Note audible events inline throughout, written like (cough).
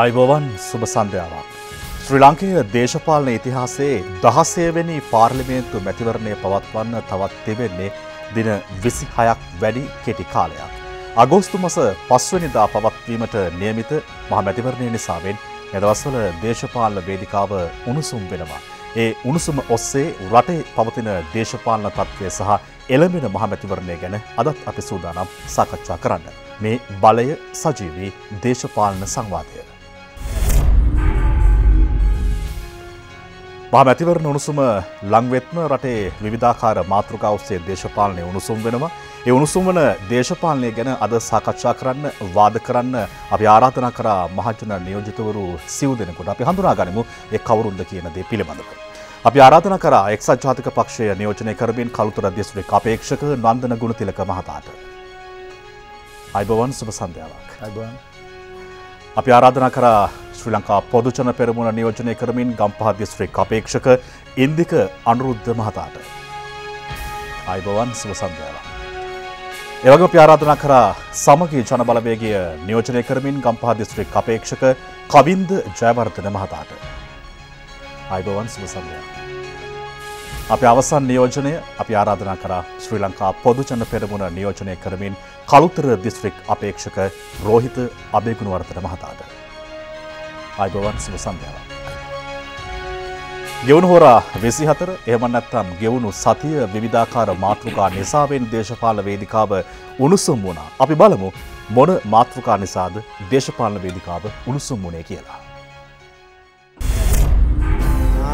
අයිබෝවන් සුභ සන්ධ්‍යාවක්. ශ්‍රී ලංකයේ දේශපාලන ඉතිහාසයේ දහසේවැනි පාර්ලිමේන්තු මැතිවරණය පවත්වන්න තවත් තිබෙන්නේ දින විසි හයක් වැඩි කෙටි කාලයක්. අගෝස්තු මස පස්වනිදා පවත්වීමට නියමිත මහමැතිවරණය නිසාවෙන් මෙදවස්වල දේශපාලන වේදිකාව උණුසුම් වෙනවා. ඒ උණුසුම ඔස්සේ රටේ පවතින දේශපාලන තත්ත්වය සහ එළඹෙන මහමැතිවරණය ගැන අදත් අපි සූදානම් සාකච්ඡා කරන්න. මේ බලය සජීවී දේශපාලන සංවාදය. මහ මැතිවරණ උණුසුම ලංවෙත්ම රටේ විධාකාර මාතෘකාවස්සේ දේශපාලනය උණුසුම් වෙනවා. ඒ උණුසුම් වන දේශපාලනය ගැන අද සාකච්ඡා කරන්න වාද කරන්න අපි ආරාධනා කරා මහජන නියෝජිතවරු සිව් දෙනකොට අපි හඳුනා ගනිමු ඒ කවුරුන්ද කියන දේ පිළිබඳව. අපි ආරාධනා කරා එක්සත් ජාතික පක්ෂය නියෝජනය කරමින් කළුතර දිස්ත්‍රික් අපේක්ෂක නන්දන ගුණතිලක මහතාට. අයිබවන් සුබ සන්ධ්‍යාවක්. අපි ආරාධනා කරා ශ්‍රී ලංකා පොදුජන පෙරමුණ නියෝජනය කරමින් ගම්පහ දිස්ත්‍රික් අපේක්ෂක ඉන්දික අනුරුද්ධ මහතාට. අයිබවන් සුවසන්දයාව. එවග ප්‍යාරාධනා කරා සමගී ජනබලවේගිය නියෝජනය කරමින් ගම්පහ දිස්ත්‍රික් අපේක්ෂක කවින්ද ජයවර්ධන මහතාට. අයිබවන් සුවසන්දය. අප අවසන් නියෝජනය අපි ආරාධනා කරා ශ්‍රී ලංකා පොදුජන පෙරමුණ නියෝජනය කරමින් කළුතර දිස්ත්‍රික් අපේක්ෂක රෝහිත අභයගුණවර්තන මහතාට. අයිබවන් සුබ සන්ධ්‍යාවක්. ගෙවුණු හොරා වෙසි හතර එහමනැත්තම් ගෙවුණු සතිය විවිධාකාර මාතෘකා නිසාවෙන් දේශපාල වේදිකාව උණුසුම් වුණා. අපි බලමු මොන මාතෘකා නිසාද දේශපාලන වේදිකාව උණුසුම් වුණේ කියලා.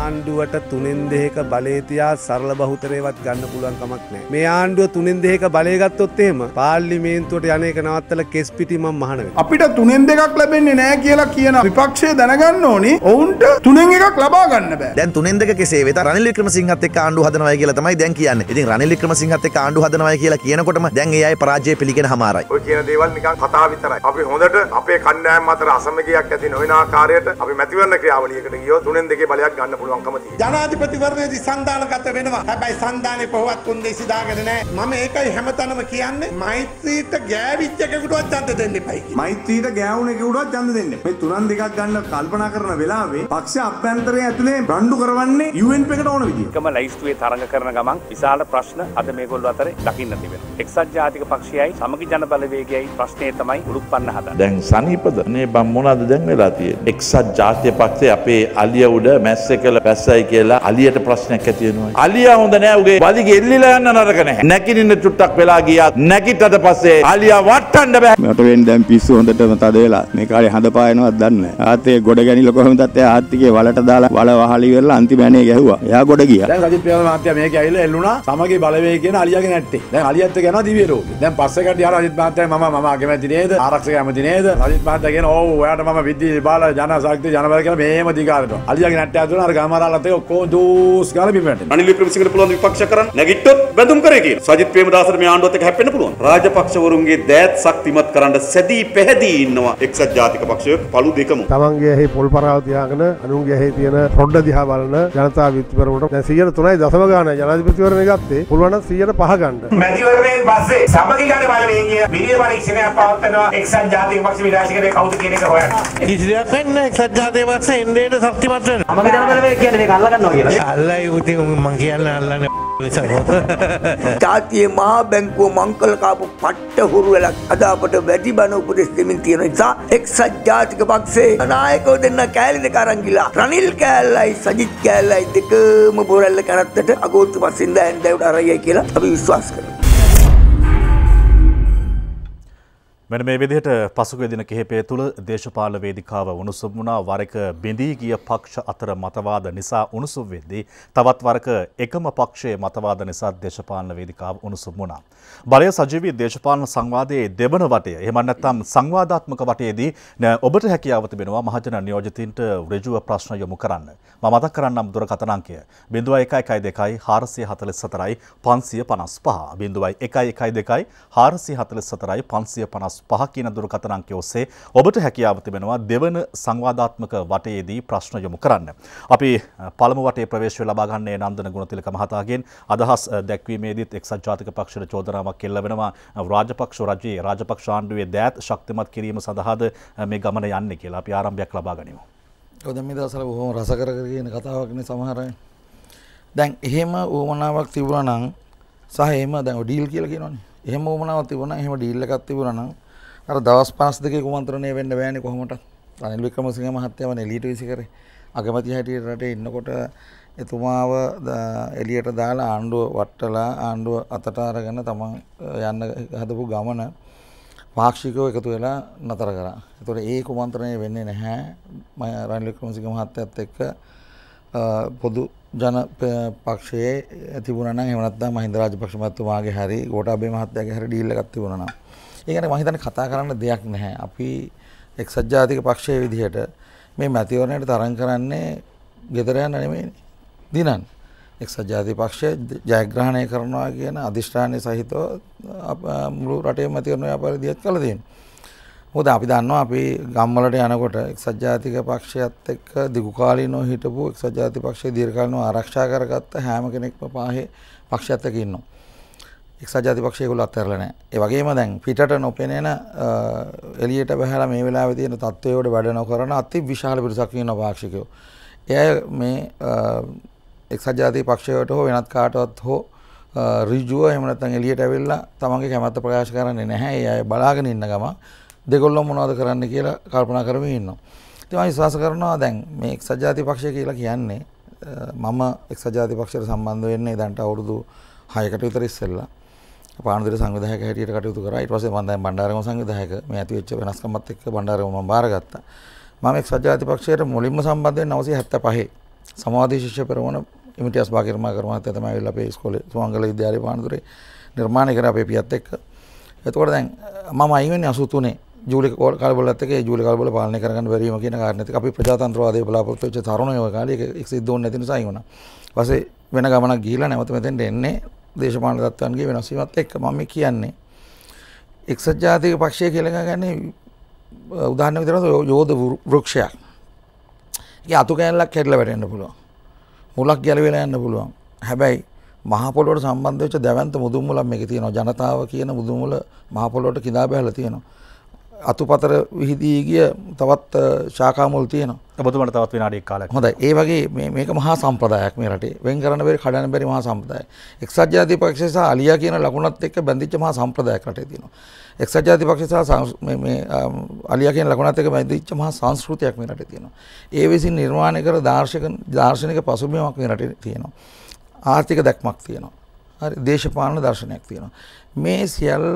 ආණ්ඩුවට තුනෙන් දෙක බලේතියා සරල බහුතරයවත් ගන්න පුළුවන් කමක් නෑ මේ ආණ්ඩුව තුනෙන් දෙක බලයගත්තොත්තේම පාල්ලිමේන්තුවට යනක නවත්තල කෙස් පිටිම මහනව අපිට තුනෙන් දෙකක් ලැබෙන්නේ නෑ කියලා කියන විපක්ෂය දැනගන්න ඕනි ඔවුන්ට තුනෙන් එකක් ලබාගන්න බෑ දැන් තුනෙන් දෙක කෙසේ වෙත රනිලික්‍රම සිංහත් එක්ක ආණ්ඩුව හදනවා කියලා තමයි දැන් කියන්නේ ඉතින් රනිලික්‍රම සිංහත් එක්ක ආණ්ඩුව හදනවා කියලා කියනකොටම දැන් ඒ අය පරාජය පිළිගෙන හමාරයි ඔය කියන දේවල් නිකන් කතා විතරයි අපි හොඳට අපේ කණ්ඩායම් අතර අසමගියක් ඇති නොවන ආකාරයට අපි මැතිවරණ ක්‍රියාවලියකට ගියොත් තුනෙන් දෙකේ බලයක් ගන්න පුළුවන් පුළුවන්කම තියෙනවා. ජනාධිපතිවරණයේදී සංදානගත වෙනවා. හැබැයි සංදානේ පොහොවත් කුන්දේසි දාගෙන නැහැ. මම ඒකයි හැමතැනම කියන්නේ මෛත්‍රීට ගෑවිච්ච එකකටවත් ඡන්ද දෙන්න එපයි කියලා. මෛත්‍රීට ගෑවුන එකකටවත් ඡන්ද දෙන්න. මේ තුනන් දෙකක් ගන්න කල්පනා කරන වෙලාවේ පක්ෂ අභ්‍යන්තරයේ ඇතුලේ බ්‍රණ්ඩු කරවන්නේ UNP එකට ඕන විදිහට. එකම ලයිස්තුවේ තරඟ කරන ගමන් විශාල ප්‍රශ්න අද මේගොල්ලෝ අතරේ දකින්න තිබෙනවා. එක්සත් ජාතික පක්ෂයයි සමගි ජන බලවේගයයි ප්‍රශ්නේ තමයි උලුප්පන්න හදන්නේ. දැන් සනීපද මේ බම් මොනවද දැන් වෙලා තියෙන්නේ? එක්සත් ජාතික පක්ෂයේ අපේ අලිය උඩ මැස්ස කළ වැස්සයි කියලා අලියට ප්‍රශ්නයක් ඇති වෙනවා. අලියා හොඳ නෑ උගේ වලිගෙ එල්ලිලා යන්න නරක නැහැ. නැකිනින්න චුට්ටක් වෙලා ගියා. නැකිටට පස්සේ අලියා වට්ටන්න බෑ. මට වෙන්නේ දැන් පිස්සු හොඳටම තද වෙලා. මේ කාලේ හඳ පායනවත් දන්නේ නැහැ. ආතේ ගොඩ ගැනිල කොහොමද තත්ත්වය ආත්තිකේ වලට දාලා වල වහලි වෙලා අන්තිම ඇනේ ගැහුවා. එයා ගොඩ ගියා. දැන් රජිත් ප්‍රේමදාස මහත්තයා මේක ඇවිල්ලා එල්ලුණා. සමගේ බලවේගය කියන අලියාගේ නැට්ටේ. දැන් අලියත් එක්ක යනවා දිව්‍ය ලෝකේ. දැන් පස්සකට යන රජිත් මහත්තයා මම මම අකමැති නේද? ආරක්ෂක ඇමති නේද? රජිත් මහත්තයා කියන ඔව් ඔයාට මම විද්‍යුත් බාල ජනශක්ති ජනබල කියලා මේම දිගාරනවා. අලියාගේ නැට්ටය අතුරන අර ගම සමරලතය ඔක්කෝ දෝස් ගල බිමට අනිල් වික්‍රමසිංහට පුළුවන් විපක්ෂ කරන්න නැගිට්ටොත් බැඳුම් කරේ කියලා. සජිත් ප්‍රේමදාසට මේ ආණ්ඩුවත් එක්ක හැප්පෙන්න පුළුවන්. රාජපක්ෂවරුන්ගේ දෑත් ශක්තිමත් කරන්න සැදී පැහැදී ඉන්නවා එක්සත් ජාතික පක්ෂයේ පළු දෙකම. තමන්ගේ ඇහි පොල් පරාව තියාගෙන අනුන්ගේ ඇහි තියෙන රොඩ දිහා බලන ජනතා විත්තිවරුන්ට දැන් 103.0 ගාන ජනාධිපතිවරණය ගත්තේ පුළුවන් නම් 105 ගන්න. මැතිවරණයෙන් පස්සේ සමගිගණ බලවේගය විරිය පරීක්ෂණයක් පවත්වනවා එක්සත් ජාතික පක්ෂ විනාශකරේ කවුද කියන එක හොයන්න. කිසි දෙයක් නැහැ එක්සත් ජාතික පක්ෂ එන්නේ ශක්තිමත් වෙනවා. සමගිගණ බලවේගය කියන්නේ මේක අල්ලගන්නවා කියලා. අල්ලයි උතින් මං කියන්න අල්ලන්නේ (laughs) ජාතිය මහා බැංකුව මංකල කාපු පට්ට හුරුවලක් අද අපට වැඩි බණ උපදෙස් දෙමින් තියෙන නිසා එක්සත් ජාතික පක්ෂේ නායකව දෙන්න කෑලි දෙක අරන් ගිලා රනිල් කෑල්ලයි සජිත් කෑල්ලයි දෙකම බොරැල්ල කනත්තට අගෝස්තු පස්සේ ඉඳන් දැන් උඩ අරයයි කියලා අපි විශ්වාස කරනවා මෙන මේ විදිහට පසුගිය දින කිහිපය තුළ දේශපාලන වේදිකාව උණුසුම් වුණා වරක බිඳී ගිය පක්ෂ අතර මතවාද නිසා උණුසුම් වෙද්දී තවත් වරක එකම පක්ෂයේ මතවාද නිසා දේශපාලන වේදිකාව උණුසුම් වුණා. බලය සජීවී දේශපාලන සංවාදයේ දෙවන වටය එහෙම නැත්නම් සංවාදාත්මක වටයේදී ඔබට හැකියාව තිබෙනවා මහජන නියෝජිතින්ට ඍජුව ප්‍රශ්න යොමු කරන්න. මම මතක් කරන්නම් දුරකථන අංකය 0112 444 555 0112 444 555 පහ කියන දුරකථන අංකය ඔස්සේ ඔබට හැකියාව තිබෙනවා දෙවන සංවාදාත්මක වටයේදී ප්‍රශ්න යොමු කරන්න. අපි පළමු වටේ ප්‍රවේශය ලබා ගන්නේ නන්දන ගුණතිලක මහතාගෙන් අදහස් දැක්වීමේදීත් එක්සත් ජාතික පක්ෂයට චෝදනාවක් එල්ල වෙනවා රාජපක්ෂ රජයේ රාජපක්ෂ ආණ්ඩුවේ දෑත් ශක්තිමත් කිරීම සඳහාද මේ ගමන යන්නේ කියලා අපි ආරම්භයක් ලබා ගනිමු. ඔද මේ දවසල බොහොම රසකර කියන කතාවක්නේ සමහර අය. දැන් එහෙම උවමනාවක් තිබුණා නම් සහ එහෙම දැන් ඩීල් කියලා කියනවනේ. එහෙම උවමනාවක් තිබුණා නම් එහෙම ඩීල් එකක් තිබුණා නම් අර දවස් 52 කුමන්ත්‍රණය වෙන්න බෑනේ කොහොමද? රනිල් වික්‍රමසිංහ මහත්තයා වනේ එලියට විසිකරේ. අගමැති හැටියට රටේ ඉන්නකොට එතුමාව එලියට දාලා ආණ්ඩුව වට්ටලා ආණ්ඩුව අතට අරගෙන තමන් යන්න හදපු ගමන පාක්ෂිකව එකතු වෙලා නතර කරා. ඒතකොට ඒ කුමන්ත්‍රණය වෙන්නේ නැහැ. මම රනිල් වික්‍රමසිංහ මහත්තයත් එක්ක පොදු ජන පක්ෂයේ තිබුණා නම් එහෙම නැත්නම් මහින්ද රාජපක්ෂ මහත්මයාගේ හරි ගෝඨාභය මහත්තයාගේ හරි ඩීල් එකක් තිබුණා නම් ඒ ගැන මම හිතන්නේ කතා කරන්න දෙයක් නැහැ. අපි එක්සත් ජාතික පක්ෂයේ විදිහට මේ මැතිවරණයට තරඟ කරන්නේ gedara යන නෙමෙයිනේ. දිනන්න. එක්සත් ජාතික පක්ෂය ජයග්‍රහණය කරනවා කියන අදිෂ්ඨානය සහිතව මුළු රටේම මැතිවරණ ව්‍යාපාරය කළ තියෙනවා. මොකද අපි දන්නවා අපි ගම්වලට යනකොට එක්සත් ජාතික පක්ෂයත් එක්ක දිගුකාලීනව හිටපු එක්සත් ජාතික පක්ෂයේ දීර්ඝකාලීනව ආරක්ෂා කරගත්ත හැම කෙනෙක්ම පාහේ පක්ෂයත් එක්ක ඉන්නවා. එක්සා ජාතිපක්ෂයකුල අත්තරලන ඒ වගේම දැන් පිටට නොපෙනෙන එලියට බැහල මේ වෙලා තියෙන තත්වයෝට වැඩ නොකරන අති විශාල පිරිසක් වෙන පාක්ෂිකයෝ. එය මේ එක්සා ජාතික පක්ෂයට හෝ වෙනත් කාටවත් හෝ ඍජුව එහෙම නැත්නම් එලියට ඇවිල්ලා තමන්ගේ කැමැත්ත ප්‍රකාශ කරන්නේ නැහැ. ඒ අය බලාගෙන ඉන්න ගම දෙගොල්ලෝ මොනවද කරන්න කියලා කල්පනා කරමින් ඉන්නවා. ඉතින් මම විශ්වාස කරනවා දැන් මේ එක්සා ජාතික පක්ෂය කියලා කියන්නේ මම එක්සා ජාතික පක්ෂයට සම්බන්ධ වෙන්නේ දැන්ට අවුරුදු 6කට විතර ඉස්සෙල්ලා. පානදුර සංවිධායක හැටියට කටයුතු කරා. ඊට පස්සේ මම දැන් බණ්ඩාරගම සංවිධායක මේ ඇති වෙච්ච වෙනස්කමත් එක්ක බණ්ඩාරගම මම බාරගත්තා. මම එක්සත් ජාතික පක්ෂයට මුලින්ම සම්බන්ධ වෙන්නේ 975 සමාජීය ශිෂ්‍ය පෙරමුණ ඉමිටියස් බාකිරමා කර්මාන්තය තමයි ඇවිල්ලා අපේ ඉස්කෝලේ සුවංගල විද්‍යාලයේ පානදුරේ නිර්මාණය කරා අපේ පියත් එක්ක. එතකොට දැන් මම අයින් වෙන්නේ 83 ජූලි කලබලත් එක්ක ඒ ජූලි කලබල පාලනය කරගන්න බැරි වීම කියන කාරණේත් එක්ක අපි ප්‍රජාතන්ත්‍රවාදයේ බලාපොරොත්තු වෙච්ච තරුණයෝ කාලේ ඒක සිද්ධ වුණ නැති නිසා අයින් වුණා. ඊපස්සේ වෙන ගමනක් ගිහිලා නැවත මෙතෙන්ට එන්නේ දේශපාලන තත්ත්වන්ගේ වෙනස් වීමත් එක්ක මම කියන්නේ එක්සත් ජාතික පක්ෂය කියලා ගන්නේ උදාහරණ විදිහට යෝධ වෘක්ෂයක්. ඒක අතු කෑල්ලක් හැරිලා වැටෙන්න පුළුවන්. මුලක් ගැලවිලා යන්න පුළුවන්. හැබැයි මහ පොළොවට සම්බන්ධ වෙච්ච දැවැන්ත මුදුන්මුලක් මේකේ තියෙනවා. ජනතාව කියන මුදුන්මුල මහ පොළොවට කිඳා බැහැලා තියෙනවා. අතුපතර විහිදී ගිය තවත් ශාකාමුල් තියෙනවා. ඔබතුමාට තවත් විනාඩියක් කාලයක්. හොඳයි. ඒ වගේ මේ මේක මහා සම්ප්‍රදායක් මේ රටේ. වෙන් කරන්න බැරි කඩන්න බැරි මහා සම්ප්‍රදාය. එක්සත් ජාතික පක්ෂය සහ අලියා කියන ලකුණත් එක්ක බැඳිච්ච මහා සම්ප්‍රදායක් රටේ තියෙනවා. එක්සත් ජාතික පක්ෂය සහ මේ මේ අලියා කියන ලකුණත් එක්ක බැඳිච්ච මහා සංස්කෘතියක් මේ රටේ තියෙනවා. ඒ විසින් නිර්මාණය කර දාර්ශනික දාර්ශනික පසුබිමක් මේ රටේ තියෙනවා. ආර්ථික දැක්මක් තියෙනවා. හරි දේශපාලන දර්ශනයක් තියෙනවා. මේ සියල්ල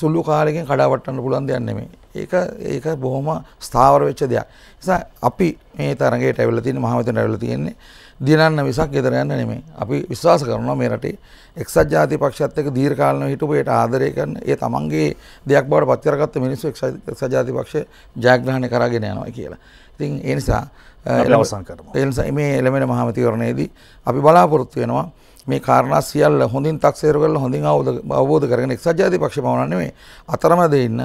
සුල්ලු කාලෙකින් කඩාවටන්න පුළුවන් දෙයක් නෙමෙයි. ඒක ඒක බොහොම ස්ථාවර වෙච්ච දෙයක්. නිසා අපි මේ තරඟයට ඇවිල්ලා තියෙන මහවැතෙන් ඇවිල්ලා තියෙන්නේ දිනන්න මිසක් ගෙදර යන්න නෙමෙයි. අපි විශ්වාස කරනවා මේ රටේ එක්සත් ජාතික පක්ෂයත් එක්ක දීර්ඝකාලීනව හිටපු ඒට ආදරය කරන ඒ තමන්ගේ දෙයක් බවට පත් කරගත්ත මිනිස්සු එක්සත් ජාතික පක්ෂය ජයග්‍රහණය කරගෙන යනවා කියලා. ඉතින් ඒ නිසා ඒ නිසා මේ එළමෙන මහමැතිවරණයේදී අපි බලාපොරොත්තු වෙනවා මේ කාරණා සියල්ල හොඳින් තක්සේරු කරලා හොඳින් අවබෝධ කරගෙන එක්සත් ජාතික පක්ෂය පමණක් නෙමෙයි අතරමැද ඉන්න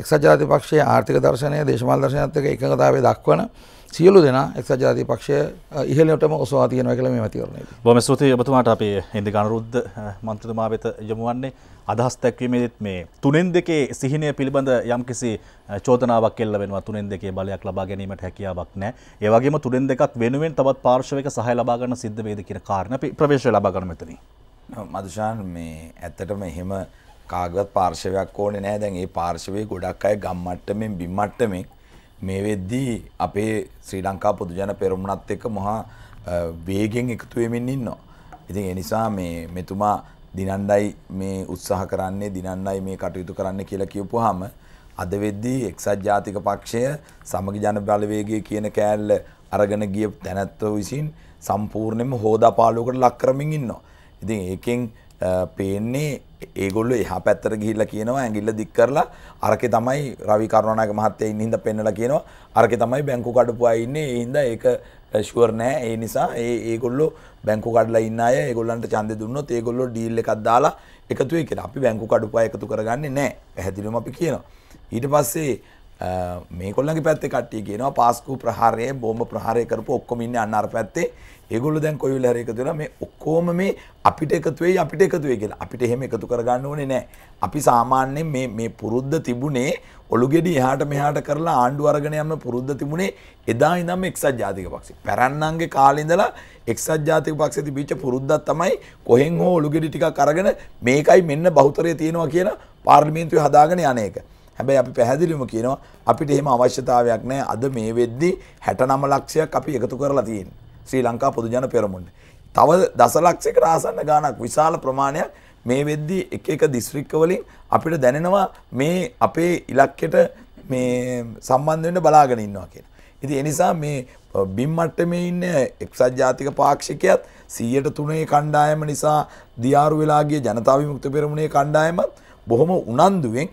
එක්සත් ජාතික පක්ෂයේ ආර්ථික දර්ශනය දේශපාලන දර්ශනයත් එක්ක එකඟතාවය දක්වන සියලු දෙනා එක්සත් ජාතික පක්ෂය ඉහළටම ඔසවා තියෙනවා කියලා මේ මැතිවරණය. බොහොම ස්තුතියි ඔබතුමාට අපේ ඉන්දික අනුරුද්ධ මන්ත්‍රතුමා වෙත යොමු වන්නේ අදහස් දැක්වීමේදීත් මේ තුනෙන් දෙකේ සිහිනය පිළිබඳ යම්කිසි චෝදනාවක් එල්ල වෙනවා තුනෙන් දෙකේ බලයක් ලබා ගැනීමට හැකියාවක් නැහැ. ඒ වගේම තුනෙන් දෙකක් වෙනුවෙන් තවත් පාර්ශවයක සහාය ලබා ගන්න සිද්ධ වේද කියන කාරණා අපි ප්‍රවේශය ලබා ගන්න මෙතනින්. මදුෂාන් මේ ඇත්තටම එහෙම කාගවත් පාර්ශවයක් ඕනේ නැහැ. දැන් මේ පාර්ශවයේ ගොඩක් අය ගම්මට්ටමින් බිම්මට්ටමින් මේ වෙද්දී අපේ ශ්‍රී ලංකා පොදුජන පෙරමුණත් එක්ක මහා වේගෙන් එකතු වෙමින් ඉන්නවා. ඉතින් ඒ නිසා මේ මෙතුමා දිනණ්ඩයි මේ උත්සාහ කරන්නේ දිනණ්ඩයි මේ කටයුතු කරන්න කියලා කියපුවාම අද වෙද්දී එක්සත් ජාතික පක්ෂය සමග ජන බලවේගය කියන කෑල්ල අරගෙන ගිය තැනැත්තෝ විසින් සම්පූර්ණයෙන්ම හෝදාපාලුවකට ලක් කරමින් ඉන්නවා. ඉතින් ඒකෙන් පේන්නේ ඒගොල්ල එහ පැත්තර ගිහිල්ල කියනවා ඇගිල්ල දික් කරලා අරක තමයි රවි කරුණනාක මහත්තය ඉහිද පෙන්නල කියනවා අරක තමයි බැංකු කඩපුවා ඉන්නේ හින්ද ඒක ශුවර් නෑ ඒ නිසා ඒ ඒගොල්ලො බැංකු කඩලා ඉන්න අය ඒගොල්ලන්ට චන්ද දුන්නොත් ඒගොල්ලො ඩීල් එකක් දාලා එකතු එක අපි බැංකු කඩුපා එකතු කරගන්නේ නෑ පැහැදිලිම අපි කියනවා ඊට පස්සේ මේ කොල්ලගේ පැත්තේ කට්ටිය කියනවා පාස්කු ප්‍රහාරය බෝම ප්‍රහාරය කරපු ඔක්කොම ඉන්න අන්නාර පැත්තේ ඒගොල්ල දැන් කොයි වෙලාවරි එකතු වෙලා මේ ඔක්කොම මේ අපිට එකතු වෙයි අපිට එකතු වෙයි කියලා. අපිට එහෙම එකතු කරගන්න ඕනේ නැහැ. අපි සාමාන්‍යයෙන් මේ මේ පුරුද්ද තිබුණේ ඔලුගෙඩි එහාට මෙහාට කරලා ආණ්ඩු අරගෙන යන්න පුරුද්ද තිබුණේ එදා ඉඳන්ම එක්සත් ජාතික පක්ෂේ. පැරණන්ගේ කාලේ ඉඳලා එක්සත් ජාතික පක්ෂේ තිබිච්ච පුරුද්දක් තමයි කොහෙන් හෝ ඔලුගෙඩි ටිකක් අරගෙන මේකයි මෙන්න බහුතරය තියෙනවා කියලා පාර්ලිමේන්තුවේ හදාගෙන යන එක. හැබැයි අපි පැහැදිලිම කියනවා අපිට එහෙම අවශ්‍යතාවයක් නැහැ. අද මේ වෙද්දී 69 ලක්ෂයක් අපි එකතු කරලා තියෙනවා. ශ්‍රී ලංකා පොදුජන පෙරමුණට. තව දසලක්ෂයක රාසන්න ගානක් විශාල ප්‍රමාණයක් මේ වෙද්දී එක එක දිස්ත්‍රික්කවලින් අපිට දැනෙනවා මේ අපේ ඉලක්කෙට මේ සම්බන්ධ වෙන්න බලාගෙන ඉන්නවා කියලා. ඉතින් ඒ නිසා මේ බිම් මට්ටමේ ඉන්න එක්සත් ජාතික පාක්ෂිකයත් 103 කණ්ඩායම නිසා දියාරු වෙලා ගිය ජනතා විමුක්ති පෙරමුණේ කණ්ඩායමත් බොහොම උනන්දුවෙන්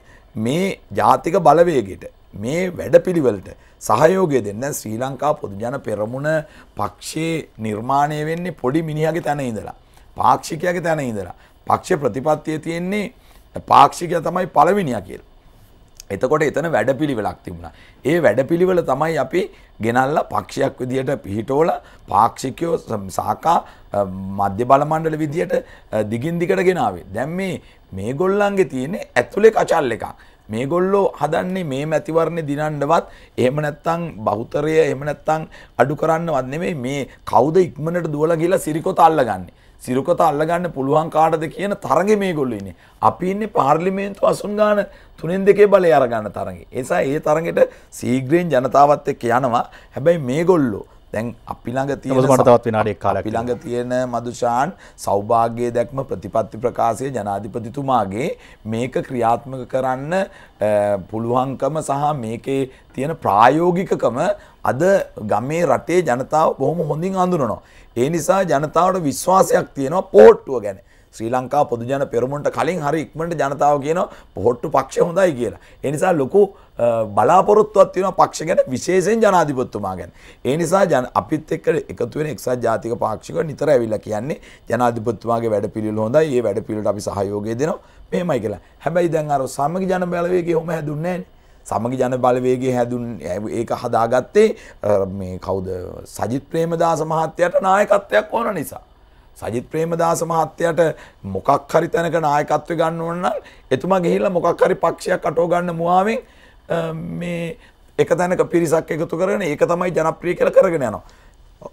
මේ ජාතික බලවේගයට මේ වැඩපිළිවෙලට සහයෝගය දෙන්න ශ්‍රී ලංකා පොදුජන පෙරමුණ පක්ෂයේ නිර්මාණය වෙන්නේ පොඩි මිනිහගේ තැන ඉඳලා. පාක්ෂිකයගේ තැන ඉඳලා. පක්ෂ ප්‍රතිපත්තිය තියෙන්නේ පාක්ෂිකය තමයි පළවෙනියා කියලා. එතකොට එතන වැඩපිළිවෙලක් තිබුණා. ඒ වැඩපිළිවෙල තමයි අපි ගෙනල්ලා පක්ෂයක් විදියට පිහිටෝල පාක්ෂිකයෝ සාකා මධ්‍ය බලමණ්ඩල විදියට දිගින් දිගට ගෙනාවේ. දැන් මේ මේගොල්ලන්ගේ තියෙන්නේ ඇතුලේ කචල් එකක්. මේගොල්ලෝ හදන්නේ මේ මැතිවරණේ දිනන්නවත් එහෙම නැත්නම් බහුතරය එහෙම නැත්නම් අඩු කරන්නවත් නෙමෙයි මේ කවුද ඉක්මනට දුවලා ගිහලා සිරිකොත අල්ලගන්නේ. සිරිකොත අල්ලගන්න පුළුවන් කාටද කියන තරගේ මේගොල්ලෝ ඉන්නේ. අපි ඉන්නේ පාර්ලිමේන්තු අසුන් ගන්න තුනෙන් දෙකේ බලය අරගන්න තරගේ. ඒසා ඒ තරගෙට සීග්‍රයෙන් ජනතාවත් එක්ක යනවා. හැබැයි මේගොල්ලෝ දැන් අපිළඟ තියෙන මටතවත් විනාඩියක් කාලයක් අපිළඟ තියෙන මදුෂාන් සෞභාග්‍යයේ දැක්ම ප්‍රතිපත්ති ප්‍රකාශයේ ජනාධිපතිතුමාගේ මේක ක්‍රියාත්මක කරන්න පුළුවන්කම සහ මේකේ තියෙන ප්‍රායෝගිකකම අද ගමේ රටේ ජනතාව බොහොම හොඳින් අඳුනනවා. ඒ නිසා ජනතාවට විශ්වාසයක් තියෙනවා පොහොට්ටුව ගැන. ශ්‍රී ලංකා පොදුජන පෙරමුණට කලින් හරි ඉක්මනට ජනතාව කියනවා පොහොට්ටු පක්ෂ හොඳයි කියලා. ඒ නිසා ලොකු බලාපොරොත්තුවක් තියෙනවා පක්ෂ ගැන විශේෂයෙන් ජනාධිපතිතුමා ගැන. ඒ නිසා ජන අපිත් එක්ක එකතු වෙන එක්සත් ජාතික පාක්ෂික නිතර ඇවිල්ලා කියන්නේ ජනාධිපතිතුමාගේ වැඩපිළිවෙල හොඳයි. ඒ වැඩපිළිවෙලට අපි සහයෝගය දෙනවා. මෙහෙමයි කියලා. හැබැයි දැන් අර සමගි ජන බලවේගය ඔහොම හැදුන්නේ නැහැ. සමගි ජන බලවේගේ හැදුන් ඒක හදාගත්තේ මේ කවුද සජිත් ප්‍රේමදාස මහත්තයට නායකත්වයක් ඕන නිසා. සජිත් ප්‍රේමදාස මහත්තයට මොකක් හරි තැනක නායකත්වය ගන්න ඕන නම් එතුමා ගිහිල්ලා මොකක් හරි පක්ෂයක් අටව ගන්න මුවාවෙන් Ehm, මේ එක තැනක පිරිසක් එකතු කරන ඒක තමයි ජනප්‍රිය කියලා කරගෙන යනවා.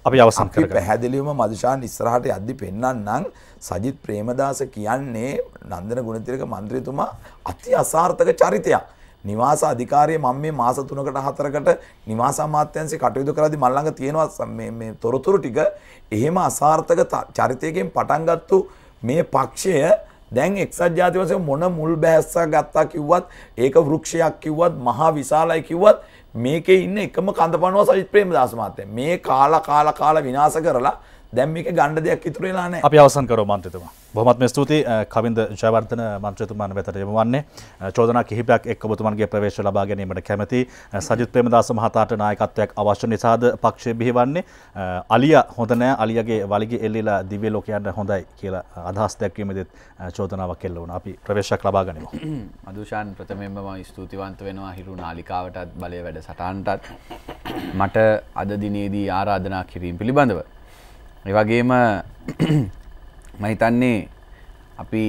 අපි අවසන් කරගන්න. පැහැදිලිවම මදුෂාන් ඉස්සරහට යද්දි පෙන්වන්නම් සජිත් ප්‍රේමදාස කියන්නේ නන්දන ගුණතිලක മന്ത്രിතුමා අති අසාර්ථක චරිතයක්. නිවාස අධිකාරිය මම මේ මාස 3කට 4කට නිවාස අමාත්‍යාංශේ කටයුතු කරද්දී මල් ළඟ තියෙනවා මේ මේ තොරතුරු ටික එහෙම අසාර්ථක චරිතයකින් පටන් ගත්තු මේ පක්ෂය දැන් එක්සත් ජාතිවසය මොන මුල් බැහැස්ස ගත්තා කිව්වත් ඒක වෘක්ෂයක් කිව්වත් මහා විශාලයි කිව්වත් මේකේ ඉන්න එකම කඳ පනුව සජිත් ප්‍රේමදාස මහත්තයා මේ කාලා කාලා කාලා විනාශ කරලා දැම් මේක ගණ්ඩ දෙයක් ඉතුරලා නෑ අපි අවසන් කරෝ මන්ත්‍රතුමා බොහොමත්ම ස්තුති කවින්ද ජයවර්ධන මන්ත්‍රතුමාන් වෙතට යොමු වන්නේ චෝදනා කිහිපයක් එක්ක ඔබතුමන්ගේ ප්‍රවේශ ලබා ගැනීමට කැමැති සජිත් ප්‍රේමදාස මහතාට නායකත්වයක් අවශ්‍ය නිසාද පක්ෂය බිහිවන්නේ අලියා හොඳ නෑ අලියාගේ වලිගේ එල්ලිලා දිව්‍ය ලෝකයන්ට හොඳයි කියලා අදහස් දැක්වීමෙදිත් චෝදනාවක් එල්ල වුණා. අපි ප්‍රවේශයක් ලබා ගනිමු. (clears throat) මදුෂාන් ප්‍රථමයෙන්ම මම ස්තුතිවන්ත වෙනවා හිරු නාලිකාවටත් බලය වැඩසටහනටත් මට අද දිනේදී ආරාධනා කිරීම පිළිබඳව ඒ වගේම මම හිතන්නේ අපි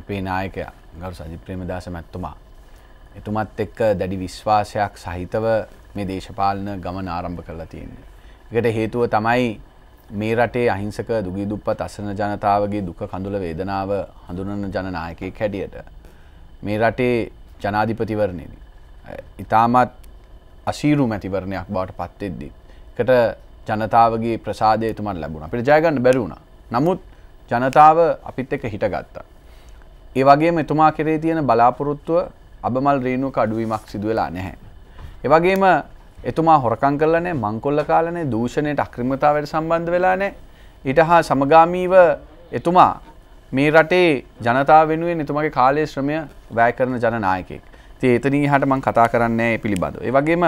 අපේ නායකයා ගරු සජිත් ප්‍රේමදාස මැතිතුමා එතුමත් එක්ක දැඩි විශ්වාසයක් සහිතව මේ දේශපාලන ගමන ආරම්භ කරලා තියෙන්නේ. ඒකට හේතුව තමයි මේ රටේ අහිංසක දුගී දුප්පත් අසරණ ජනතාවගේ දුක කඳුල වේදනාව හඳුනන ජනනායකයෙක් හැටියට මේ රටේ ජනාධිපතිවරණයේදී ඊටමත් අශීරු මැතිවරණයක් බවට පත් වෙද්දී ඒකට ජනතාවගේ ප්‍රසාදය තුමන් ලැබුණ අපිට ජයගන්න බැරුණ නමුත් ජනතාව අපිත් එක හිටගත්තා. ඒ වගේ මෙතුමා කෙරේ තියෙන බලාපොරොත්තුව අබමල් රේණුක අඩුවීමක් සිදුවෙලා නැහැ. එවගේම එතුමා හොරකං කරලනේ මංකොල්ල කාලනේ දූෂණයට අක්‍රමතාවට සම්බන්ධ වෙලානේ ඊට හා සමගාමීව එතුමා මේ රටේ ජනතාව වෙනුවෙන් එතුමගේ කාලයේ ශ්‍රමය වැය කරන ජනනායකෙක්. ඉතින් එතනින් එහාට මම කතා කරන්නේ නැහැ පිළිබඳව. ඒ වගේම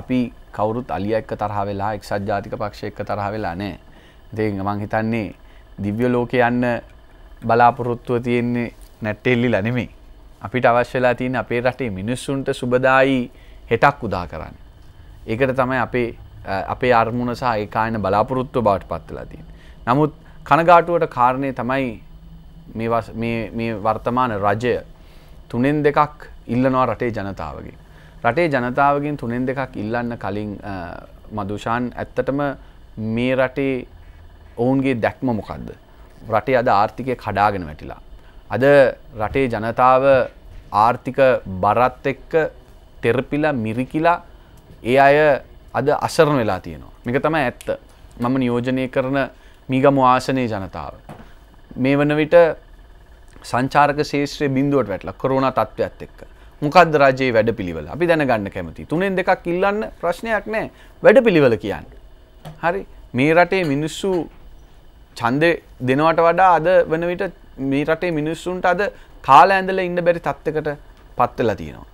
අපි කවුරුත් අලිය එක්ක තරහ වෙලා එක්සත් ජාතික පක්ෂය එක්ක තරහ වෙලා නෑ. ඉතින් මං හිතන්නේ දිව්‍ය ලෝකේ යන්න බලාපොරොත්තුව තියෙන්නේ නැට්ටෙල්ලිලා නෙමෙයි. අපිට අවශ්‍ය වෙලා තියෙන අපේ රටේ මිනිස්සුන්ට සුබදායි හෙටක් උදා කරන්න. ඒකට තමයි අපේ අපේ අරමුණ සහ ඒ කායන බලාපොරොත්තුව බවට පත් වෙලා තියෙන්නේ. නමුත් කනගාටුවට කාරණේ තමයි මේ මේ වර්තමාන රජය තුනෙන් දෙකක් ඉල්ලනවා රටේ ජනතාවගේ. රටේ ජනතාවගෙන් තුනෙන් දෙකක් ඉල්ලන්න කලින් මදුෂාන් ඇත්තටම මේ රටේ ඔවුන්ගේ දැක්ම මොකක්ද. රටේ අද ආර්ථිකය කඩාගෙන වැටිලා. අද රටේ ජනතාව ආර්ථික බරත් එක්ක තෙරපිලා මිරිකිලා ඒ අය අද අසරණ වෙලා තියෙනවා. මේක තමයි ඇත්ත. මම නියෝජනය කරන මීගම ආසනයේ ජනතාව. මේ වන විට සංචාරක ශේෂත්‍රය බින්දුවට වැටලා කොරෝනා තත්ත්වයක් එක්ක. මොකක්ද රජයේ වැඩ පිළිවෙල අපි දැනගන්න කැමති තුනෙන් දෙකක් ඉල්ලන්න ප්‍රශ්නයක් නෑ වැඩ පිළිවෙල කියන්න. හරි මේ රටේ මිනිස්සු චන්දය දෙනවට වඩා අද වන විට මේ රටේ මිනිස්සුන්ට අද කාල ඇඳල ඉන්න බැරි තත්ත්කට පත්වෙලා තියෙනවා.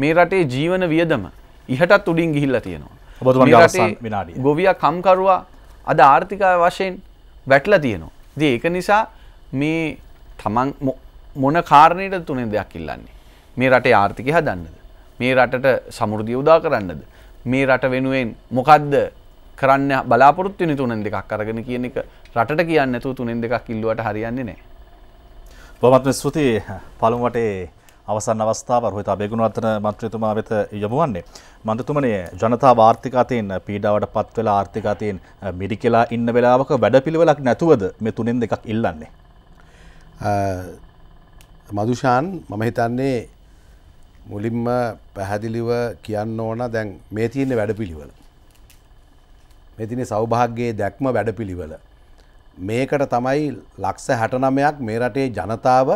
මේ රටේ ජීවන වියදම ඉහටත් උඩින් ගිහිල්ලා තියෙනවා. ගොවිය කම්කරුවා අද ආර්ථිකය වශයෙන් වැටලා තියෙනවා. දේ ඒක නිසා මේ තමන් මොන කාරණයට තුනෙන් දෙයක් ඉල්ලන්නේ. මේ රටේ ආර්ථිකය හදන්නද. මේ රටට සමෘද්ධිය උදා කරන්නද. මේ රට වෙනුවෙන් මොකක්ද කරන්න බලාපොරොත්තු වෙන තුනෙන් දෙකක් අරගෙන කියන එක රටට කියන්නේ නැතුව තුනෙන් දෙකක් ඉල්ලුවට හරියන්නේ නැහැ. බොහොමත්ම ස්තුතියි පළමු වටේ අවසන් අවස්ථාව රෝහිත අබේගුණවර්ධන මන්ත්‍රීතුමා වෙත යොමු වන්නේ. මන්ත්‍රීතුමනි ජනතාව ආර්ථික අතින් පීඩාවට පත් වෙලා ආර්ථික අතින් මිරිකලා ඉන්න වෙලාවක වැඩපිළිවෙලක් නැතුවද මේ තුනෙන් දෙකක් ඉල්ලන්නේ? මදුෂාන් මම හිතන්නේ මුලින්ම පැහැදිලිව කියන්න ඕන දැන් මේ තියන්නේ වැඩ පිළිවල. මෙතින සෞභාග්‍යයේ දැක්ම වැඩ පිළිවල. මේකට තමයි ලක්ස හැටනමයක් මේ රටේ ජනතාව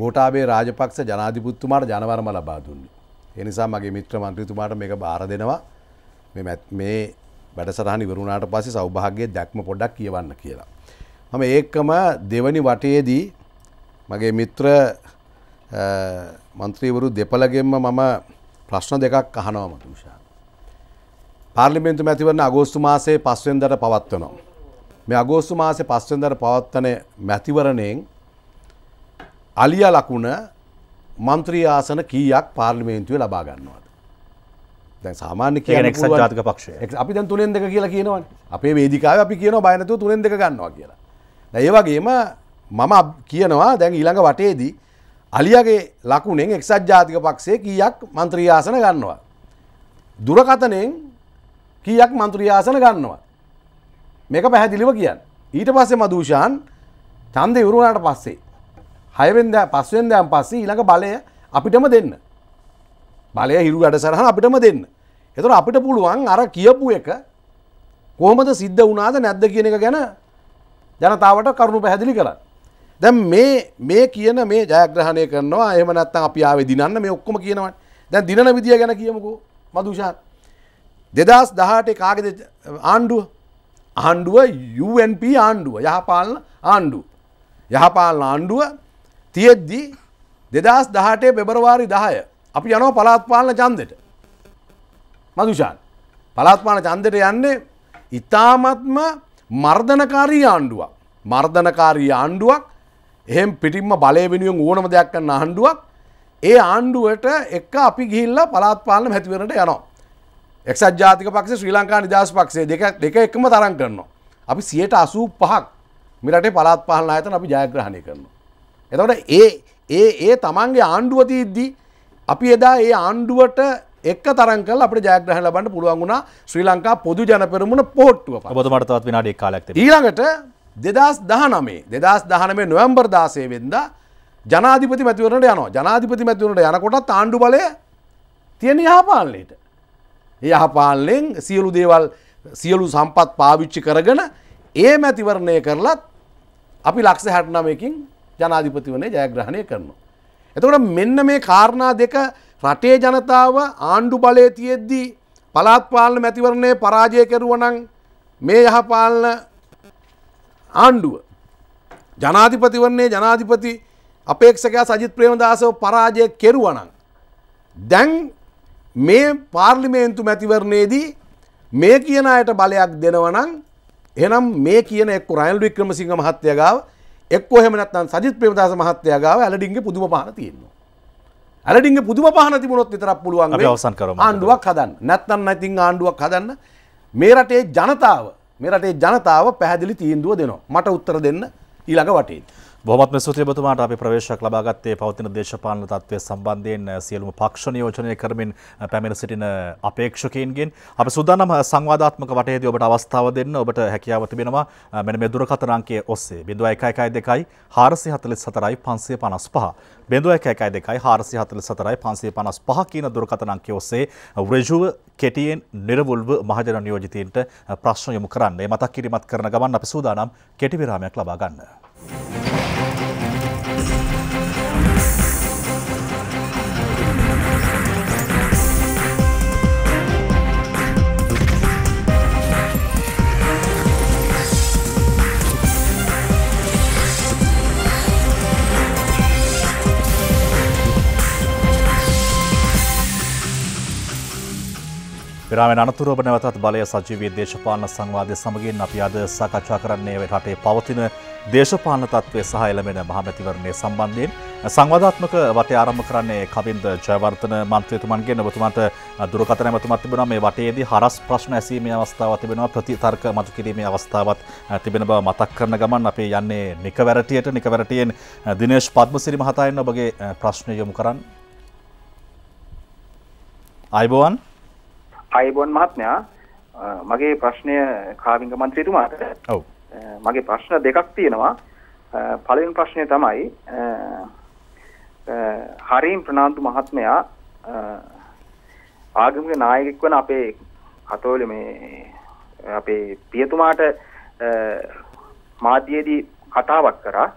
ගෝටාබේ රාජපක්ෂ ජනාධිපුත්තුමාට ජනවරම ලබා දුන්නේ. එනිසා මගේ මිත්‍ර මන්ත්‍රතුමාට මේක බාර දෙනවා මේ වැඩසටහනි වරුණාට පස්සේ සෞභාග්‍යයේ දැක්ම පොඩක් කියවන්න කියලා. මම ඒකම දෙවනි වටයේදී මගේ මිත්‍ර මන්ත්‍රීවරු දෙපළගෙන්ම මම ප්‍රශ්න දෙකක් අහනවම තුෂා. පාර්ලිමේන්තු මැතිවරණ අගෝස්තු මාසේ පස්වෙන්දට පවත්වනවා. මේ අගෝස්තු මාසේ පස්වෙන්දට පවත්වන මැතිවරණයෙන් අලිය ලකුණ මන්ත්‍රී ආසන කීයක් පාර්ලිමේන්තුවේ ලබා ගන්නවාද. දැන් සාමාන්‍ය කියන එක්සත් ජාතික පක්ෂය. අපි දැන් තුනෙන් දෙක කියලා කියනවනේ. අපේ වේදිකාවේ අපි කියනවා බය නැතුව තුනෙන් දෙක ගන්නවා කියලා. දැන් ඒ වගේම මම කියනවා දැන් ඊළඟ වටේදී අලියගේ ලකුණෙන් එක්සත් ජාතික පක්ෂේ කීයක් මන්ත්‍රීආසන ගන්නවා. දුරකතනෙන් කීයක් මන්ත්‍රීආසන ගන්නවා. මේක පැහැදිලිව කියන්න. ඊට පස්සේ මදූෂාන් චන්ද ඉවරුණාට පස්සේ. හයවෙන්ද පස්වෙන්දයන් පස්සේ ඊළඟ බලය අපිටම දෙන්න. බලය හිරු වැඩ සරහන අපිටම දෙන්න. එතුර අපිට පුළුවන් අර කියපු එක කොහොමද සිද්ධ වුණාද නැද්ද කියන එක ගැන ජනතාවට කරුණු පැහැදිලි කරන්න. දැන් මේ මේ කියන මේ ජයග්‍රහණය කරනවා එහෙම නැත්නම් අපි ආවේ දිනන්න මේ ඔක්කොම කියනවා. දැන් දිනන විදිය ගැන කියමුකෝ මදුෂාන්. 2018 කාගේද ආණ්ඩුව? ආණ්ඩුව UNP ආණ්ඩුව යහපාලන ආණ්ඩුව. යහපාලන ආණ්ඩුව තියෙද්දි 2018 පෙබරවාරි 10 අපි යනවා පළාත් පාලන ඡන්දෙට. මදුෂාන් පළාත් පාලන ඡන්දෙට යන්නේ ඊ타මත්ම මර්ධනකාරී ආණ්ඩුවක්. මර්ධනකාරී ආණ්ඩුවක් එහෙම පිටිම්ම බලය වෙනුවෙන් ඕනම දෙයක් කන්න ආණ්ඩුවක් ඒ ආණ්ඩුවට එක්ක අපි ගිහිල්ලා පලාත් පාලන හැතිවරට යනවා. එක්සත් ජාතික පක්ෂ ශ්‍රී ලංකා නිදහස් පක්ෂේ දෙක දෙක එකම තරම් කරනවා. අපි සියයට අසූ පහක් මිරටේ පලාත් පාලන ආයතන අපි ජයග්‍රහණය කරනවා. එතකොට ඒ ඒ ඒ තමන්ගේ ආණ්ඩුව තියද්දී අපි එදා ඒ ආණ්ඩුවට එක් තරන් කල අපට ජයග්‍රහණ ලබන්න පුළුවන් වුණා ශ්‍රී ලංකා පොදු ජනපෙරමුණ පෝට්ටුව ඔබතුමාට තවත් විනාඩි කාලයක් ඊළඟට දෙදස් දහනමේ දෙදස් දහනමේ නොවම්බර් දාසය වෙන්ද ජනාධිපති මැතිවරට යන ජනාධිපති මැතිවරට යනකොට ආණ්ඩු බලය තියෙන යහපාලනයට. ඒ යහපාලනෙන් සියලු දේවල් සියලු සම්පත් පාවිච්චි කරගෙන ඒ මැතිවරණය කරලත් අපි ලක්ෂ හැටනමයකින් ජනාධිපති වනේ ජයග්‍රහණය කරනවා. එතකොට මෙන්න මේ කාරණා දෙක රටේ ජනතාව ආණ්ඩු බලය තියෙද්දී පලාත්පාලන මැතිවරණය පරාජය කරුවනං මේ යහපාලන ආණ්ඩුව ජනාධිපතිවන්නේ ජනාධිපති අපේක්ෂකයා සජිත් ප්‍රේමදාසව පරාජය කෙරුවනං. දැන් මේ පාර්ලිමේන්තු මැතිවරණයේදී මේ කියන අයට බලයක් දෙනවනං එනම් මේ කියන එක් රයිල් වික්‍රමසිංහ මහත්තය ගාව එක්ක හෙමනත්න් සජිත් ප්‍රේමදාස මහත්තය ගාව ඇලඩින්ගේ පුදුම පහන තියෙනවා. ඇලඩින්ගේ පුදුම පහන තිබුණොත් විතරක් පුළුවන් අවසන් කර ආණ්ඩුවක් හදන්න නැත්තන්න ඉතින් ආණ්ඩුවක් හදන්න මේ රටේ ජනතාව මේ රටේ ජනතාව පැහැදිලි තීන්දුව දෙනවා. මට උත්තර දෙන්න ඊළඟ වටේ. බොහොමත්ම ස්තුතියි ඔබතුමාට අපි ප්‍රවේශයක් ලබා ගත්තේ පවතින දේශපාලන තත්ත්වය සම්බන්ධයෙන් සියලුම පක්ෂ නියෝජනය කරමින් පැමිණ සිටින අපේක්ෂකයින්ගෙන් අපි සූදානම් සංවාදාත්මක වටයේදී ඔබට අවස්ථාව දෙන්න ඔබට හැකියාව තිබෙනවා මෙන්න මේ දුරකථන අංකය ඔස්සේ 0112 444 555 බෙඳුව එකයි දෙකයි හාරසි හතල සතරයි පන්සේ පනස් පහ කියන දුරකතනංකය ඔස්සේ රජුව කෙටියෙන් නිරවුල්ව මහජන නියෝජිතීන්ට ප්‍රශ්න යොමු කරන්න මතක් කිරිමත් කරන ගමන් අපි සූදානම් කෙටිවිරාමයක් ලබා ගන්න. විරාමෙන් අනතුරුව නැවතත් බලය සජීවී දේශපාලන සංවාදය සමගින් අපි අද සාකච්ඡා කරන්නේ රටේ පවතින දේශපාලන තත්ත්වය සහ එළමෙන මහමැතිවරණය සම්බන්ධයෙන් සංවාදාත්මක වටේ ආරම්භ කරන්නේ කවින්ද ජයවර්ධන මන්ත්‍රීතුමන්ගේ ඔබතුමාට දුරකථන ඇමතුමක් තිබෙනවා මේ වටේදී හරස් ප්‍රශ්න ඇසීමේ අවස්ථාවක් තිබෙනවා ප්‍රතිතර්ක මතු කිරීමේ අවස්ථාවක් තිබෙන බව මතක් කරන ගමන් අපි යන්නේ නිකවැරටියට නිකවැරටියෙන් දිනේෂ් පද්මසිරි මහතායන් ඔබගේ ප්‍රශ්නය යොමු කරන්න අයිබෝවන් අයිබොන් මහත්මයා මගේ ප්‍රශ්නය කාවිංග මන්ත්‍රීතුමාට ඔව් මගේ ප්‍රශ්න දෙකක් තියෙනවා පළවෙනි ප්‍රශ්නය තමයි හරීම් ප්‍රනාන්දු මහත්මයා ආගමික නායකෙක් වන අපේ කතෝල මේ අපේ පියතුමාට මාධ්‍යයේදී කතාවක් කරා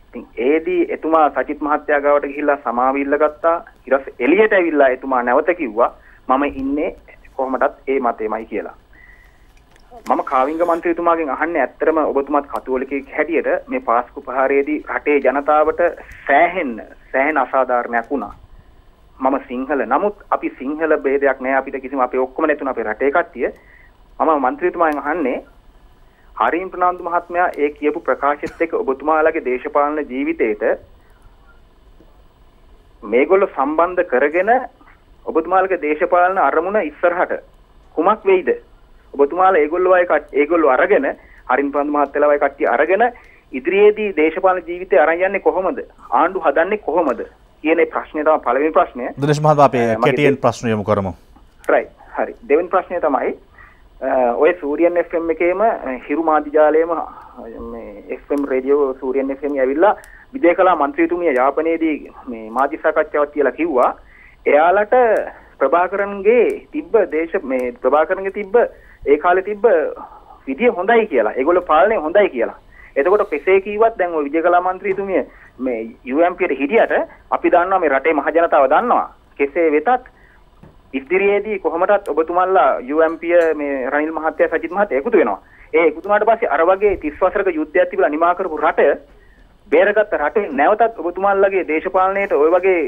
ඉතින් ඒදී එතුමා සජිත් මහත්තයා ගාවට ගිහිල්ලා සමාවිල්ල ගත්තා ඊට පස්සේ එළියට ඇවිල්ලා එතුමා නැවත කිව්වා මම ඉන්නේ කොහොමටත් ඒ මතයමයි කියලා. මම කාවිංග මන්ත්‍රීතුමාගෙන් අහන්නේ ඇත්තරම ඔබතුමත් කතෝලිකයෙක් හැටියට මේ පාස්කු ප්‍රහාරයේදී රටේ ජනතාවට සෑහෙන්න සෑහෙන අසාධාරණයක් වුණා. මම සිංහල. නමුත් අපි සිංහල ભેදයක් නෑ අපිට කිසිම අපේ ඔක්කොම නැතුණ අපේ රටේ කට්ටිය. මම මන්ත්‍රීතුමාගෙන් අහන්නේ හරින් ප්‍රනාන්දු මහත්මයා ඒ කියපු ප්‍රකාශෙත් එක්ක ඔබතුමාලගේ දේශපාලන ජීවිතේට මේගොල්ලෝ සම්බන්ධ කරගෙන ඔබතුමාලගේ දේශපාලන අරමුණ ඉස්සරහට කුමක් වෙයිද? ඔබතුමාලා ඒගොල්ලෝ අය ඒගොල්ලෝ අරගෙන හරින් පන්දු මහත්තයලා වගේ කට්ටිය අරගෙන ඉදිරියේදී දේශපාලන ජීවිතය අරන් යන්නේ කොහොමද? ආණ්ඩු හදන්නේ කොහොමද? කියන ප්‍රශ්නේ තමයි පළවෙනි ප්‍රශ්නය. දුනේෂ් මහත්මයා අපි කෙටියෙන් ප්‍රශ්න යොමු කරමු. right. හරි. දෙවෙනි ප්‍රශ්නය තමයි ඔය සූරියන් FM එකේම හිරු මාධ්‍යාලයේම මේ FM රේඩියෝ සූරියන් FM ඇවිල්ලා විජේකලා මන්ත්‍රීතුමිය යාපනයේදී මේ මාධ්‍ය සාකච්ඡාවක් කියලා කිව්වා. එයාලට ප්‍රභාකරන්ගේ තිබ්බ දේශ මේ ප්‍රභාකරන්ගේ තිබ්බ ඒ කාලේ තිබ්බ විදිය හොඳයි කියලා. ඒගොල්ලෝ පාලනය හොඳයි කියලා. එතකොට කෙසේ කීවත් දැන් ওই විජයකලා මන්ත්‍රීතුමිය මේ UMP ට හිටියට අපි දන්නවා මේ රටේ මහ ජනතාව දන්නවා. කෙසේ වෙතත් ඉදිරියේදී කොහොමදත් ඔබතුමන්ලා UMP මේ රනිල් මහත්තයා සජිත් මහත්තයා එකතු වෙනවා. ඒ එකතු වුණාට පස්සේ අර වගේ 30 වසරක යුද්ධයක් තිබිලා නිමා කරපු රට බේරගත්ත රටේ නැවතත් ඔබතුමාලගේ දේශපාලනයට ওই වගේ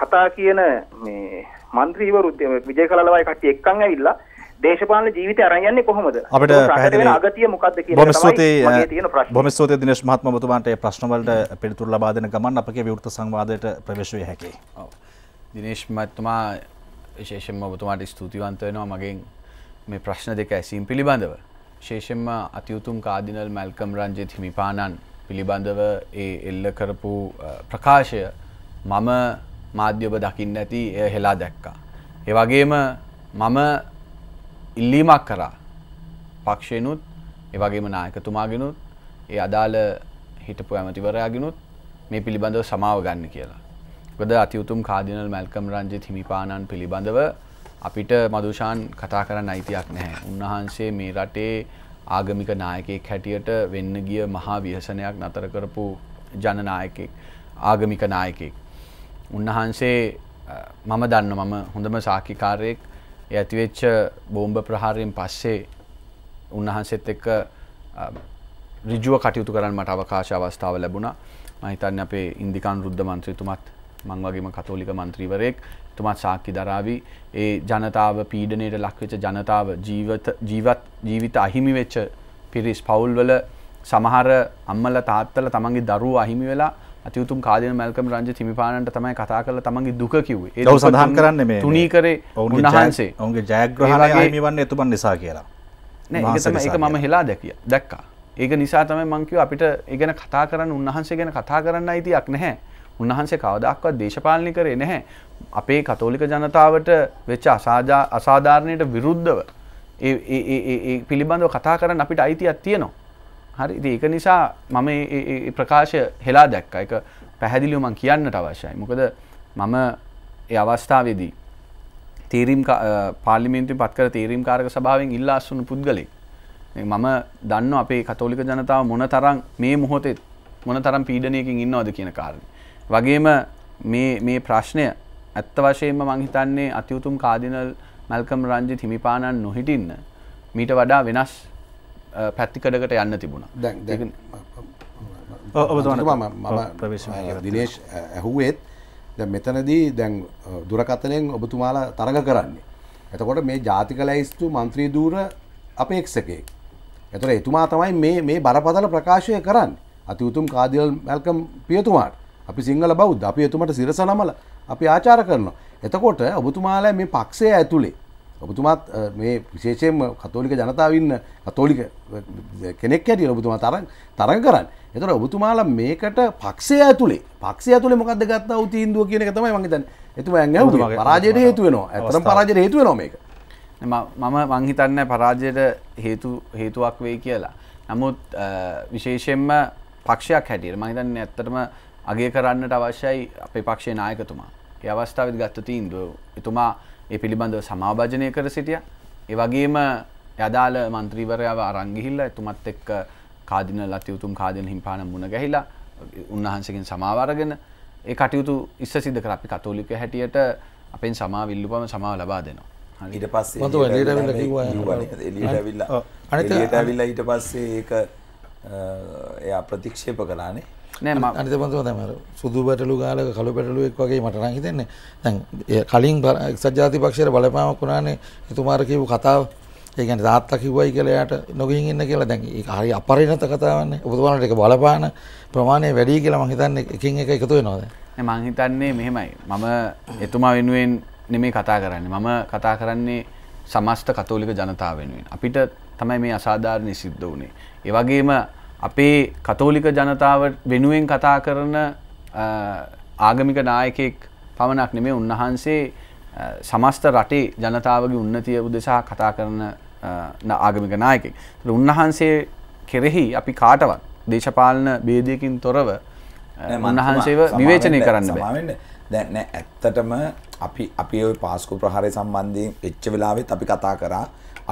කතා කියන මේ මන්ත්‍රීවරුත් විජේකලලවයි කට්ටිය එක්කන් ඇවිල්ලා දේශපාලන ජීවිතය අරන් යන්නේ කොහොමද? අපිට පැහැදිලි අගතිය මොකක්ද කියන එක තමයි මගේ තියෙන ප්‍රශ්නේ. බොහොම ස්තුතියි දිනේෂ් මහත්මයා ඔබතුමාට මේ ප්‍රශ්න වලට පිළිතුරු ලබා දෙන ගමන් අපගේ විවෘත සංවාදයට ප්‍රවේශ විය හැකියි. ඔව්. දිනේෂ් මහත්මයා විශේෂයෙන්ම ඔබතුමාට ස්තුතිවන්ත වෙනවා මගෙන් මේ ප්‍රශ්න දෙක ඇසීම් පිළිබඳව. විශේෂයෙන්ම අතිඋතුම් කාදිනල් මැල්කම් රංජිත් හිමිපාණන් පිළිබඳව ඒ එල්ල කරපු ප්‍රකාශය මම මාධ්‍ය ඔබ දකින්න ඇති හෙලා දැක්කා. ඒ වගේම මම ඉල්ලීමක් කරා පක්ෂයනුත් ඒ වගේම නායකතුමාගෙනුත් ඒ අදාළ හිටපු ඇමතිවරයාගෙනුත් මේ පිළිබඳව සමාව ගන්න කියලා. ගොද අතිවුතුම් කාදිනල් මැල්කම් රංජිත් හිමිපාණන් පිළිබඳව අපිට මදුෂාන් කතා කරන්න අයිතියක් නැහැ. උන්වහන්සේ මේ රටේ ආගමික නායකයෙක් හැටියට වෙන්න ගිය මහා විහසනයක් නතර කරපු ජනනායකෙක් ආගමික නායකෙක්. උන්වහන්සේ මම දන්න මම හොඳම සාකිකාරයෙක් ඇතිවෙච්ච බෝම්භ ප්‍රහාරයෙන් පස්සේ උන්වහන්සේත් එක්ක රිජුව කටයුතු කරන්න මට අවකාශ අවස්ථාව ලැබුණා මහිතන්න අපේ ඉන්දිකාන් රුද්ධ මන්ත්‍රීතුමත් මං වගේම කතෝලික මන්ත්‍රීවරයෙක් තුමත් සාක්කි දරාවි ඒ ජනතාව පීඩනයට ලක්වෙච්ච ජනතාව ජීවත් ජීවිත අහිමි වෙච්ච පිරිස් පවුල්වල සමහර අම්මල තාත්තල තමන්ගේ දරුව අහිමි වෙලා අතියුතුම් කාදන මැල්කම් රංජ තිමිපාණන්ට තමයි කතා කල තමන්ගේ දුක කිව්ේ ඒ සඳහන් කරන්න මේ තුනී කරේ උන්වහන්සේ ඔුන්ගේ ජයග්‍රහණය වන්න එතුමන් නිසා කියලා නඒතම එක මම හෙලා දැකිය දැක්කා ඒක නිසා තමයි මංකව අපිට ඒගැන කතා කරන්න උන්වහන්සේ ගැන කතා කරන්න අයිතියක් නැහැ උන්වහන්සේ කවදක්වත් දේශපාලනි කරේ නැහැ අපේ කතෝලික ජනතාවට වෙච්ච අසාධාරණයට විරුද්ධව ඒ පිළිබඳව කතා කරන්න අපිට අයිතියක් තියෙනවා හරි ඒක නිසා මම ප්‍රකාශ හෙලා දැක්ක එක පැහැදිලිව මං කියන්නට අවශ්‍යයි මොකද මම ඒ අවස්ථාවේදී තීරීම් පාලිමේන්තු පත්කර තීරීම් කාරක සභාවෙන් ඉල්ලාස්සුණු පුද්ගලෙක් මම දන්න අපේ කතෝලික ජනතාව මොන තරම් මේ මොහොතේ මොන තරම් පීඩනයකින් ඉන්නවද කියන කාරණය. වගේම මේ ප්‍රශ්නය ඇත්ත වශයෙන්ම මංහිතන්නේ අතියුතුම් කාදිනල් මැල්කම් රංජි හිමිපාණන් නොහිටින්න මීට වඩා වෙනස් පැත්තිකඩකට යන්න තිබුණ දැ දිනේශ් ඇහුවේත් දැ මෙතනදී දැන් දුරකතනයෙන් ඔබතුමාලා තරග කරන්නේ. එතකොට මේ ජාතික ලැයිස්තු මන්ත්‍රී දූර අප එක්සකේ. එතට එතුමා තමයි මේ මේ බරපතල ප්‍රකාශය කරන්න අති උතුම් කාදියල් මැල්කම් පියතුමාට අපි සිංහල බෞද්ධ අපි එතුමට සිරසනමල අපි ආචාර කරනවා. එතකොට ඔබතුමාලා මේ පක්ෂය ඇතුළේ ඔබතුමාත් මේ විශේෂයෙන් කතෝලික ජනතාවන්න කතෝලික කෙනෙක් ඇටිය ඔබතුමා තරන් තරග කරන්න එතට ඔබතුමාලා මේකට පක්ෂය ඇතුළේ පක්ෂය තුළ මොකද ගත්ත ති ඉන්දුව කියන තමයි මංහිතන් එතුම ඇ පරාජයට හේතුවෙනවා ඇතරම් පරාජයට හේතුව නොමේක මම මංහිතන්න පරාජයට හේතු හේතුවක් වේ කියලා නමුත් විශේෂෙන්ම පක්ෂයක් හැටියට මහිතන්න ඇත්තටම අගේ කරන්නට අවශ්‍යයි අපේ පක්ෂය නායකතුමා ඒ අවස්ථාවත් ගත්ත තීන්දුව එතුමා ඒ පිළිබඳව සමාභජනය කර සිටිය. ඒවගේම යදාල මන්ත්‍රීවරයාව අරංගිහිල්ල එතුමත් එක්ක කාදින ලතියුතුම් කාදින හිම්පාන මුණ ගැහිලා උන්වහන්සකින් සමාවරගෙන ඒ කටයුතු ඉස්ස සිද්ධ කර අපි කතෝලික හැටියට අපෙන් සමා විල්ලුපම සමාව ලබා දෙනවා. ඊට පස්සේ එලියට ඇවිල්ලා එලියට ඇවිල්ලා ඊට පස්සේ ඒක එයා ප්‍රතික්ෂේප කළානේ අනිත පන්සම තමර සුදු පැටලු ගාලක කළු පැටලුවෙක් වගේ මටන හිතෙන්නේ දැන් කලින් සජාති පක්ෂයට බලපෑමක් වුණානේ එතුමාර කියපු කතාව ඒකන තාත්තා කිව්වයි කියලයාට නොගින් ඉන්න කියලා දැන් හරි අපරිනත කතාවන්නේ ඔබතුමාලට එක බලපාන ප්‍රමාණය වැඩි කියලා මහිතන්න එකින් එක එකතු වෙනවාද මංහිතන්නේ මෙහෙමයි මම එතුමා වෙනුවෙන් නෙමේ කතා කරන්නේ මම කතා කරන්නේ සමස්ත කතෝලික ජනතාව වෙනුවෙන් අපිට තමයි මේ අසාධාරණය සිද්ධ වුණේ. ඒවගේම අපේ කතෝලික ජනතාව වෙනුවෙන් කතා කරන ආගමික නායකෙක් පමණක් නෙමේ උන්වහන්සේ සමස්ත රටේ ජනතාවගේ උන්නතිය උදෙසා කතා කරන ආගමික නායකෙක්. උන්වහන්සේ කෙරෙහි අපි කාටවත් දේශපාලන බේදයකින් තොරව මන්හන්සේව විවේචනය කරන්න බාවෙන්න දැන්න ඇත්තටම අපි අපි ඔය පාස්කු ප්‍රහාරය සම්බන්ධයෙන් එච්ච වෙලාවෙත් අපි කතා කරා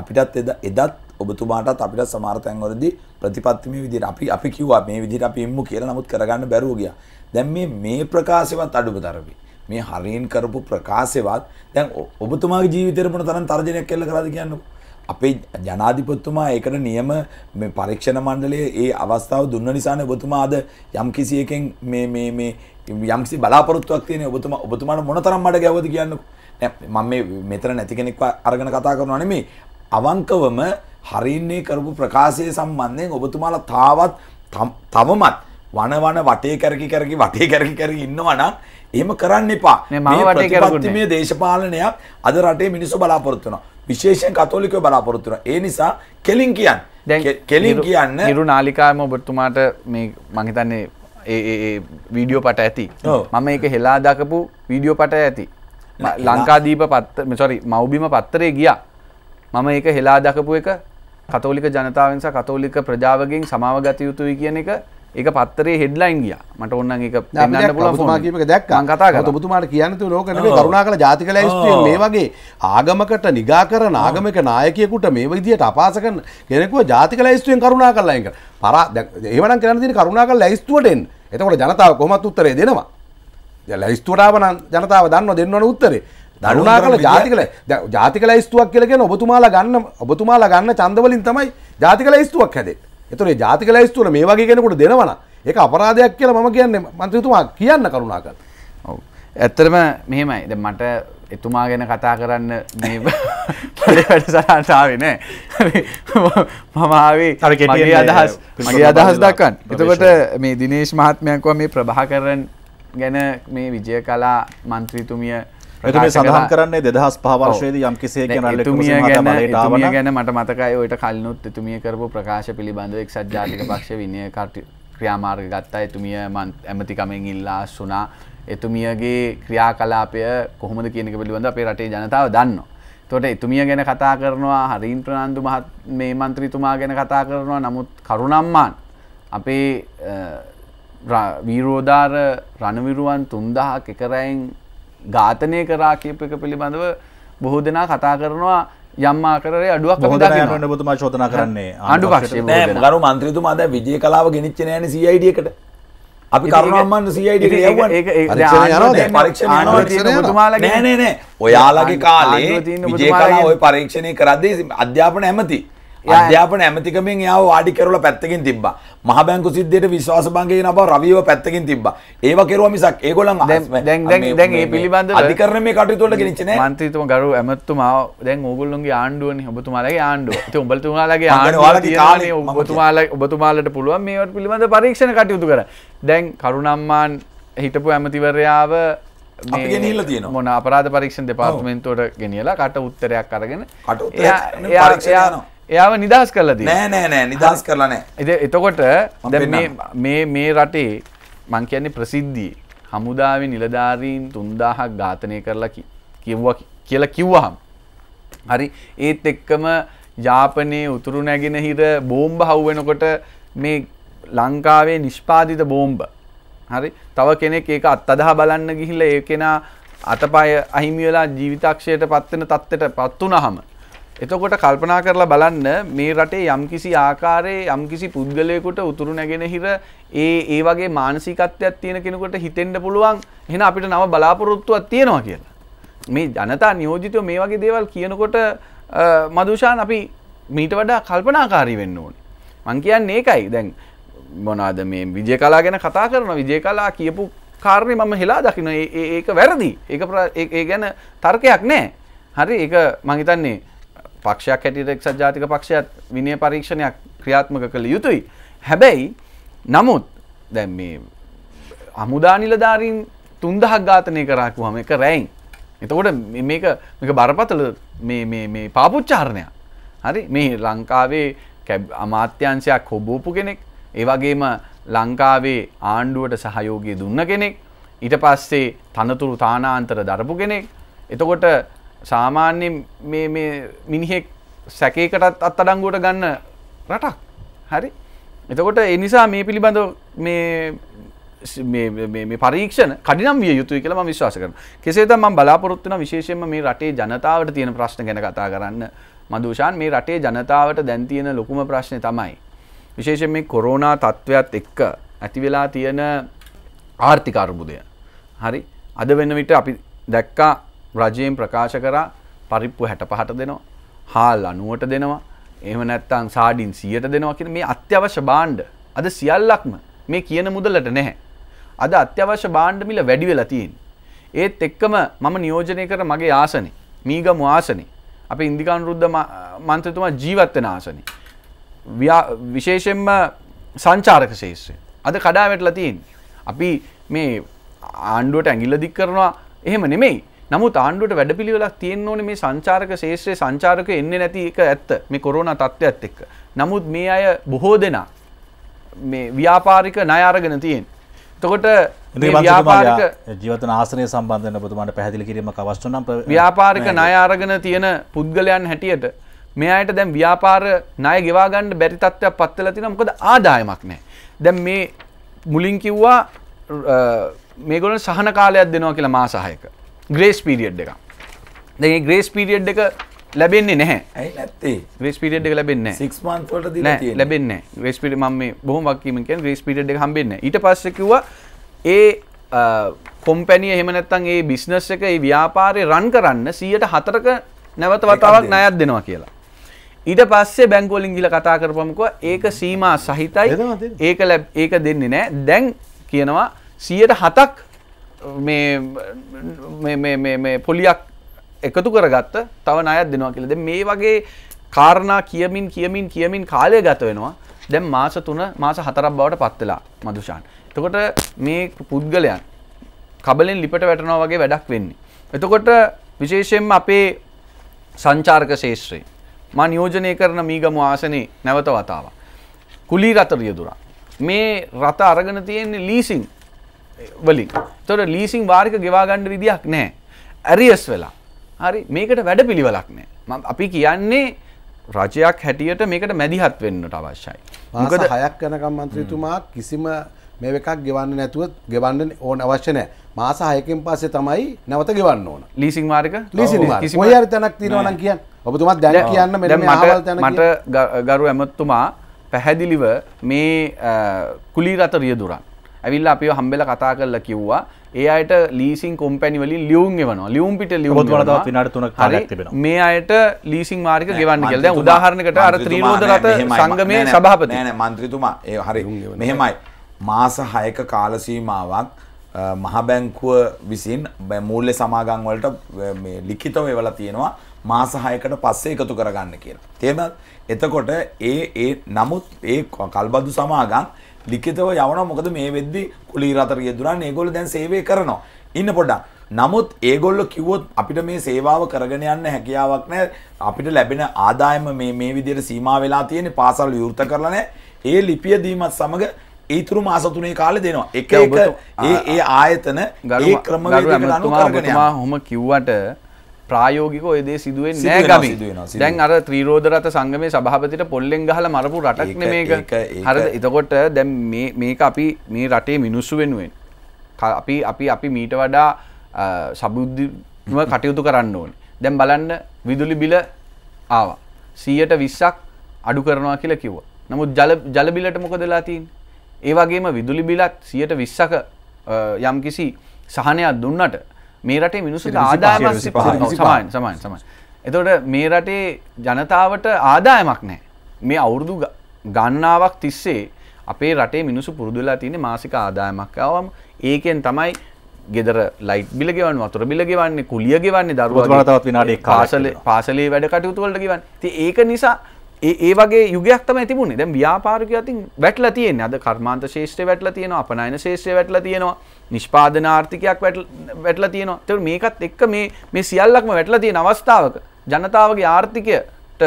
අපිටත් එදත් ඔබතුමාටත් අපිට සමහර තැන්වලදී ප්‍රතිපත්තිමේ විදිහට අපි අපි කිව්වා මේ විදිහට අපි ඉම්මු කියලා නමුත් කරගන්න බැරුව ගියා. දැන් මේ මේ ප්‍රකාශෙවත් අඩුම තරමේ මේ හරියෙන් කරපු ප්‍රකාශෙවත් දැන් ඔබතුමාගේ ජීවිතේට මොන තරම් තර්ජනයක් කියලා කරාද කියන්නකෝ. අපේ ජනාධිපතිතුමා ඒකට නියම මේ පරීක්ෂණ මණ්ඩලයේ ඒ අවස්ථාව දුන්න නිසානේ ඔබතුමා අද යම්කිසි එකෙන් මේ මේ මේ යම්කිසි බලාපොරොත්තුවක් තියෙන ඔබතුමා ඔබතුමාට මොනතරම් මඩ ගැවුවද කියන්නකෝ. මම මේ මෙතන නැති කෙනෙක්ව අරගෙන කතා කරනවා නෙමෙයි. අවංකවම හරින්නේ කරපු ප්‍රකාශය සම්බන්ධයෙන් ඔබතුමාලා තාවත් තවමත් වනවන වටේ කරකි කරකි වටේ කරකි කර ඉන්නවනම් එහෙම කරන්න එපා මේ දේශපාලනයක් අද රටේ මිනිස්සු බලාපොරොත්තුන විශේෂෙන් කතෝලිකව බලාපොරොත්තුන ඒ නිසා කෙලින් කියන් කෙලින් කියන්න නිරු නාලිකාම ඔබතුමාට මේ මහිතන්නේ ඒ වීඩියෝ පට ඇති මම එක හෙලා දකපු වීඩියෝ පට ඇති ලංකාදීප පත් මෙසොරි මවබිම පත්තරේ ගියා මම ඒක හෙලා දකපු එක කතෝලික ජනතාවස කතෝලික ප්‍රජාවගෙන් සමාව ගත යුතුයි කියන එක ඒ පත්තරේ හෙඩ්ලයින් ගිය මට ඔන්න එක ම දැක් කතා ගතතුමාට කියනතු ලෝකන කරුණා කළ ජාතික ලයිස්ේ මේ වගේ ආගමකට නිගා කර නාගමක නායකයකුට මේ විදියට අපාසකන කෙනෙකුව ජාතික ලයිස්තුවෙන් කරුණා කරලායක පර ඒවන කරනති කරුණා කල ලයිස්තුවටෙන් එතකොට ජනතාව කොමත් උත්තරේ දෙනවා ලයිස්තුවටාවන ජනතාව දන්න දෙන්නවන උත්තරේ දරුණා කළ ජාතිකල ජාතිකල ස්තුවක් කියලගෙන ඔබතුමාලා ගන්න ඔබතුමාලා ගන්න චන්දවලින් තමයි ජාතිකල ස්තුවක් හැදේ එතුරේ ජාතිකල ස්තුවන මේ වගේ කෙනෙකුට දෙනවන එක අපරාධයක් කියලා මම කියන්නේ මන්ත්‍රතුමා කියන්න කරුණා කර ඔවු ඇත්තරම මෙහෙමයි ද මට එතුමා ගැන කතා කරන්න වැඩසටාවෙන මමාවේ තරකෙටිය අදහස් මගේ අදහස් දක්කන් එතකොට මේ දිනේශ් මහත්මයක්ව මේ ප්‍රභාකරන් ගැන මේ විජය කලා මන්ත්‍රීතුමිය ඇතුමේ සඳහන් කරන්නේ දෙදහස් පහවර්ශයේද යම් කිසේ තුමිය ගැන ටාවන ගැන මට මතකයි ඔයට කල්නුත් එතුමිය කරපු ප්‍රකාශ පිළිබඳව එක්සත් ජාතික පක්ෂ විනය කට ක්‍රියාමාර්ග ගත්තා එතුමිය ඇමතිකමෙන් ඉල්ලා සුනා එතුමියගේ ක්‍රියා කලාපය කොහොමද කියනක පිළිබඳ අපේ රටේ ජනතාව දන්න. තොට එතුමිය ගැන කතා කරනවා හරීන් ප්‍රනාන්දු මහත් මේ මන්ත්‍රීතුමා ගැන කතා කරනවා නමුත් කරුණම්මාන් අපේ වීරෝධාර රණවිරුවන් තුන්දහක් එකරයින් ඝාතනය කරා කියප එක පිළිබඳව බොහෝ දෙනා කතා කරනවා යම්මා කරේ අඩුවක් හොදන්න බතුමා චෝතන කරන්නේ ආණ්ඩු පක්ෂ ගරු මන්ත්‍රතු මද විජය කලාව ගෙනනිච්ච නෑන සියිඩියකට අපි කරුණම්මන්න සයිඩ ඔයාලගේ කාලේ විජය කලා ඔය පරීක්ෂණය කරද්දේ අධ්‍යාපන ඇමති අධ්‍යාපන ඇමතිකමෙන් යාව වාඩි කරලා පැත්තකින් තිබ්බා. මහ බැංකු සිද්ධියට විශ්වාස භංගය නබව රවිව පැත්තකින් තිබ්බා. ඒව කෙරුවා මිසක් ඒගොල්ලන් දැන් දැන් දැන් මේ පිළිබඳව අධිකරණමේ කටයුතු වලට ගෙනිච්චේ නෑ. මන්ත්‍රීතුමා ගරු ඇමතිතුමා දැන් ඕගොල්ලොන්ගේ ආණ්ඩුවනේ ඔබතුමාලගේ ආණ්ඩුව. ඉතින් ඔබතුමාලගේ ආණ්ඩුව ඔබතුමාලා ඔබතුමාලට පුළුවන් මේවට පිළිබඳ පරීක්ෂණ කටයුතු කරන්න. දැන් කරුණම්මාන් හිටපු ඇමතිවරයාව ගෙනල තියන මොන අපරාධ පරීක්ෂණ දෙපාර්තමෙන්න්තුවට ගෙනියලා කට උත්තරයක් අරගෙන කට එයාව නිදහස් කරලද නෑ නෑ නෑ නිදහස් කරලනෑ එතකොට මේ මේ රටේ මං කියන්නේ ප්‍රසිද්ධී හමුදාව නිලධාරීන් තුන්දාහක් ඝාතනය කරලා කිව්වා කියලා කිව්වහම් හරි ඒත් එක්කම ජාපනයේ උතුරු නැගෙනහිර බෝම්බ හව්වෙනකොට මේ ලංකාවේ නිෂ්පාදිත බෝම්බ හරි තව කෙනෙක් ඒක අත්තදහ බලන්න ගිහිල්ලා ඒ කෙනා අතපය අහිමි වෙලා ජීවිතක්ෂයට පත්වෙන තත්ත්වයට පත් වුණාම එතකොට කල්පනා කරලා බලන්න මේ රටේ යම්කිසි ආකාරයේ යම්කිසි පුද්ගලයෙකුට උතුරු නැගෙනහිර ඒ ඒ වගේ මානසිකත්වයක් තියෙන කෙනෙකුට හිතෙන්න පුළුවන් එහෙනම් අපිට නව බලාපොරොත්තුවක් තියෙනවා කියලා. මේ ජනතා නියෝජිතයෝ මේ වගේ දේවල් කියනකොට මදුෂාන් අපි මීට වඩා කල්පනාකාරී වෙන්න ඕනේ. මං කියන්නේ ඒකයි. දැන් මොනවාද මේ විජය කලා ගැන කතා කරන විජය කලා කියපු කාරණය මම හෙලා දකින ඒක වැරදි ඒ ගැන තර්කයක් නෑ හරි ඒ මංහිතන්නේ පක්ෂයක් හැටියට එක්සත් ජාතික පක්ෂයත් විනය පරීක්ෂණයක් ක්‍රියාත්මක කළ යුතුයි. හැබැයි නමුත් දැන් මේ හමුදා නිලධාරීන් 3000ක් ඝාතනය කරා කිව්වම එක රැයින්. එතකොට මේක මේක බරපතල මේ මේ මේ පාපුච්චාරණයක්. හරි මේ ලංකාවේ අමාත්‍යංශයක් හොබෝපු කෙනෙක්, ඒ වගේම ලංකාවේ ආණ්ඩුවට සහයෝගය දුන්න කෙනෙක්, ඊට පස්සේ තනතුරු තානාන්තර දරපු කෙනෙක්. එතකොට සාමාන්‍ය මිනිහෙක් සැකේකටත් අත්තඩංගුවට ගන්න රටක් හරි එතකොට එනිසා මේ පිළිබඳව මේ පරීක්ෂණ කඩිනම් විය යුතුයි කියලා මම විශ්වාස කරනවා. කෙසේ තම මම බලාපොරොත්තු වෙන විශේෂයෙන්ම මේ රටේ ජනතාවට තියෙන ප්‍රශ්න ගැන කතා කරන්න මදුෂාන් මේ රටේ ජනතාවට දැන් තියෙන ලොකුම ප්‍රශ්නේ තමයි විශේෂයෙන් මේ කොරෝනා තත්ත්වයක් එක්ක ඇති වෙලා තියෙන ආර්ථික අර්බුදය. හරි. අද වෙන විට අපි දැක්කා රජයෙන් ප්‍රකාශ කරා පරිප්පු හැට පහට දෙනවා හාල් අනුවට දෙනවා එහම නැත්තං සාඩින් සියට දෙනවා කියෙන මේ අත්‍යවශ්‍ය බාණ්ඩ අද සියල්ලක්ම මේ කියන මුදලට නැහැ. අද අත්‍යවශ්‍ය බාණ්ඩ මිල වැඩි වෙලා තියෙන. ඒත් එක්කම මම නියෝජනය කර මගේ ආසනේ මීගම ආසනේ අප ඉන්දිකානුරුද්ධ මන්ත්‍රතුමා ජීවත්වන ආසනේ. විශේෂෙන්ම සංචාරක ශේෂය. අද කඩා වැටලා තියෙන්. අපි මේ ආණ්ඩුවට ඇගිල්ල දික් කරනවා එහෙම නෙමෙයි නමුත් ආණ්ඩුවට වැඩපිළිවෙලක් තියෙන්න ඕනේ මේ සංචාරක ශේෂ්ත්‍රයේ සංචාරක එන්නේ නැති එක ඇත්ත මේ කොරෝනා තත්ත්වයත් එක්ක. නමුත් මේ අය බොහෝ දෙනා මේ ව්‍යාපාරික ණය අරගෙන තියෙන. එතකොට ව්‍යාපාරික ජීවන ආශ්‍රය සම්බන්ධ වෙන ඔබතුමාට පැහැදිලි කිරීමක් අවශ්‍ය නම් ව්‍යාපාරික ණය අරගෙන තියෙන පුද්ගලයන් හැටියට මේ අයට දැන් ව්‍යාපාර ණය ගෙවා ගන්න බැරි තත්ත්වයක් පත් වෙලා තියෙනවා. මොකද ආදායමක් නැහැ. දැන් මේ මුලින් කිව්වා මේගොල්ලෝ සහන කාලයක් දෙනවා කියලා මාස 6ක. ග්‍රේස් පීරියඩ් එක දෙ ග්‍රේස් පීරියඩ් එක ලැබෙන්නේ නැහැ ඇත්තේ ග්‍රේස් පීරියඩ් එක ලැබෙන්නේ නැහැ 6 month වලට දීලා තියෙනවා ලැබෙන්නේ නැහැ ග්‍රේස් පීරියඩ් මම මේ බොහොම වක්කීමෙන් කියන්නේ ග්‍රේස් පීරියඩ් එක හම්බෙන්නේ නැහැ ඊට පස්සේ කිව්වා ඒ කොම්පැනි එහෙම නැත්නම් ඒ බිස්නස් එක ඒ ව්‍යාපාරේ රන් කරන්න 104ක නැවත වතාවක් ණයක් දෙනවා කියලා ඊට පස්සේ බැංකෝලින් ගිල කතා කරපමකව ඒක සීමා සහිතයි ඒක ලැබ ඒක දෙන්නේ නෑ දැන් කියනවා සියයට හතක් මේ පොලියක් එකතු කරගත්ත තව අයත් දෙනවා කියලද මේ වගේ කාරණා කියමින් කියමින් කියමින් කාලය ගත වෙනවා දැම් මාස තුන මාස හතරක් බවට පත්වෙලා මදුෂාන්. එතකොට මේ පුද්ගලයන් කබලෙන් ලිපට වැටනවා වගේ වැඩක් වෙන්නේ. එතකොට විශේෂයෙන්ම අපේ සංචාර්ක ශේෂත්‍රයේ මා නියෝජනය කරන මීගම ආසනේ නැවත වතාව. කුලී රත රියදුරා. මේ රත අරගෙන තියෙන්නේ ලීසින් වලින් තොට ලීසින් වාර්ක ගෙවාගණ්ඩ විදියක් නෑ ඇරියස් වෙලා හරි මේකට වැඩ පිළිවලක් නෑ අපි කියන්නේ රජයක් හැටියට මේකට මැදිහත් වෙන්නට අවශ්‍යයි. මකද හයක් යනකම් මන්ත්‍රීතුමා කිසිම මේ එකක් ගෙවන්න නැතුව ගෙවන්න ඕන අවශ්‍ය නැහැ. මාස 6කින් පස්සේ තමයි නැවත ගෙවන්න ඕන. ලීසින් මාර්ග ලීසින් මාර්ග. කොහේ හරි තැනක් තියෙනවා නම් කියන්න. ඔබතුමා දැන් කියන්න මෙන්න මේ ආවල් තැන මට ගරු ඇමතුමා පැහැදිලිව මේ කුලී රත රියදුරන් ඇවිල්ල අපි හම්බෙල කතා කරලා කිව්වා ඒ අයට ලීසින් කොම්පැනිවලින් ලියුම් එවන ලියුම් පිට ලියුම් මේ අයට ලීසින් මාර්ක ගෙවන්න කියල උදාහරණකට අර ත්‍රීරෝධ රත සංගමය සභාපති නෑ මන්ත්‍රතුමා ඒ හරි මෙහෙමයි මාස හයක කාලසීමාවක් මහබැංකුව විසින් මූල්ලෙ සමාගංවලට ලික්කිතව වෙවල තියෙනවා මාස හයකට පස්සේ එකතු කරගන්න කියලා. තේම එතකොට ඒ ඒ නමුත් ඒ කල්බදු සමාගන් ලිඛිතව යවනවා මොකද මේ වෙද්දි කුලී රතර යෙදුනාන් ඒගොල්ලෝ දැන් සේවය කරනවා. ඉන්න පොඩ්ඩක්. නමුත් ඒගොල්ලො කිවොත් අපිට මේ සේවාව කරගෙන යන්න හැකියාවක් නෑ අපිට ලැබෙන ආදායම මේ මේ විදියට සීමා වෙලා තියෙන පාසල් විවෘත කරලන ඒ ලිපිය දීමත් සමඟ ඒතුරු මාසතුනේ කාල දෙනවා එක ඒ ආයතන ගරු ක්‍රම ගරු ඇමතුමා හොම කිව්වට ප්‍රායෝගික ඔයදේ සිදුවෙන් නෑ ගම දැන් අර ත්‍රීරෝධරත සංගමය සභාපතිට පොල්ලෙන් ගහල මරපු රටක්න මේක හර එතකොට දැම් මේක අපි මේ රටේ මිනිස්සු වෙනුවෙන් අපි අපි අපි මීට වඩා සබුද්ධම කටයුතු කරන්න ඕන දැම් බලන්න විදුලි බිල ආවා සීයට විස්සක් අඩු කරනවා කියලා කිව්ව නමුත් ජල ජලබිලට මොකදලා තින් ඒවගේම විදුලි බිලත් සියට විස්සක යම්කිසි සහනයක් දුන්නට මේ රටේ මිනිසුන්ට ආදායමක් සමාන සමාන සමාන. එතකොට මේ රටේ ජනතාවට ආදායමක් නැහැ. මේ අවුරුදු ගණනාවක් තිස්සේ අපේ රටේ මිනිසු පුරුදු වෙලා තියෙන මාසික ආදායමක් ආවම ඒකෙන් තමයි ගෙදර ලයිට් බිල ගෙවන්න වතුර බිල ගෙවන්නේ කුලිය ගෙවන්නේ දරුවා තවත් විනාඩි පාසලේ පාසලේ වැඩ කටයුතු වලට ගෙවන්නේ. ඉතින් ඒක නිසා ඒ වගේ යුගයක් තමයි තිබුණේ. දැන් ව්‍යාපාරිකයෝ අතින් වැටලා තියෙන්නේ. අද කර්මාන්ත ශේෂ්ත්‍රය වැටලා තියෙනවා, අපනයන ශේෂ්ත්‍රය වැටලා තියෙනවා. නිෂ්පාදන ආර්ථිකයක් වැටලා තියෙනවා. ඒතකොට මේකත් එක්ක මේ මේ සියල්ලක්ම වැටලා තියෙන අවස්ථාවක ජනතාවගේ ආර්ථිකයට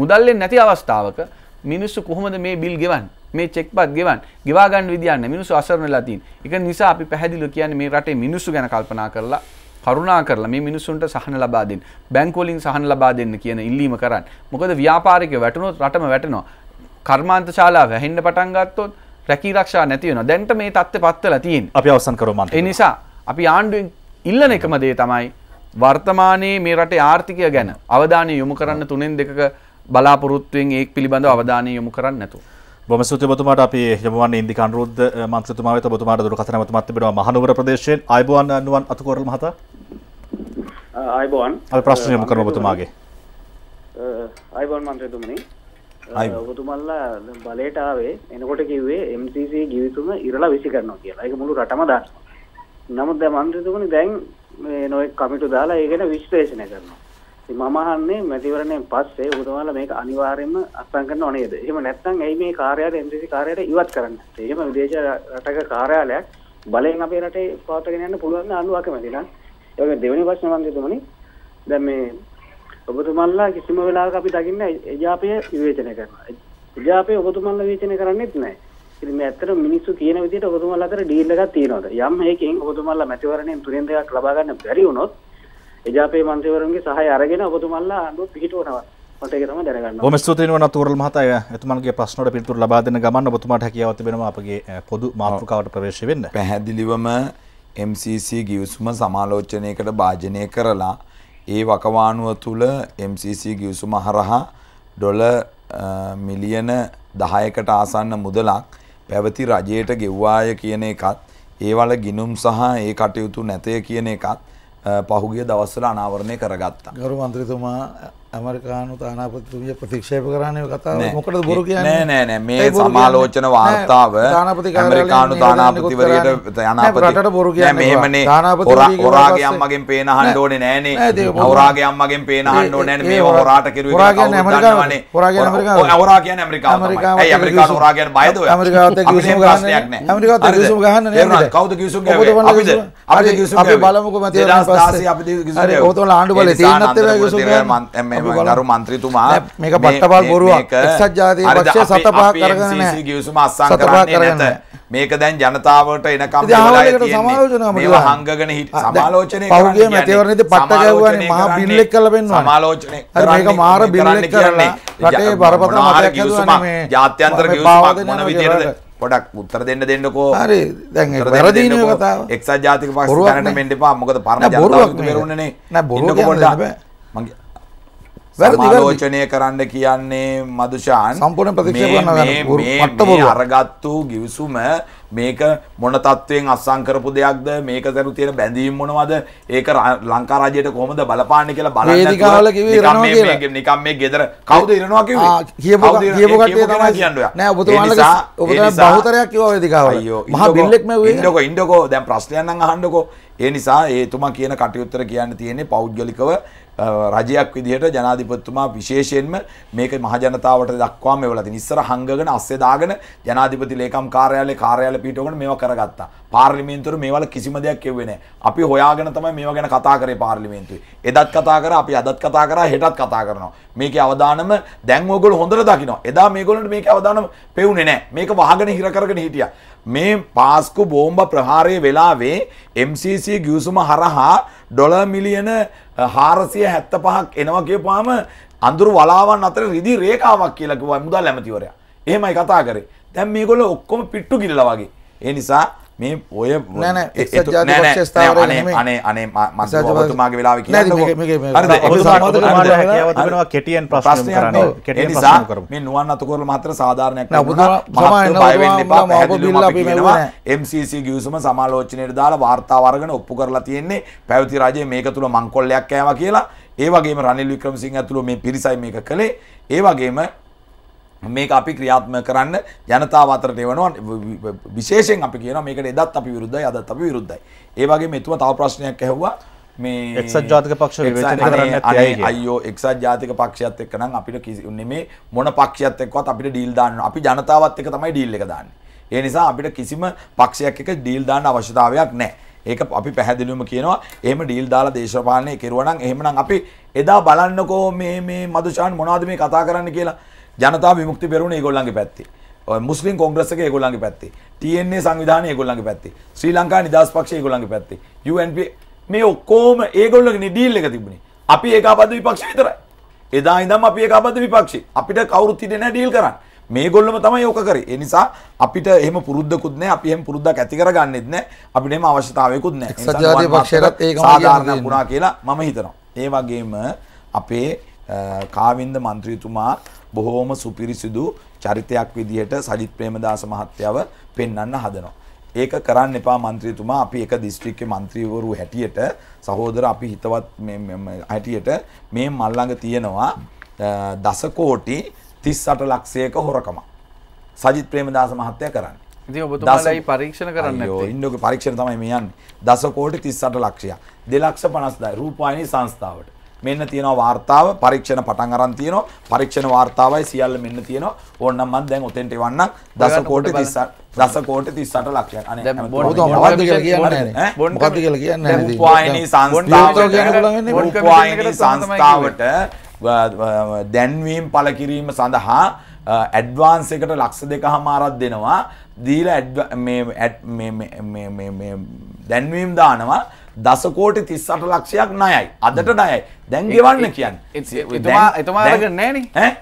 මුදල් නැති අවස්ථාවක මිනිස්සු කොහොමද මේ බිල් ගෙවන්නේ? මේ චෙක්පත් ගෙවන්න ගෙවා ගන්න විදියක් නැහැ මිනිස්සු අසරණ වෙලා තියෙන. ඒක නිසා අපි පැහැදිලිව කියන්නේ මේ රටේ මිනිස්සු ගැන කල්පනා කරලා කරුණා කරලා මේ මිනිස්සුන්ට සහන ලබා දෙන්න. බැංකුවලින් සහන ලබා දෙන්න කියන ඉල්ලීම කරන්න. මොකද ව්‍යාපාරිකයෝ වැටුනොත් රටම වැටෙනවා. කර්මාන්ත ශාලා වැහෙන්න පටන් ගත්තොත් රැකීරක්ෂා නැති වෙන දැන්ට මේ තත්ත්ව පත්වල තියෙන් අපි අවසන් කරමන් එනිසා අපි ආණ්ඩුවෙන් ඉල්ලන එකම දේ තමයි වර්තමානයේ මේ රටේ ආර්ථිකය ගැන අවධානය යොමු කරන්න තුනෙන් දෙක බලාපොරොත්තුවෙන් ඒ පිළිබඳ අවධානය යොමු කරන්න නැතු. බොම සුති බතුමාට අපි යමුවන් ඉන්දි කන්රුද්ධ මන්ත්‍රතුමාව බතුමාට දුර කතන මත් බෙනවා මහනුවර ප්‍රදේශයෙන් අයිබෝන් අනුවන් අතුකෝරල මහතා අයිබෝන් ප්‍රශ්නයම කරන බතුමාගේ අයිබෝන් මන්ත්‍රතුමනි ඔබතුමල්ලා බලයට ආවේ එනකොට කිව්වේ MCC ගිවිසුම ඉරලා විසි කරනවා කියලා. ඒක මුළු රටම දානවා. නමුත් දැන් මන්ත්‍රීතුමනි දැන් මේ නොඑක් කමිටු දාලා ඒ ගැන විශ්ලේෂණය කරනවා. ඉතින් මම අහන්නේ මැතිවරණයෙන් පස්සේ ඔබතුමාලා මේක අනිවාර්යයෙන්ම අත්සන් කරනව නේද? එහෙම නැත්නම් ඇයි මේ කාර්යාලය MCC කාර්යාලය ඉවත් කරන්නේ නැත්තේ? එහෙම විදේශ රටක කාර්යාලයක් බලයෙන් අපේ රටේ පවත්වාගෙන යන්න පුළුවන් නම් අනුව අකමැති නම්. ඒ වගේ දෙවෙනි ප්‍රශ්න මන්ත්‍රීතුමනි දැන් මේ ඔබතුමන්ලා කිසිම වෙලාවක අපි දකින්න එජාපය විවේචනය කරනවා. එජාපය ඔබතුමන්ලා විවේචනය කරන්නේත් නැහැ. ඉතින් මේ ඇත්තට මිනිස්සු කියන විදිහට ඔබතුමන්ලා අතර ඩීල් එකක් තියෙනවද? යම් හේකින් ඔබතුමන්ලා මැතිවරණයෙන් තුනෙන් දෙකක් ලබා ගන්න බැරි වුණොත් එජාපයේ මන්ත්‍රීවරුන්ගේ සහාය අරගෙන ඔබතුමන්ලා අඬුව පිහිටවනවා. මට ඒක තමයි දැනගන්න. බොහොම ස්තුතියි වෙනවා තෝරල් මහතා. එතුමන්ගේ ප්‍රශ්නවලට පිළිතුරු ලබා දෙන්න ගමන් ඔබතුමාට හැකියාව තිබෙනවා අපගේ පොදු මාතෘකාවට ප්‍රවේශ වෙන්න. පැහැදිලිවම MCC ගිවිසුම සමාලෝචනයකට භාජනය කරලා ඒ වකවානුව තුළ MCC ගිවිසුම හරහා ඩොල මිලියන දහයකට ආසන්න මුදලක් පැවති රජයට ගෙව්වාය කියන එකත් ඒවල ගිනුම් සහ ඒ කටයුතු නැතය කියන එකත් පහුගිය දවස්සල අනාවරණය කරගත්තා. ගරු මන්ත්‍රතුමා ඇමරිකානු තානාපතිතුමිය ප්‍රතික්ෂේප කරන්නේ කතාව මොකටද බොරු කියන්නේ නෑ නෑ නෑ මේ සමාලෝචන වාර්තාව ඇමරිකානු තානාපතිවරයට යනාපතිට බොරු කියන්නේ මෙහෙමනේ හොරාගේ අම්මගෙන් පේන අහන්න ඕනේ නෑනේ හොරාගේ අම්මගෙන් පේන අහන්න ඕනේ නෑනේ මේ හොරාට කිරුවේ හොරා කියන්නේ ඇමරිකාවනේ හොරා කියන්නේ ඇමරිකාව හොරා කියන්නේ ඇමරිකාව ඇමරිකාව ඇයි ඇමරිකානු හොරා කියන්නේ බයද ඔය ඇමරිකාවත් කිවිසුම් ගහන්නේ නෑ ඇමරිකාවත් කිවිසුම් ගහන්නේ නෑ කවුද කිවිසුම් ගහන්නේ අපිද අපිද කිවිසුම් ගහන්නේ අපි බලමුකෝ මතින් පස්සේ අපිද කිවිසුම් ගහන්නේ ඔතන ආණ්ඩු බලේ තියෙනත් ඒවා කිවිසුම් ගහන්නේ ගලරු මන්ත්‍රතුමා මේක පට්ටපල් බොරුව එක්සත්ජාති පක්ෂය සතපා කරගන ගිවිසුම අස්සං කරන්නේ නැත මේක දැන් ජනතාවට එනකම් සමාලෝචන හංගගෙන හිට සමාලෝචනය පහුගේ මැතිවරණද පට්ට ගැවන මහා බිල්ලෙක් කල පෙන්වා සමාලෝචනය මේක මාර බිල්ලෙක් කරන්නේ රටේ බරපත මාර ගිවිසුම ජාත්‍යන්තර ගිවිසුමක් මොන විදියටද පොඩක් උත්තර දෙන්න දෙන්නකෝ හරි දැන් වැරදීන කතාව එක්සත් ජාතික පක්ෂ දැනට මෙන්න එපා මොකද පරණ ජනතාව බොරුවක්නේ නෑ බොරුවක් ආලෝචනය කරන්න කියන්නේ මදුෂාන් සම්පූර්ණ ප්‍රතික්ෂේප අරගත්තු ගිවිසුම මේක මොන තත්වයෙන් අස්සම් කරපු දෙයක්ද මේක දරු තියෙන බැඳීම් මොනවද ඒක ලංකා රාජ්‍යයට කොහොමද බලපාන්නේ කියලා බලන්න නිකම් මේ ගෙදර කවුද ඉරනවා කිව්වේ කියපු කියපු කට්ටිය තමයි කියන්නේ නෑ ඔබතුමාලා ඔබතුමාලා බහුතරයක් කිව්වා වේදිකාවල මහා බිල්ලෙක් මෙව්වේ ඉන්නකෝ ඉන්නකෝ දැන් ප්‍රශ්නයක් නම් අහන්නකෝ ඒ නිසා ඒතුමා කියන කටයුත්තට කියන්න තියෙන්නේ පෞද්ගලිකව රජයක් විදිහට ජනාධිපතිතුමා විශේෂයෙන්ම මේක මහජනතාවට දක්වාම එවලා තින. ඉස්සර හංගගෙන අස්සේ දාගෙන ජනාධිපති ලේකම් කාර්යාලේ කාර්යාල පීඨවගෙන මේවා කරගත්තා. පාර්ලිමේන්තුවට මේවල කිසිම දෙයක් කිව්වේ නැහැ. අපි හොයාගෙන තමයි මේවා ගැන කතා කරේ පාර්ලිමේන්තුවේ. එදත් කතා කරා, අපි අදත් කතා කරා, හෙටත් කතා කරනවා. මේකේ අවදානම දැන් ඕගොල්ලෝ හොඳට දකිනවා. එදා මේගොල්ලන්ට මේකේ අවදානම පෙවුනේ නැහැ. මේක වහගෙන හිර කරගෙන හිටියා. මේ පාස්කු බෝම්බ ප්‍රහාරයේ වෙලාවේ MCC ගිවිසුම හරහා ඩොලර් මිලියන 475ක් එනවා කියපුවාම අඳුරු වලාවන් අතර රිදි රේඛාවක් කියලා කිව්වා මුදල් ඇමතිවරයා. එහෙමයි කතා කරේ. දැන් මේගොල්ලෝ ඔක්කොම පිට්ටු ගිල්ලා වගේ. ඒ නිසා මේ ඔය අනේ අනේ මතුමාගේ වෙලාව කෙටියන් ප්‍රශ්නිසා මේ නුවන් අතුකරල මතර සාධාරණයක් MCC ගියසම සමාලෝචනයට දාලා වාර්තා වර්ගන ඔප්පු කරලා තියෙන්නේ පැවති රජය මේක තුළ මංකොල්ලයක් කෑම කියලා ඒවගේම රනිල් වික්‍රමසිංහ ඇතුළු මේ පිරිසයි මේක කළේ ඒවගේම මේක අපි ක්‍රියාත්ම කරන්න ජනතාව අතරට එවනවා විශේෂයෙන් අපි කියන මේකට එදත් අපි විරුද්ධයි අදත් අපි විරුද්ධයි. ඒ වගේ මෙතුම තව ප්‍රශ්නයක් ඇහුවා මේ එක්සත් ජාතික පක්ෂ විවේචනය කරන්න ඇත්තයි අයියෝ එක්සත් ජාතික පක්ෂයත් එක්ක නම් අපිට කිසි නෙමේ මොන පක්ෂයත් එක්කවත් අපිට ඩීල් දාන්න අපි ජනතාවත් එක්ක තමයි ඩීල් එක දාන්නේ. ඒ නිසා අපිට කිසිම පක්ෂයක් එක්ක ඩීල් දාන්න අවශ්‍යතාවයක් නැහැ. ඒක අපි පැහැදිලිවම කියනවා එහෙම ඩීල් දාලා දේශපාලනය කෙරුවා නම් එහෙමනම් අපි එදා බලන්නකෝ මේ මේ මදුෂාන් මොනවද මේ කතා කරන්න කියලා ජනතා විමුක්ති පෙරුණ ඒගොල්ලන්ගේ පැත්තේ. මුස්ලිම් කොංග්‍රස් එක ඒගොල්ලන්ගේ පැත්තේ. TNA සංවිධානය ඒගොල්ලන්ගේ පැත්තේ. ශ්‍රී ලංකා නිදහස් පක්ෂය ඒගොල්ලන්ගේ පැත්තේ. UNP මේ ඔක්කොම ඒගොල්ලන්ගේ ඩීල් එක තිබුණේ. අපි ඒකාබද්ධ විපක්ෂ විතරයි. එදා ඉඳන් අපි ඒකාබද්ධ විපක්ෂේ. අපිට කවුරුත් හිටියේ නැහැ ඩීල් කරන්න. මේගොල්ලම තමයි ඕක කරේ. ඒ නිසා අපිට එහෙම පුරුද්දකුත් නැහැ. අපි එහෙම පුරුද්දක් ඇති කරගන්නෙත් නැහැ. අපිට එහෙම අවශ්‍යතාවයකුත් නැහැ. සත්‍යවාදී පක්ෂයටත් ඒකම සාධාරණ වුණා කියලා මම හිතනවා. ඒ වගේම අපේ කාවින්ද මන්ත්‍රීතුමා බොහෝම සුපිරිසිදු චරිතයක් විදිහට සජිත් ප්‍රේමදාස මහත්තයව පෙන්වන්න හදනවා. ඒක කරන්න එපා මන්ත්‍රීතුමා අපි එක දිස්ත්‍රික්කේ මන්ත්‍රීවරු හැටියට සහෝදර අපි හිතවත් හැටියට මේ මල්ලඟ තියෙනවා දසකෝටි තිස්සට ලක්ෂයක හොරකම. සජිත් ප්‍රේමදාස මහත්තය කරන්න. දසයි පරීක්ෂණ කරන්න ඉන්නක පරීක්ෂණ තමයි මේ යන්න දසකෝටි තිස්සට ලක්ෂය දෙලක්ෂ පනස්දායි රූපායනි සංස්ථාවට මෙන්න තියෙනවා වාර්තාව පරීක්ෂණ පටන් අරන් තියෙනවා පරීක්ෂණ වාර්තාවයි සියල්ල මෙන්න තියෙනවා ඕනනම් මම දැන් ඔතෙන්ට එවන්නම් දස කෝටි 38 දස කෝටි 38 ලක්ෂයක් අනේ මොකද මොකද්ද කියලා කියන්නේ නැහැ මොකද්ද කියලා කියන්නේ නැහැ උපවාහිනී සංස්ථාවට උපවාහිනී සංස්ථාවට දැන්වීම් පළ කිරීම සඳහා ඇඩ්වාන්ස් එකට ලක්ෂ දෙක හමාරක් දෙනවා දීලා ඇඩ් මේ මේ මේ මේ දැන්වීම් දානවා දසකෝටි තිස්සට ලක්ෂයක් නයයි අදට නයයි දැන් ගෙවන්න කියන්න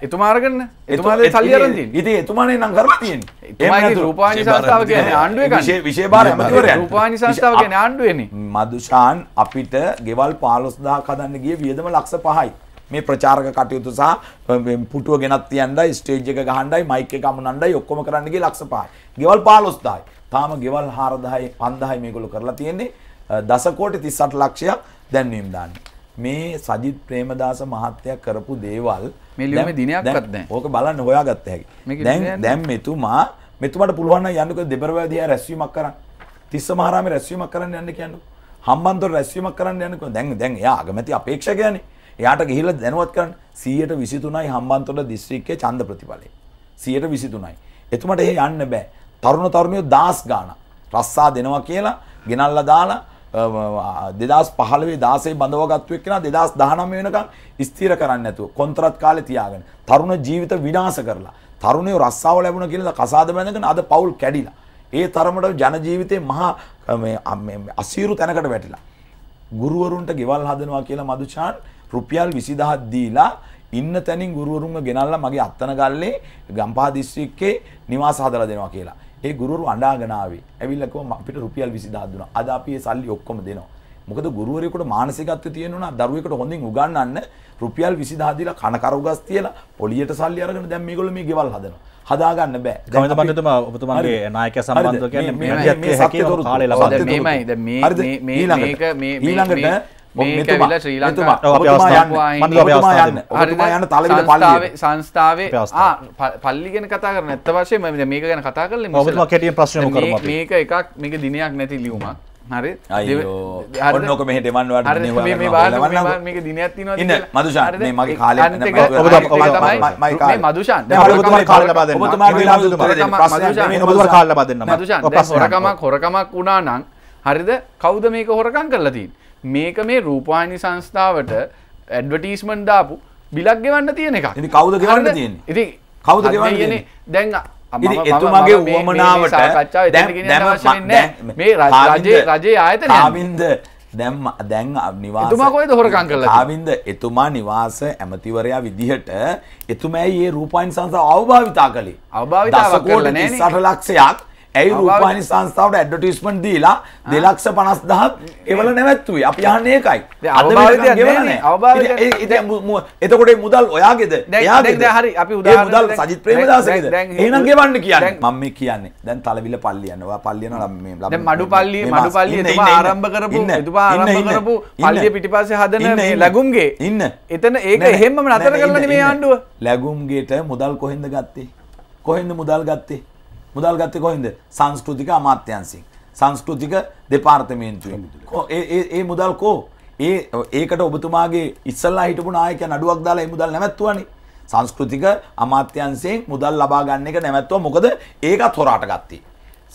එතුමාරගන්න එතුමාරගන්න සල්ලියරද ඉති එතුමානේ නම් කර තියෙන් රූපානි සංස්ථාව කියන ආණ්ඩුවේ විශේ බාර ඇමතිවරය රූපානි සංස්ථාව කියන ආණ්ඩුවනි මදුෂාන් අපිට ගෙවල් පාලොස්දා කදන්න ගිය වියදම ලක්ෂ පහයි මේ ප්‍රචාරක කටයුතු සහ පුටුව ගෙනත් තියන්ඩයි ස්ටේජ් එක ගහන්ඩයි මයික කමනන්ඩයි ඔක්කොම කරන්නගේ ලක්ෂ පහයි ගෙවල් පාලොස්දායි තාම ගෙවල් හාරදායි පන්දහයි මේගොලු කරලා තියෙන්නේ දසකෝටි 38 ලක්ෂයක් දැන්වීම් දාන්නේ. මේ සජිත් ප්‍රේමදාස මහත්තයා කරපු දේවල් මේ ලියුමේ දිනයක්වත් නැහැ. ඕක බලන්න හොයාගත්ත හැකි. දැන් දැන් මෙතුමා මෙතුමාට පුළුවන් නම් යන්නකෝ දෙබරවැදියා රැස්වීමක් කරන්න. තිස්ස මහරාමේ රැස්වීමක් කරන්න යන්න කියන්නේ. හම්බන්තොට රැස්වීමක් කරන්න යන්නකෝ. දැන් දැන් එයා අගමැති අපේක්ෂකයානේ. එයාට ගිහිල්ලා දැනුවත් කරන්න 123යි හම්බන්තොට දිස්ත්‍රික්කයේ ඡන්ද ප්‍රතිඵලය. 123යි. එතුමාට එහෙ යන්න බෑ. තරුණ තරුණියෝ 10 ගාණක් රස්සා දෙනවා කියලා ගෙනල්ලා දාලා දෙදස් පහලවේ දාසේ බඳවගත්තුවක් කෙන දෙදස් දහනම වෙනකම් ස්තීර කරන්න ඇතුව කොන්ත්‍රත් කාලෙ තියාගෙන තරුණ ජීවිත විනාස කරලා තරුණය රස්සාාව ලැබුණ කියලද කසාද බැඳගෙන අද පවුල් කැඩිලා ඒ තරමට ජනජීවිතය මහා අසීරු තැනකට වැටිලා. ගුරුවරුන්ට ගෙවල් හදනවා කියලා මදුචාන් රුපියල් විසිදහත් දීලා ඉන්න තැනින් ගුරුවරුන්ම ගෙනල්ලා මගේ අත්තන ගල්ලේ ගම්පා දිස්ත්‍රික්කේ නිවාස හදලා දෙනවා කියලා. ඒ ගුරුවරු අඬාගෙන ආවේ. ඇවිල්ලා කිව්වා අපිට රුපියල් 20000 දුන්නා. අද අපි ඒ සල්ලි ඔක්කොම දෙනවා. මොකද ගුරුවරයෙකුට මානසිකත්වය තියෙනවා දරුවෙකුට හොඳින් උගන්වන්න රුපියල් 20000 දීලා කන කරුගස් තියලා පොලියට සල්ලි අරගෙන දැන් මේගොල්ලෝ මේ ගෙවල් හදනවා. හදාගන්න බෑ. ගමන පඬිතුමා ඔබතුමාගේ නායකයා සම්බන්ධව කියන්නේ මේ හැකියාව කාලේ ලබා දෙන්න. මේමයි දැන් මේ මේක මේ ඊළඟට මෙතුමා ශ්‍රී ලංකා යන්න තල සංස්ථාවේ පල්ලිගෙන කතා කරන ඇත්ත වශය ම මේක ගැන කතා කරල ම කෙටිය ප්‍රශ්න මේක එකක් මේක දිනයක් නැති ලියුමක් හරි අයෝනක මෙහ දෙවන්වට මේක දිනත් ඉන්න මදුෂාන මගේ කාල මදුෂාන් කාල බදන්න හොරකමක් හොරකමක් වුණා නම් හරිද කෞද මේක හොරකං කරලතින් මේක මේ රූපවාහිනි සංස්ථාවට ඇඩවටීස්මන් දාපු බිලක් ගෙවන්න තියෙන එක කවුද ගන්න තියෙන ඉති කවුද ගවන්නේ දැන් එතුමගේ වුවමනාවට මේ රජයේ රජයේ ආයතන ආමින්ද දැම් දැන් නිවාසමකොයිද හොරකං කල ආවින්ද එතුමා නිවාස ඇමතිවරයා විදිහට එතුමයි ඒ රූපයින් සංස අවභාවිතා කළේ අවභාවිතා කරලන සට ලක්ෂයක් ඇයි රූපවාහිනි සංස්ථාවට ඇඩ්වර්ටයිස්මන්ට් දීලා 250000ක් ඒවල නැවැත්තුවේ. අපි අහන්නේ ඒකයි. අද එතකොට මුදල් ඔයාගේද? එයාගේද? හරි අපි උදාහරණ මුදල් සජිත් ප්‍රේමදාසගේද? එහෙනම් ගෙවන්න කියන්නේ. මම මේ කියන්නේ. දැන් තලවිල පල්ලි යනවා. ඔයා පල්ලි යනවා මේ ළමයි. දැන් මඩු පල්ලි මඩු පල්ලි එතුමා ආරම්භ කරපු එතුමා ආරම්භ කරපු පල්ලිය පිටිපස්සේ හදන මේ ලැබුම්ගේ. ඉන්න. එතන ඒක එහෙම්ම නතර කරලා නෙමේ ආණ්ඩුව. ලැබුම්ගේට මුදල් කොහෙන්ද ගත්තේ? කොහෙන්ද මුදල් ගත්තේ? මුදල් ගත්තේ කොහෙන්ද? සංස්කෘතික අමාත්‍යාංශයෙන්. සංස්කෘතික දෙපාර්තමේන්තුවෙන්. ඒ ඒ මුදල් කෝ ඒ ඒකට ඔබතුමාගේ ඉස්සල්ලා හිටපු නායකයා නඩුවක් දාලා ඒ මුදල් නැවැත්තුවානේ. සංස්කෘතික අමාත්‍යංශයෙන් මුදල් ලබා ගන්න එක නැවැත්තුවා. මොකද ඒකත් හොරාට ගත්තේ.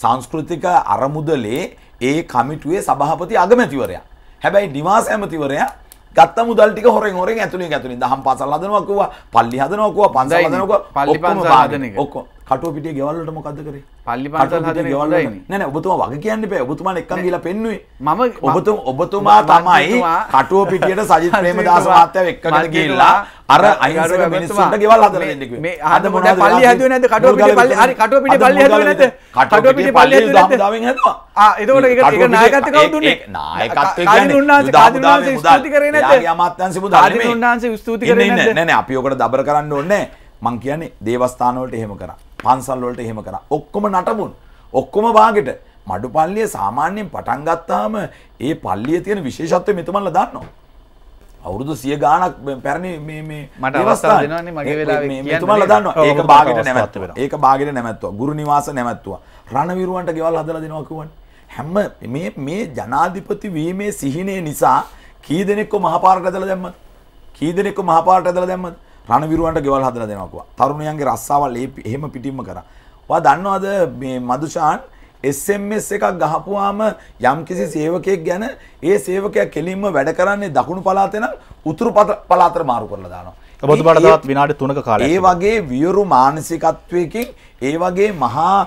සංස්කෘතික අරමුදලේ ඒ කමිටුවේ සභාපති අගමැතිවරයා. හැබැයි නිවාස ඇමතිවරයා ගත්ත මුදල් ටික හොරෙන් හොරෙන් ඇතුලෙන් ඇතුලෙන් දහම් පාසල් හදනවා කිව්වා, පල්ලි හදනවා කිව්වා, පන්සල් හදනවා කිව්වා, පල්ලි පන්සල් හදන එක. ඔක්කොම කටෝපිට ගෙවල්ලට මොකද කරේ පල්ලි පට ගෙවල නැන ඔබතුම වගේ කියන්න පේ ඔබතුමා එක්ක කියල පෙන්වේ මම ඔබතු ඔබතුමා තමයි කටෝපිටියට සජිත ප්‍රේම දස මාත්‍යව එක්ක කියලා අර අයිසක මිනිස්සුන්ට ගෙවල් හදලා දෙන්නේ මේ අද මොන පල්ලි හැදුවේ නැද්ද කටෝපිටි පල්ලි හරි කටෝපිටි පල්ලි හැදුවේ නැද්ද කටෝපිටි පල්ලි හැදුවේ නැද්ද දාමෙන් හැදුවා ආ එතකොට ඒක ඒක නායකත්වය කවුද දුන්නේ නායකත්වය කියන්නේ කාදින් උන්නාන්සේ ස්තුති කරේ නැද්ද යාගේ අමාත්‍යංශ බුදු ආදී උන්නාන්සේ ස්තුති කරේ නැද්ද නෑ නෑ අපි ඔකට දබර කරන්න ඕනේ මං කියන්නේ දේවස්ථානවලට එහෙම කරා පන්සල්වලට එහෙම කරා. ඔක්කොම නටබුන්. ඔක්කොම වාගෙට මඩු පල්ලිය සාමාන්‍යයෙන් පටන් ගත්තාම ඒ පල්ලිය තියෙන විශේෂත්වය මෙතුමන්ලා දන්නවා. අවුරුදු සිය ගානක් පැරණි මේ මේ මට අවස්ථාව දෙනවනේ මගේ වෙලාවේ කියන්න. මෙතුමන්ලා දන්නවා. ඒක බාගෙට නැවැත්තුවා. ඒක බාගෙට නැවැත්තුවා. ගුරු නිවාස නැවැත්තුවා. රණවිරුවන්ට ගෙවල් හදලා දෙනවා කිව්වනේ. හැම මේ මේ ජනාධිපති වීමේ සිහිනේ නිසා කී දෙනෙක්ව මහපාරට ඇදලා දැම්මද? කී දෙනෙක්ව මහපාරට ඇදලා දැම්මද? රණවිරුවන්ට ගෙවල් හදලා දෙනවා තරුණයන්ගේ රස්සාවල් එහෙම පිටින්ම කරා. ඔයා දන්නවද මේ මදුෂාන් SMS එකක් ගහපුවාම යම්කිසි සේවකයෙක් ගැන ඒ සේවකයා කෙලින්ම වැඩ කරන්නේ දකුණු පළාතේ නම් උතුරු පළාතට මාරු කරලා දානවා. ඔබතුමාට තවත් විනාඩි 3ක කාලයක්. ඒ වගේ වියරු මානසිකත්වයකින් ඒ වගේ මහා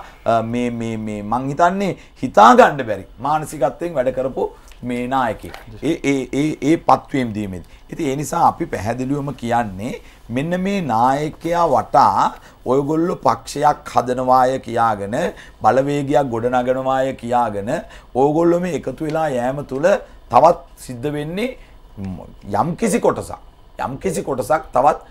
මේ මේ මේ මං හිතන්නේ හිතා ගන්න බැරි මානසිකත්වයෙන් වැඩ කරපු මේ නායකයෙක්. ඒ ඒ ඒ ඒ පත්වීම් දීමේදී. ඉතින් ඒ නිසා අපි පැහැදිලිවම කියන්නේ මෙන්න මේ නායකයා වටා ඔයගොල්ලෝ පක්ෂයක් හදනවාය කියාගෙන බලවේගයක් ගොඩනගනවාය කියාගෙන ඕගොල්ලෝ මේ එකතු වෙලා යෑම තුළ තවත් සිද්ධ වෙන්නේ යම්කිසි කොටසක් යම්කිසි කොටසක් තවත්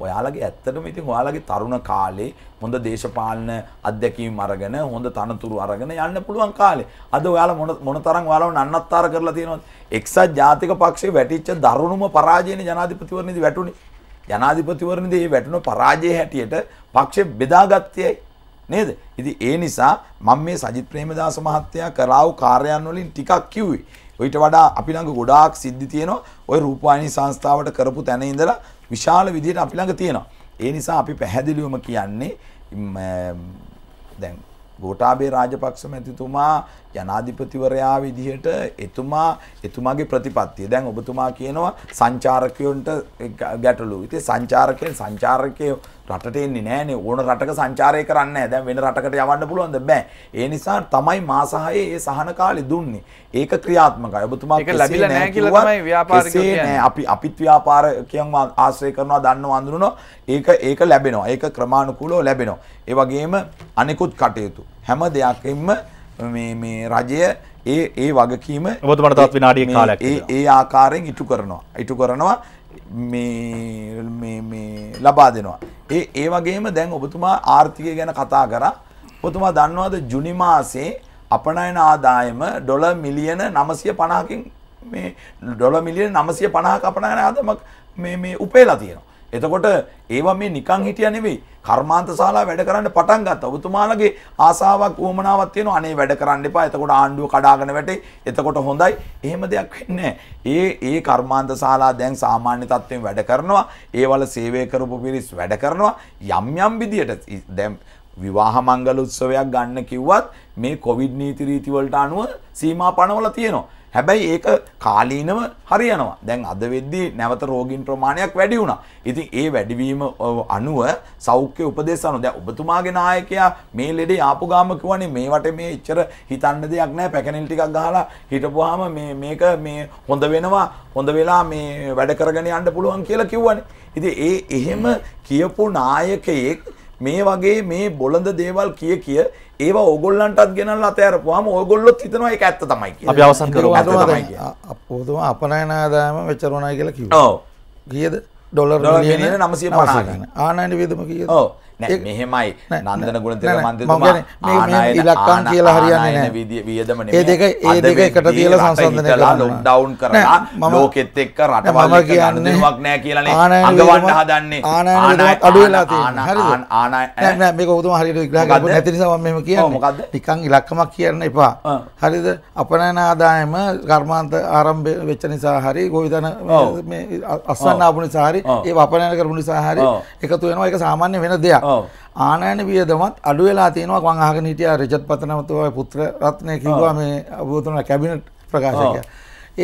ඔයාලගේ ඇත්තටම ඉතින් ඔයාලගේ තරුණ කාලේ හොඳ දේශපාලන අධ්‍යක්ීම් අරගෙන හොඳ තනතුරු අරගෙන යන්න පුළුවන් කාලේ. අද ඔයාලා මොන මොන තරම් ඔයාලව නන්නත්තර කරලා තියෙනවද? එක්සත් ජාතික පක්ෂේ වැටිච්ච දරුණුම පරාජයනේ ජනාධිපතිවරණයේදී වැටුනේ. ජනාධිපතිවරණදී මේ වැටුණ පරාජය හැටියට පක්ෂය බෙදාගත්තේ නේද? ඉතින් ඒ නිසා මම මේ සජිත් ප්‍රේමදාස මහත්තයා කරා වූ කාර්යයන් වලින් ටිකක් කිව්වේ. ඊට වඩා අපි ළඟ ගොඩාක් සිද්ධි තියෙනවා. ওই රූපවාහිනී සංස්ථාවට කරපු තැන ඉඳලා විශාල විදිහට අපි ළඟ තියෙනවා. ඒ නිසා අපි පැහැදිලිවම කියන්නේ දැන් ගෝටාබේ රාජපක්ෂ මැතිතුමා ජනාධිපතිවරයා විදිහට එතුමා එතුමාගේ ප්‍රතිපත්තිය දැන් ඔබතුමා කියනවා සංචාරකයොන්ට ගැටලු. ඉතින් සංචාරකයන් සංචාරකයෝ රටට එන්නේ නෑනේ ඕන රටක සංචාරය කරන්න දැන් වෙන රටකට යවන්න පුළුවන්ද බෑ. ඒ නිසා තමයි මාස 6 ඒ සහන කාලේ දුන්නේ. ඒක ක්‍රියාත්මකයි. ඔබතුමා ඒක ලැබිලා නෑ කියලා තමයි ව්‍යාපාරිකයෝ කියන්නේ. අපි අපිත් ව්‍යාපාරකයන් ආශ්‍රය කරනවා දන්නව අඳුරනවා. ඒක ඒක ලැබෙනවා. ඒක ක්‍රමානුකූලව ලැබෙනවා. ඒ වගේම අනිකුත් කටයුතු හැම දෙයකින්ම මේ මේ රජය ඒ ඒ වගකීම ඔබතුමාට තවත් විනාඩියක් කාලයක් ඒ ඒ ආකාරයෙන් ඉටු කරනවා. ඉටු කරනවා මේ මේ ලබා දෙනවා. ඒ ඒ වගේම දැන් ඔබතුමා ආර්ථිකය ගැන කතා කරා. ඔබතුමා දන්නවද ජුනි මාසේ අපනයන ආදායම ඩොලර් මිලියන 950කින් මේ ඩොලර් මිලියන 950ක අපනයන ආදායමක් මේ මේ උපයලා තියෙනවා. එතකොට ඒවා මේ නිකං හිටිය නෙවෙයි කර්මාන්ත ශාලා වැඩ කරන්න පටන් ගත්තා. ඔබතුමාලගේ ආසාවක් වුමනාවක් තියෙනවා. අනේ වැඩ කරන්න එපා. එතකොට ආණ්ඩුව කඩාගෙන වැටේ. එතකොට හොඳයි. එහෙම දෙයක් වෙන්නේ ඒ ඒ කර්මාන්ත ශාලා දැන් සාමාන්‍ය තත්ත්වයෙන් වැඩ කරනවා. ඒවල සේවය කරපු පිරිස් වැඩ කරනවා. යම් යම් විදියට දැන් විවාහ මංගල උත්සවයක් ගන්න කිව්වත් මේ කොවිඩ් නීති රීති වලට අනුව සීමා පනවලා තියෙනවා. හැබැයි ඒක කාලීනව හරියනවා දැන් අද වෙද්දී නැවත රෝගීන් ප්‍රමාණයක් වැඩි වුණා. ඉතින් ඒ වැඩිවීම අනුව සෞඛ්‍ය උපදෙස් අනුව දැන් ඔබතුමාගේ නායකයා මේ ලෙඩේ ආපු ගාම කිව්වනේ මේ වටේ මේ ඉච්චර හිතන්න දෙයක් නැහැ පැකනෙල් ටිකක් ගහලා හිටපුවාම මේ මේක මේ හොඳ වෙනවා හොඳ වෙලා මේ වැඩ කරගෙන යන්න පුළුවන් කියලා කිව්වනේ. ඉතින් ඒ එහෙම කියපු නායකයෙක් මේ වගේ මේ බොළඳ දේවල් කිය කිය ඒවා ඕගොල්ලන්ටත් ගෙනල් අතයරපුවාම ඔයගොල්ලොත් හිතනවා එක ඇත්ත තමයි කිය අවසන් කර පෝතුම අපනයනාදාම වෙච්චරුණයි කියලා කිව ගියද ඩොලර් නමසේ පනාගන්න ආනයට වේදම කිය ඕ මෙහෙමයි නන්දන ගුණ තෙර මන්දතුමා ඉලක්කන් කියලා හරියන්නේ නැහැ වියදම නෙමෙයි ඒ දෙක ඒ දෙක එකට තියලා සංසන්දනය කරලා ලොක්ඩවුන් කරලා ලෝකෙත් එක්ක රටවල් එක්ක නන්දනුවක් නැහැ කියලානේ අඟවන්න හදන්නේ ආනායත් අඩු වෙලා තියෙනවා හරිද ආනායත් නෑ නෑ මේක ඔබතුමා හරියට විග්‍රහ කරපොත් නැති නිසා මම මෙහෙම කියන්නේ මොකද්ද නිකන් ඉලක්කමක් කියන්න එපා හරිද අපනයන ආදායම කර්මාන්ත ආරම්භ වෙච්ච නිසා හරි ගෝවිතන මේ අස්වන්න ආපු නිසා හරි ඒ අපනයන කරපු නිසා හරි එකතු වෙනවා ඒක සාමාන්‍ය වෙන දෙයක් ආනයන වියදමත් අඩු වෙලා තියෙනවා මං අහගෙන හිටියා රජත් පතනමතුමා පුත්‍ර රත්නය කිව්වා මේ අබෝතන කැබිනට් ප්‍රකාශකයා.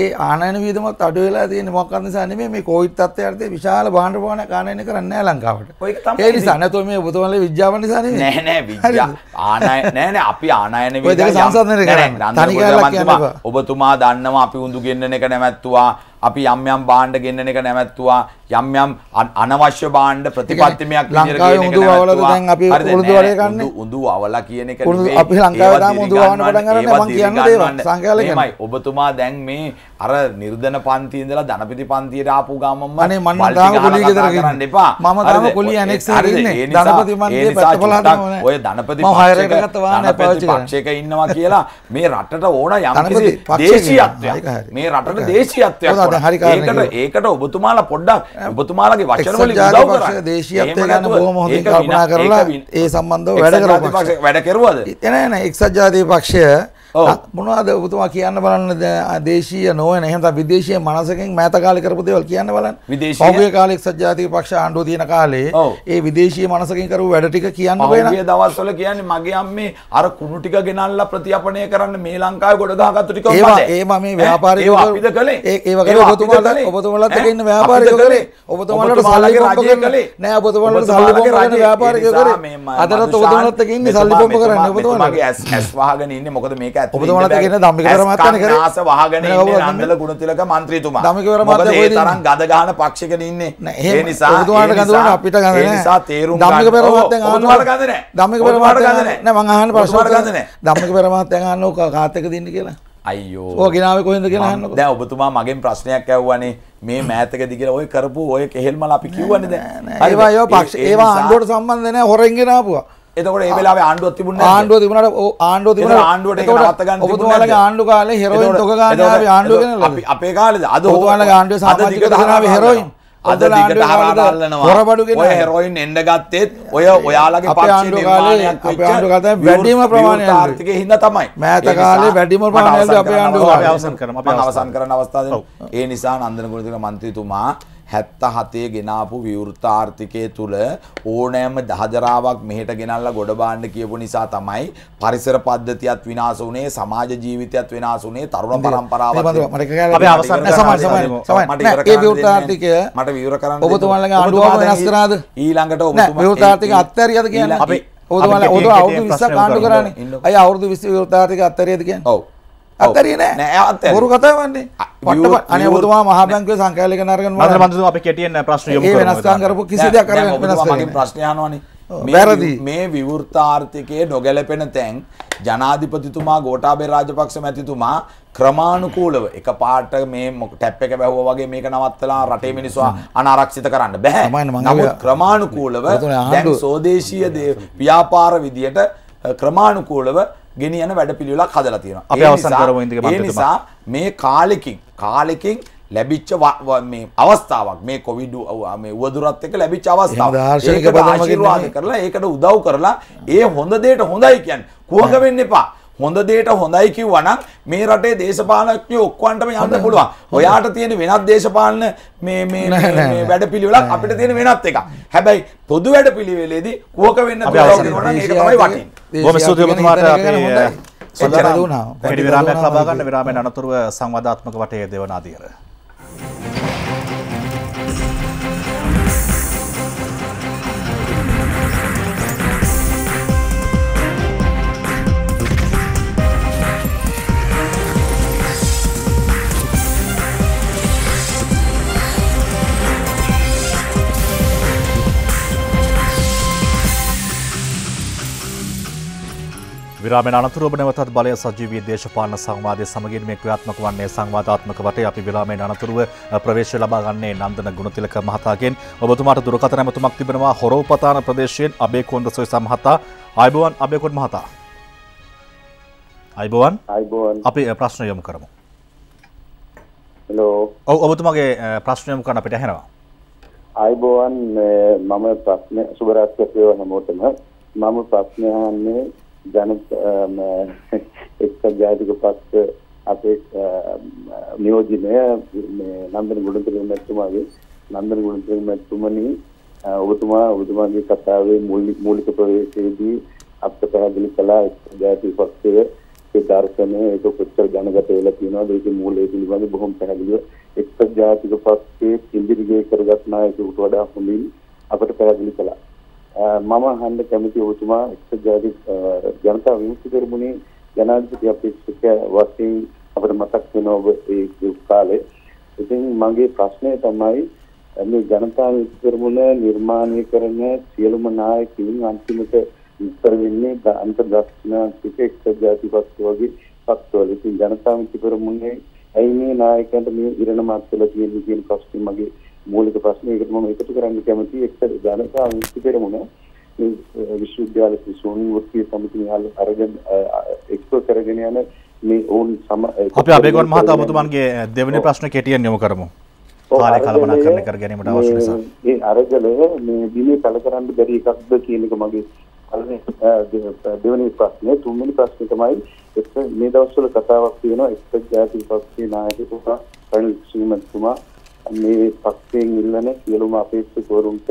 ඒ ආනයන වියදමත් අඩු වෙලා තියෙන මොකක් නිසා නෙමෙයි මේ කොවිඩ් තත්ත්වයට විශාල භාණ්ඩ ප්‍රමාණයක් ආනයන කරන්නේ නැහැ ලංකාවට. ඒක තමයි. ඒ නිසා නැතෝ මේ ඔබතුමාලේ විද්‍යාව නිසා නෙමෙයි. නෑ නෑ විද්‍යා ආනයන නෑ නෑ අපි ආනයන විද්‍යාව සංසන්දනය කරන්නේ. ඔබතුමා දන්නවා අපි උඳු ගෙන්නන එක නැමැත්තුවා. අපි යම් යම් භාණ්ඩ ගෙන්නන එක නැවැත්තුවා යම් යම් අනවශ්‍ය භාණ්ඩ ප්‍රතිපත්තිමයක් විදිහට කියන එක නැවැත්තුවා හරිද උඳු වලේ ගන්න උඳු අවල කියන එක අපි ලංකාවේ දාම උඳු වවන්න පටන් ගන්න මම කියන්න දේවල් සංඛ්‍යාලේ ඔබතුමා දැන් මේ අර නිර්ධන පන්තිය ඉඳලා ධනපති පන්තියට ආපු ගමන්ම අනේ මම තාම කොලිය ගෙදර ගන්න එපා මම තාම කොලිය ඇනෙක්ස් එකේ ඉන්නේ ධනපති මන්දියේ පැත්තපලහටම ඔය ධනපති පක්ෂයක ඉන්නවා කියලා මේ රටට ඕන යම්කිසි දේශීයත්වයක් මේ රටට දේශීයත්වයක් ඒකට ඒකට ඔබතුමාලා පොඩ්ඩක් ඔබතුමාලාගේ වචන වලින් උදව් කරා දේශීයත්වය ගැන බොහොම හොඳින් කල්පනා කරලා ඒ සම්බන්ධව වැඩ කරපුවා වැඩ කරුවාද නෑ නෑ එක්සත් ජාතික පක්ෂය මොනවාද ඔබතුමා කියන්න බලන්න දේශීය නොවන එහෙම නැත්නම් විදේශීය මනසකින් මෑත කාලේ කරපු දේවල් කියන්න බලන්න. විදේශීය පහුගිය කාලේ එක්සත් ජාතික පක්ෂ ආණ්ඩුව තියෙන කාලේ ඒ විදේශීය මනසකින් කරපු වැඩ ටික කියන්න වෙන. පහුගිය දවස්වල කියන්නේ මගේ අම්මේ අර කුණු ටික ගෙනල්ලා ප්‍රතිඅපණය කරන්න මේ ලංකාවේ ගොඩ දාගත්තු ටික මතයි. ඒවා ඒවා මේ ව්‍යාපාරිකයෝ අපිද කළේ. ඒ ඒ වගේ ඔබතුමාලා ඔබතුමාලාත් එක්ක ඉන්න ව්‍යාපාරිකයෝ කළේ. ඔබතුමාලාට සල්ලි පොම්ප කළේ. නෑ ඔබතුමාලාට සල්ලි පොම්ප කරන ව්‍යාපාරිකයෝ කළේ. අදටත් ඔබතුමාලාත් එක්ක ඉන්නේ සල්ලි පොම්ප කරන්නේ ඔබතුමාලා. මගේ ඇස් ඇස් වහගෙන ඉන්නේ මොකද මේක ඇ දම්ිකරමස වහගෙන නන්දල ගුණතිලක මන්ත්‍රීතුමා දමිකවර තරම් ගද ගහන පක්ෂකන ඉන්නේ ඒ නිසා ගඳුවට අපිට ග නිසා තේරුම් දමික පෙරමත් ගන්න දමික පෙරමාට ගන්න මංහන පසුවට ගන්න දමික පෙරමත් ඇගන්න ඕක කාතක දින්න කියලා අයෝ ඕගෙනාව කොහෙද කියන්න දැ ඔබතුමා මගේ ප්‍රශ්නයක් ඇව්වනේ මේ මෑතක දිගර ඔය කරපු ඔය කෙහෙල්මල අපි කිව්වන්නේ දැ අරිවායෝ පක්ෂ ඒවා අන්ඩුවට සම්බන්ධනය හොරෙන්ගෙනාපුවා එතකොට ඒ වෙලාවේ ආණ්ඩුවක් තිබුණේ නැහැ. ආණ්ඩුව තිබුණාට ආණ්ඩුව තිබුණා ආණ්ඩුවට ඒක නවත්ත ගන්න තිබුණේ නැහැ. ඔබතුමාලගේ ආණ්ඩු කාලේ හෙරොයින් තොග ගන්නාවේ ආණ්ඩුව ගෙනල්ලා. අපි අපේ කාලේද අද ඔබතුමාලගේ ආණ්ඩුවේ සමාජික දහනාවේ හෙරොයින්. අද දිගට හරවල්නවා. හොරබඩු ගෙන. ඔය හෙරොයින් එන්න ගත්තෙත් ඔය ඔයාලගේ පක්ෂයේ නිර්මාණයක් අපේ ආණ්ඩුව කාලේ වැඩිම ප්‍රමාණයක් ආර්ථිකයේ හින්දා තමයි. මෑත කාලේ වැඩිම ප්‍රමාණයක් අපේ ආණ්ඩුව කාලේ අවසන් කරනවා. අපි අවසන් කරන අවස්ථාවදී ඒ නිසා නන්දන ගුණතිලක මන්ත්‍රීතුමා හැත්ත හතේ ගෙනාපු විවෘතාර්ථිකය තුළ ඕනෑම දහදරාවක් මෙහට ගෙනල්ලා ගොඩබාන්න කියපු නිසා තමයි පරිසර පද්ධතියත් විනාස වනේ සමාජ ජීවිතයත් වෙනස් වනේ තරුණ පරම්පරාව විවෘතාර්ථිකය මට විවර කරන්න ඔබතුමල්ලගේ අඩුව වෙනස් කරාද ඊළඟට ඔබ විවෘතාර්ථික අත්තරියද කියන අපේ ඔබතුමල්ලා ඔබ අවුරුදු 20 කාණ්ඩ කරන්නේ අය අවුරුදු 20 විවෘතාර්ථික අත්තරියද කියන්නේ ඔව් අතරේ නෑ බොරු කතා වන්නේ අනේ ඔබතුමා මහා බැංකුවේ සංකේලක නරගෙන මම මන්දතුමා අපි කෙටියෙන් ප්‍රශ්න යොමු කරනවා ඒ වෙනස්කම් කරපු කිසි දෙයක් කරගෙන වෙනස් මගේ ප්‍රශ්න අහනවනේ මේ විවෘතාර්ථිකයේ නොගැලපෙන තැන් ජනාධිපතිතුමා ගෝඨාභය රාජපක්ෂ මැතිතුමා ක්‍රමානුකූලව එක පාට මේ ටැප් එක බැහුවා වගේ මේක නවත්තලා රටේ මිනිස්සු අනාරක්ෂිත කරන්න බෑ. නමුත් ක්‍රමානුකූලව දැන් සෝදේශීය ව්‍යාපාර විදියට ක්‍රමානුකූලව ගෙනියන වැඩ පිළිවෙලක් හදලා තියෙනවා. අපි අවසන් කරමු ඉන්දික මන්ත්‍රීතුමා. ඒ නිසා මේ කාලෙකින් කාලෙකින් ලැබිච්ච මේ අවස්ථාවක් මේ කොවිඩ් මේ උවදුරත් එක්ක ලැබිච්ච අවස්ථාවක්. ඒක ආශිර්වාද කරලා ඒකට උදව් කරලා ඒ හොඳ දෙයට හොඳයි කියන්නේ කුවඟ වෙන්න එපා. හොඳ දේට හොඳයි කිව්වනම් මේ රටේ දේශපාලනඥයෝ ඔක්කොන්ටම යන්න පුළුවන්. ඔයාට තියෙන වෙනත් දේශපාලන මේ මේ වැඩපිළිවෙලක් අපිට තියෙන වෙනත් එකක්. හැබැයි පොදු වැඩපිළිවෙලේදී කුවක වෙන්න පුළුවන් ඒක තමයි වටින්නේ. බොම සූතියමතුමාට සොල්ලරදුනා වැඩි විරාමයක් ලබාගන්න විරාමෙන් අනතුරුව සංවාධාත්මක වටය දෙවනාදීර. විරාමෙන් අනතුරුව නැවතත් බලය සජීවී දේශපාලන සංවාදය සමගින් මේ ක්‍රියාත්මක වන්නේ සංවාදාත්මක වටේ අපි විරාමෙන් අනතුරුව ප්‍රවේශය ලබා ගන්නේ නන්දන ගුණතිලක මහතාගෙන් ඔබතුමාට දුරකථන ඇමතුමක් තිබෙනවා හොරෝපතාන ප්‍රදේශයෙන් අබේ කොන්දසොයි සමහතා අයිබෝවන් අබේකොඩ් මහතා අයිබෝවන් අපි ප්‍රශ්න යොමු කරමු ඔව් ඔබතුමගේ ප්‍රශ්න යොමු කරන්න අපිට ඇහෙනවා අයිබෝවන් මම ප්‍රශ්න සුබරාත්‍රි හැමෝටම මම ප්‍රශ්න අහන්නේ ජන එක්සත් ජාතික පක්ෂ අපේ නියෝජනය මේ නන්දන ගුණතිලක මැතිතුමාගේ නන්දන ගුණතිලක මැතිතුමනි ඔබතුමා ඔබතුමාගේ කතාවේ මූලික මූලික ප්‍රවේශයේදී අපට පැහැදිලි කළා එක්සත් ජාතික පක්ෂයේ ඒ දර්ශනය ඒක කොච්චර ජනගත වෙලා තියෙනවද ඒකේ මූලය පිළිබඳව බොහොම පැහැදිලිව එක්සත් ජාතික පක්ෂයේ ඉදිරිගේ කරගත් නායකයෙකුට වඩා හොඳින් අපට පැහැදිලි කළා මම අහන්න කැමති ඔබතුමා එක්සත් ජාතික ජනතා විමුක්ති පෙරමුණේ ජනාධිපති අපේක්ෂක වශයෙන් අපිට මතක් වෙන ඔබ ඒ කාලේ ඉතින් මගේ ප්‍රශ්නය තමයි මේ ජනතා විමුක්ති පෙරමුණ නිර්මාණය කරන සියලුම නායකයින් අන්තිමට ඉස්සර වෙන්නේ අන්තර්දර්ශනාත්මක එක්සත් ජාතික පක්ෂ වගේ පක්ෂවල ඉතින් ජනතා විමුක්ති පෙරමුණේ ඇයි මේ නායකයන්ට මේ ඉරණමත් වෙලා තියෙන්නේ කියන ප්‍රශ්නේ මගේ මූලික ප්‍රශ්නයකට මම එකතු කරන්න කැමතියි එක්තරා ජනතා විශ්ව පෙරමුණ මේ විශ්වවිද්‍යාල ශිෂ්‍යෝන් වෘත්තීය සමිතිය හාල් අරගෙන එක්ස්පෝ කරගෙන යන මේ ඕන් සම අපි අබේගොන් මහතා ඔබතුමන්ගේ දෙවෙනි ප්‍රශ්න කෙටියෙන් යොමු කරමු කාලය කලබලකරණය කර ගැනීමට අවශ්‍ය නිසා මේ අරගල මේ දිනේ පළ කරන්න බැරි එකක්ද කියන එක මගේ දෙවනි ප්‍රශ්නේ තුන්වෙනි ප්‍රශ්නේ තමයි මේ දවස්වල කතාවක් තියෙනවා එක්සත් ජාතික පක්ෂයේ නායකතුමා රනිල් ශ්‍රීමත්තුමා මේ පස්යෙන් ඉල්ලන සියලුම අපේක්ෂකවරුන්ට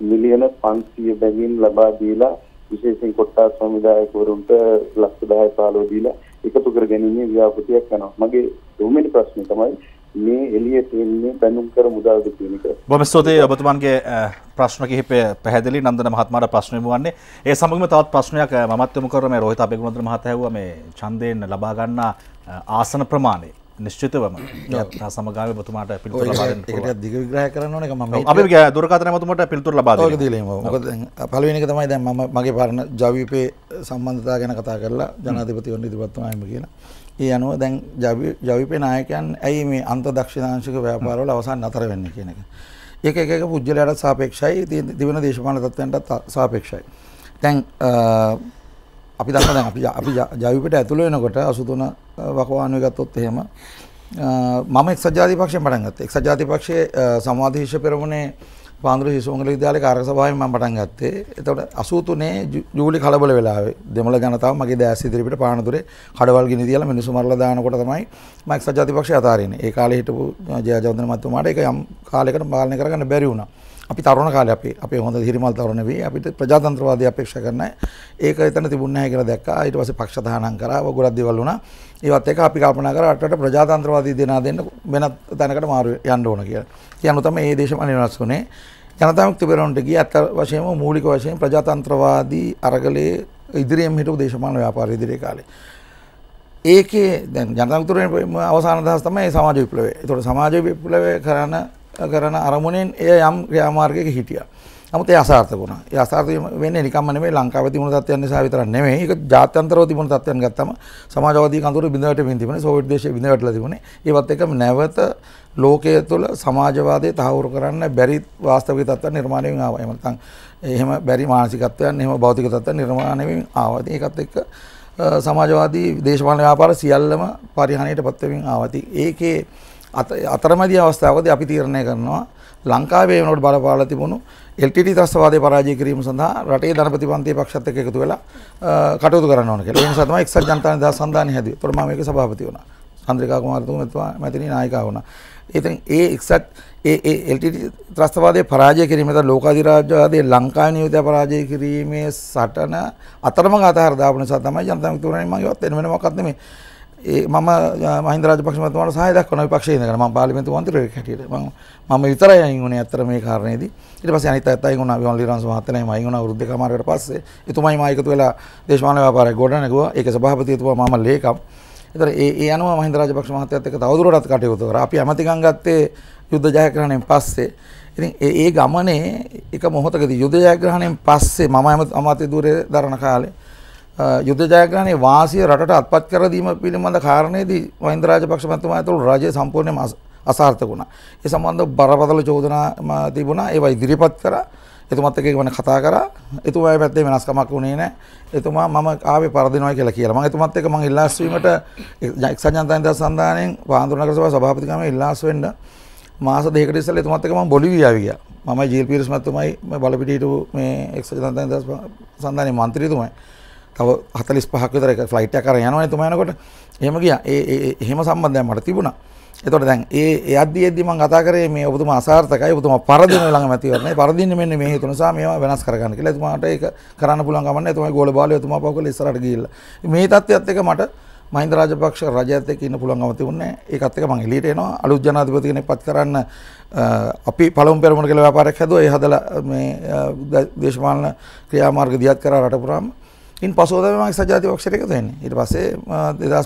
මිලියන 500 බැගින් ලබා දීලා විශේෂයෙන් කොට්ටාස් සමුදායකවරුන්ට ලක්ෂ 10 15 දීලා එකතු කර ගැනීම ව්‍යාපෘතියක් කරනවා. මගේ දෙවෙනි ප්‍රශ්නේ තමයි මේ එළියට එන්නේ බැනුම් කර මුදල්ද කියන එක. බොහොම ස්තුතියි ඔබතුමන්ගේ ප්‍රශ්න කිහිපය පැහැදිලි නන්දන මහත්මයාට ප්‍රශ්න යොමු වන්නේ. ඒ සමගම තවත් ප්‍රශ්නයක් මමත් යොමු කරමු. රෝහිත අබේගුණතුර මහතා ඇහුවා මේ ඡන්දයෙන් ලබා ගන්නා ආසන ප්‍රමාණය. නිශ්චිතවම සමගාල බතුමාට පිල්තුර දිග විග්‍රහ කරන්න එක ම අපි දුරකතන මතුමට පිල්තුර ලබා පලවෙනි එක තමයි දැන් ම මගේ පරණ ජවිපේ සම්බන්ධතා ගැන කතා කරලා ජනාතිපති වන්න ඉතිපත්වයම කියලා ඒ අනුව දැන් ජවිපේ නායකයන් ඇයි මේ අන්ත දක්ෂිනාංශික ව්‍යාපාරවල අවසන් අතර වෙන්න කියන එක. ඒක එක පුද්ජලයට සාපේක්ෂයි තිබෙන දේශපාන තත්වයන්ට සාපේක්ෂයි. තැන් අපි දන්න දැන් අපි අපි ජවිපෙට ඇතුළ වෙනකොට 83 වකවානුව ගත්තොත් එහෙම මම එක්සත් ජාතික පක්ෂයෙන් පටන් ගත්තා. එක්සත් ජාතික පක්ෂයේ සමාජ ශිෂ්‍ය පෙරමුණේ පාන්දුර ශිෂ්‍ය මංගල විද්‍යාලයේ කාර්ය සභාවෙන් මම පටන් ගත්තේ. එතකොට 83 ජූලි කලබල වෙලාවේ දෙමළ ජනතාව මගේ දැස් ඉදිරියට පානදුරේ කඩවල් ගිනි තියලා මිනිස්සු මරලා දානකොට තමයි මම එක්සත් ජාතික පක්ෂය අතාරින්නේ. ඒ කාලේ හිටපු ජයජවර්ධන මහත්මයාට ඒක යම් කාලයකට පාලනය කරගන්න බැරි වුණා. අපි තරුණ කාලේ අපි අපේ හොඳ හිරිමල් තරුණ වෙයි අපිට ප්‍රජාතන්ත්‍රවාදී අපේක්ෂා කරන ඒක එතන තිබුණේ නැහැ කියලා දැක්කා ඊට පස්සේ පක්ෂ තහනම් කරා ගොඩක් දේවල් වුණා ඒවත් එක අපි කල්පනා කරා රටට ප්‍රජාතන්ත්‍රවාදී දෙනා දෙන්න වෙනත් තැනකට මාරු යන්න ඕන කියලා කියනු තමයි මේ දේශපාලන වෙනස් වුනේ ජනතා මුක්ති පෙරමුණට ගිය අත් වශයෙන්ම මූලික වශයෙන් ප්‍රජාතන්ත්‍රවාදී අරගලයේ ඉදිරියෙන් හිටපු දේශපාලන ව්‍යාපාර ඉදිරියේ කාලේ ඒකේ දැන් ජනතා මුක්ති පෙරමුණ අවසාන දහස් තමයි සමාජ විප්ලවය. ඒතකොට සමාජ විප්ලවය කරන කරන අරමුණෙන් එය යම් ක්‍රියාමාර්ගයක හිටියා. නමුත් ඒ අසාර්ථක වුණා. ඒ අසාර්ථක වෙන්නේ නිකම්ම නෙමෙයි ලංකාවේ තිබුණු තත්ත්වයන් නිසා විතරක් නෙමෙයි. ඒක ජාත්‍යන්තරව තිබුණු තත්ත්වයන් ගත්තම සමාජවාදී කඳුරු බිඳ වැටෙමින් තිබුණේ සෝවියට් දේශයේ බිඳ වැටලා තිබුණේ. ඒවත් එක්කම නැවත ලෝකය තුළ සමාජවාදය තහවුරු කරන්න බැරි වාස්තවික තත්ත්වයන් නිර්මාණය වෙමින් ආවා. එහෙම නැත්නම් එහෙම බැරි මානසිකත්වයන් එහෙම භෞතික තත්ත්වයන් නිර්මාණය වෙමින් ආවා. ඉතින් ඒකත් එක්ක සමාජවාදී දේශපාලන ව්‍යාපාර සියල්ලම පරිහානියටපත් වෙමින් ආවා. ඒකේ අතරමැදි අවස්ථාවකදී අපි තීරණය කරනවා ලංකාවේ වෙනකොට බලපාලා තිබුණු LTT ත්‍රස්තවාදය පරාජය කිරීම සඳහා රටේ ධනපති පන්තියේ පක්ෂත් එක්ක එකතු වෙලා කටයුතු කරන්න ඕන කියලා. ඒ නිසා තමයි එක්සත් ජනතා නිදහස් සන්ධානය හැදුවේ. ඒතර මම මේකේ සභාපති වුණා. චන්ද්‍රිකා කුමාරතුමා මෙතනින් නායිකාව වුණා. ඉතින් ඒ එක්සත් ඒ ඒ LTT ත්‍රස්තවාදය පරාජය කිරීම නැත්නම් ලෝකාධිරාජ්‍යවාදයේ ලංකාවේ නියුතය පරාජය කිරීමේ සටන අතරමඟ අතහර දාපු නිසා තමයි ජනතා විමුක්ති පෙරමුණ මම ඉවත් වෙන වෙන මොකක්ද මේ ඒ මම මහින්ද රාජපක්ෂ මහත්මයාට සහාය දක්වන විපක්ෂයේ ඉඳගෙන මම පාර්ලිමේන්තු මන්ත්‍රීවරයෙක් හැටියට මම මම විතරයි අයින් වුණේ අතර මේ කාරණේදී ඊට පස්සේ අනිත් අයත් අයින් වුණා විමල් රාජ මහත්මයාම අයින් වුණා අවුරුදු දෙකමාරකට පස්සේ එතුමයි මා එකතු වෙලා දේශපාලන ව්‍යාපාරයක් ගොඩනැගුවා ඒකේ සභාපතිතුමා මම ලේකම් ඒතර ඒ ඒ අනුව මහින්ද රාජපක්ෂ මහත්මයාත් එක්ක තවදුරටත් කටයුතු කරා අපි ඇමතිකම් ගත්තේ යුද්ධ ජයග්‍රහණයෙන් පස්සේ ඉතින් ඒ ඒ ගමනේ එක මොහොතකදී යුද ජයග්‍රහණයෙන් පස්සේ මම අමාත්‍ය ධූරය දරන කාලේ යුද්ධ ජයග්‍රහණයේ වාසිය රටට අත්පත් කර දීම පිළිබඳ කාරණේදී මහින්ද රාජපක්ෂ මහත්මයා ඇතුළු රජය සම්පූර්ණයෙන්ම අසාර්ථක වුණා. ඒ සම්බන්ධව බරපතල චෝදනා තිබුණා. ඒවා ඉදිරිපත් කරා. එතුමත් එක්ක මම කතා කරා. එතුමාගේ පැත්තේ වෙනස්කමක් වුණේ නැහැ. එතුමා මම ආවේ පරදිනවා කියලා කියලා. මම එතුමත් එක්ක මම ඉල්ලාස් වීමට එක්සත් ජනතා නිදහස් සන්ධානයෙන් වාන්දුර නගර සභාව සභාපතිකමේ ඉල්ලාස් වෙන්න මාස දෙකකට ඉස්සෙල්ලා එතුමත් එක්ක මම බොලිවියාව ගියා. මම ජීල් පීරිස් මහත්මයායි මම බලපිටියට මේ එක්සත් ජනතා නිදහස් සන්ධානයේ മന്ത്രിතුමයි. තව හතලිස් පහක් විතර ෆ්ලයිට් එකක් අරගෙන යනවනේ තුම යනකොට එහෙම ගියා. ඒ එහෙම සම්බන්ධයක් මට තිබුණා. එතකොට දැන් ඒ යද්දි යද්දි මම කතා කරේ මේ ඔබතුමා අසාර්ථකයි ඔබතුමා පරදින ළඟ මැතිවරණේ පරදින්නේ මෙන්න මේ හේතු නිසා මේවා වෙනස් කරගන්න කියලා එතුමාට ඒක කරන්න පුළුවන් ගමන් නැහැ එතුමා ගෝල බාලය එතුමා පව කරලා ඉස්සරහට ගිහිල්ලා මේ තත්ත්වයත් එක්ක මට මහින්ද රාජපක්ෂ රජයත් එක්ක ඉන්න පුළුවන් ගම තිබුණේ ඒකත් එක්ක මම එළියට එනවා අලුත් ජනාධිපති කෙනෙක් පත් කරන්න අපි පළමු පෙරමුණ කියලා ව්‍යාපාරයක් හැදුවා ඒ හදලා මේ දේශපාලන ක්‍රියාමාර්ග දියත් කරා රට පුරාම ඉන් පසුවද මම සජාතිය පක්ෂයට එකතු වෙන්නේ. ඊට පස්සේ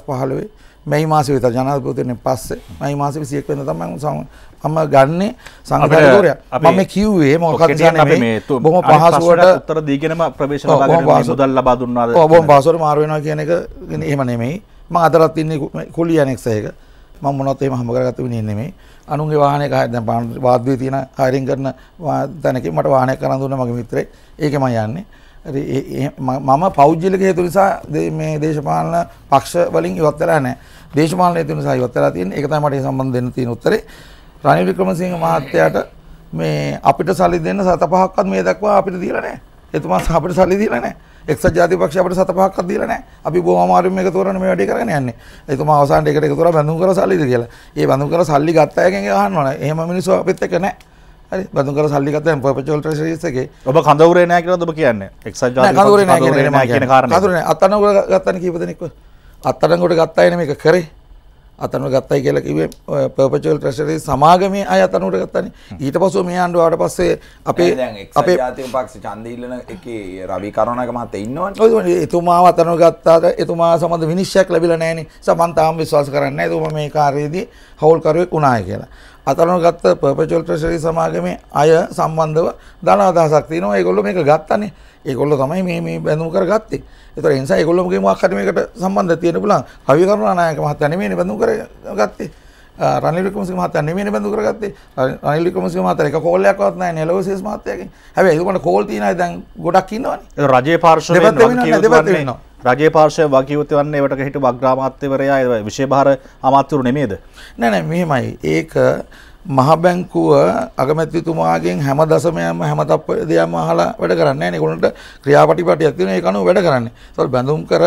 2015 මැයි මාසේ විතර ජනාධිපතිවරණයෙන් පස්සේ මැයි මාසේ 21 වෙනිදා තමයි මම ගන්නෙ සංගතවරයා. මම කිව්වේ මොකක්ද කියන්නේ බොහොම පහසුවට උත්තර දීගෙනම ප්‍රවේශන ලබාගෙන මුදල් ලබා දුන්නාද? ඔව් බොහොම පහසුවට මාරු වෙනවා කියන එක එහෙම නෙමෙයි. මම අදටත් ඉන්නේ කුලිය ඇනෙක්ස් එක. මම මොනවත් එහෙම හම්බ කරගත්ත විදිහ නෙමෙයි. අනුන්ගේ වාහනයක දැන් වාද්දුවේ තියෙන හයරින් කරන තැනකින් මට වාහනයක් කරන් දුන්නා මගේ මිත්‍රයෙක්. ඒකේ මම යන්නේ. මම පෞද්ගලික හේතු නිසා මේ දේශපාලන පක්ෂ වලින් ඉවත් වෙලා නැහැ. දේශපාලන හේතු නිසා ඉවත් වෙලා තියෙන්නේ. ඒක තමයි මට ඒ සම්බන්ධ දෙන්න තියෙන උත්තරේ. රනිල් වික්‍රමසිංහ මහත්තයාට මේ අපිට සල්ලි දෙන්න සත පහක්වත් මේ දක්වා අපිට දීලා නැහැ. එතුමා අපිට සල්ලි දීලා නැහැ. එක්සත් ජාතික පක්ෂය අපිට සත පහක්වත් දීලා නැහැ. අපි බොහොම අමාරුවෙන් මේක තෝරන්නේ මේ වැඩේ කරගෙන යන්නේ. එතුමා අවසානට එකට එකතු කරලා බඳුන් කරලා සල්ලිද කියලා. ඒ බඳුන් කරලා සල්ලි ගත්ත අයගෙන් අහන්න ඕන. එහෙම මිනිස්සු අපිත් එක්ක නැහැ. හරි බඳු කර සල්ලි කතෙන් පර්පචුවල් ට්‍රෙෂරිස් එකේ ඔබ කඳවුරේ නැහැ කියලා ඔබ කියන්නේ එක්සත් ජාතික කඳවුරේ නැහැ කියන කාරණේ කඳවුරේ අත්අඩංගුවට ගත්තනේ කීප දෙනෙක්ව අත්අඩංගුවට ගත්තායි නේ මේක කරේ අතනුවට ගත්තයි කියලා කිව්වේ පර්පචුවල් ට්‍රෙෂරිස් සමාගමේ අය අතනුවට ගත්තානේ ඊට පස්ව මේ ආණ්ඩුව ආවට පස්සේ අපේ අපේ ජාතික පක්ෂ ඡන්දය ඉල්ලන එකේ රවි කරුණාක මහත්තයා ඉන්නවනේ ඔය එතුමාව අතනුව ගත්තාට එතුමා සමග විනිශ්චයක් ලැබිලා නැහැනේ සමන් තාම විශ්වාස කරන්නේ නැහැ එතුමා මේ කාර්යයේදී හවුල්කරුවෙක් වුණායි කියලා අතරන ගත්ත පර්පචුවල් ට්‍රෙෂරි සමාගමේ අය සම්බන්ධව ධන අදහසක් තියෙනවා. ඒගොල්ලෝ මේක ගත්තනේ. ඒගොල්ලෝ තමයි මේ මේ බැඳුම් කරගත්තේ. ඒතර ඒ නිසා ඒගොල්ලෝගේ මොකක් හරි මේකට සම්බන්ධ තියෙන්න පුළුවන්. කවි කරුණානායක මහත්තයා නෙමෙයිනේ බැඳුම් කරගත්තේ. රනිල් වික්‍රමසිංහ මහත්තයා නෙමෙයිනේ බඳු කරගත්තේ. රනිල් වික්‍රමසිංහ මහත්තයා එක කෝල් එකක්වත් නැහැ නේ ලෝසෙස් මහත්තයාගෙන්. හැබැයි ඒකට කෝල් තියනයි දැන් ගොඩක් ඉන්නවනේ. ඒක රජයේ පාර්ශවයෙන් දෙපැත්තේ වෙනවා. රජයේ පාර්ශවය වගකීම් වන්නේ ඒවට හිටපු අග්‍රාමාත්‍යවරයා විශේෂ භාර අමාත්‍යවරු නෙමේද නෑ නෑ මෙහෙමයි ඒක මහ බැංකුව අගමැතිතුමාගෙන් හැම දසමයක්ම හැම තප්පරයක්ම අහලා වැඩ කරන්නේ නැහැ නේ. ඒගොල්ලන්ට ක්‍රියාපටිපටියක් තියෙන ඒක අනුව වැඩ කරන්නේ. ඒතකොට බැඳුම් කර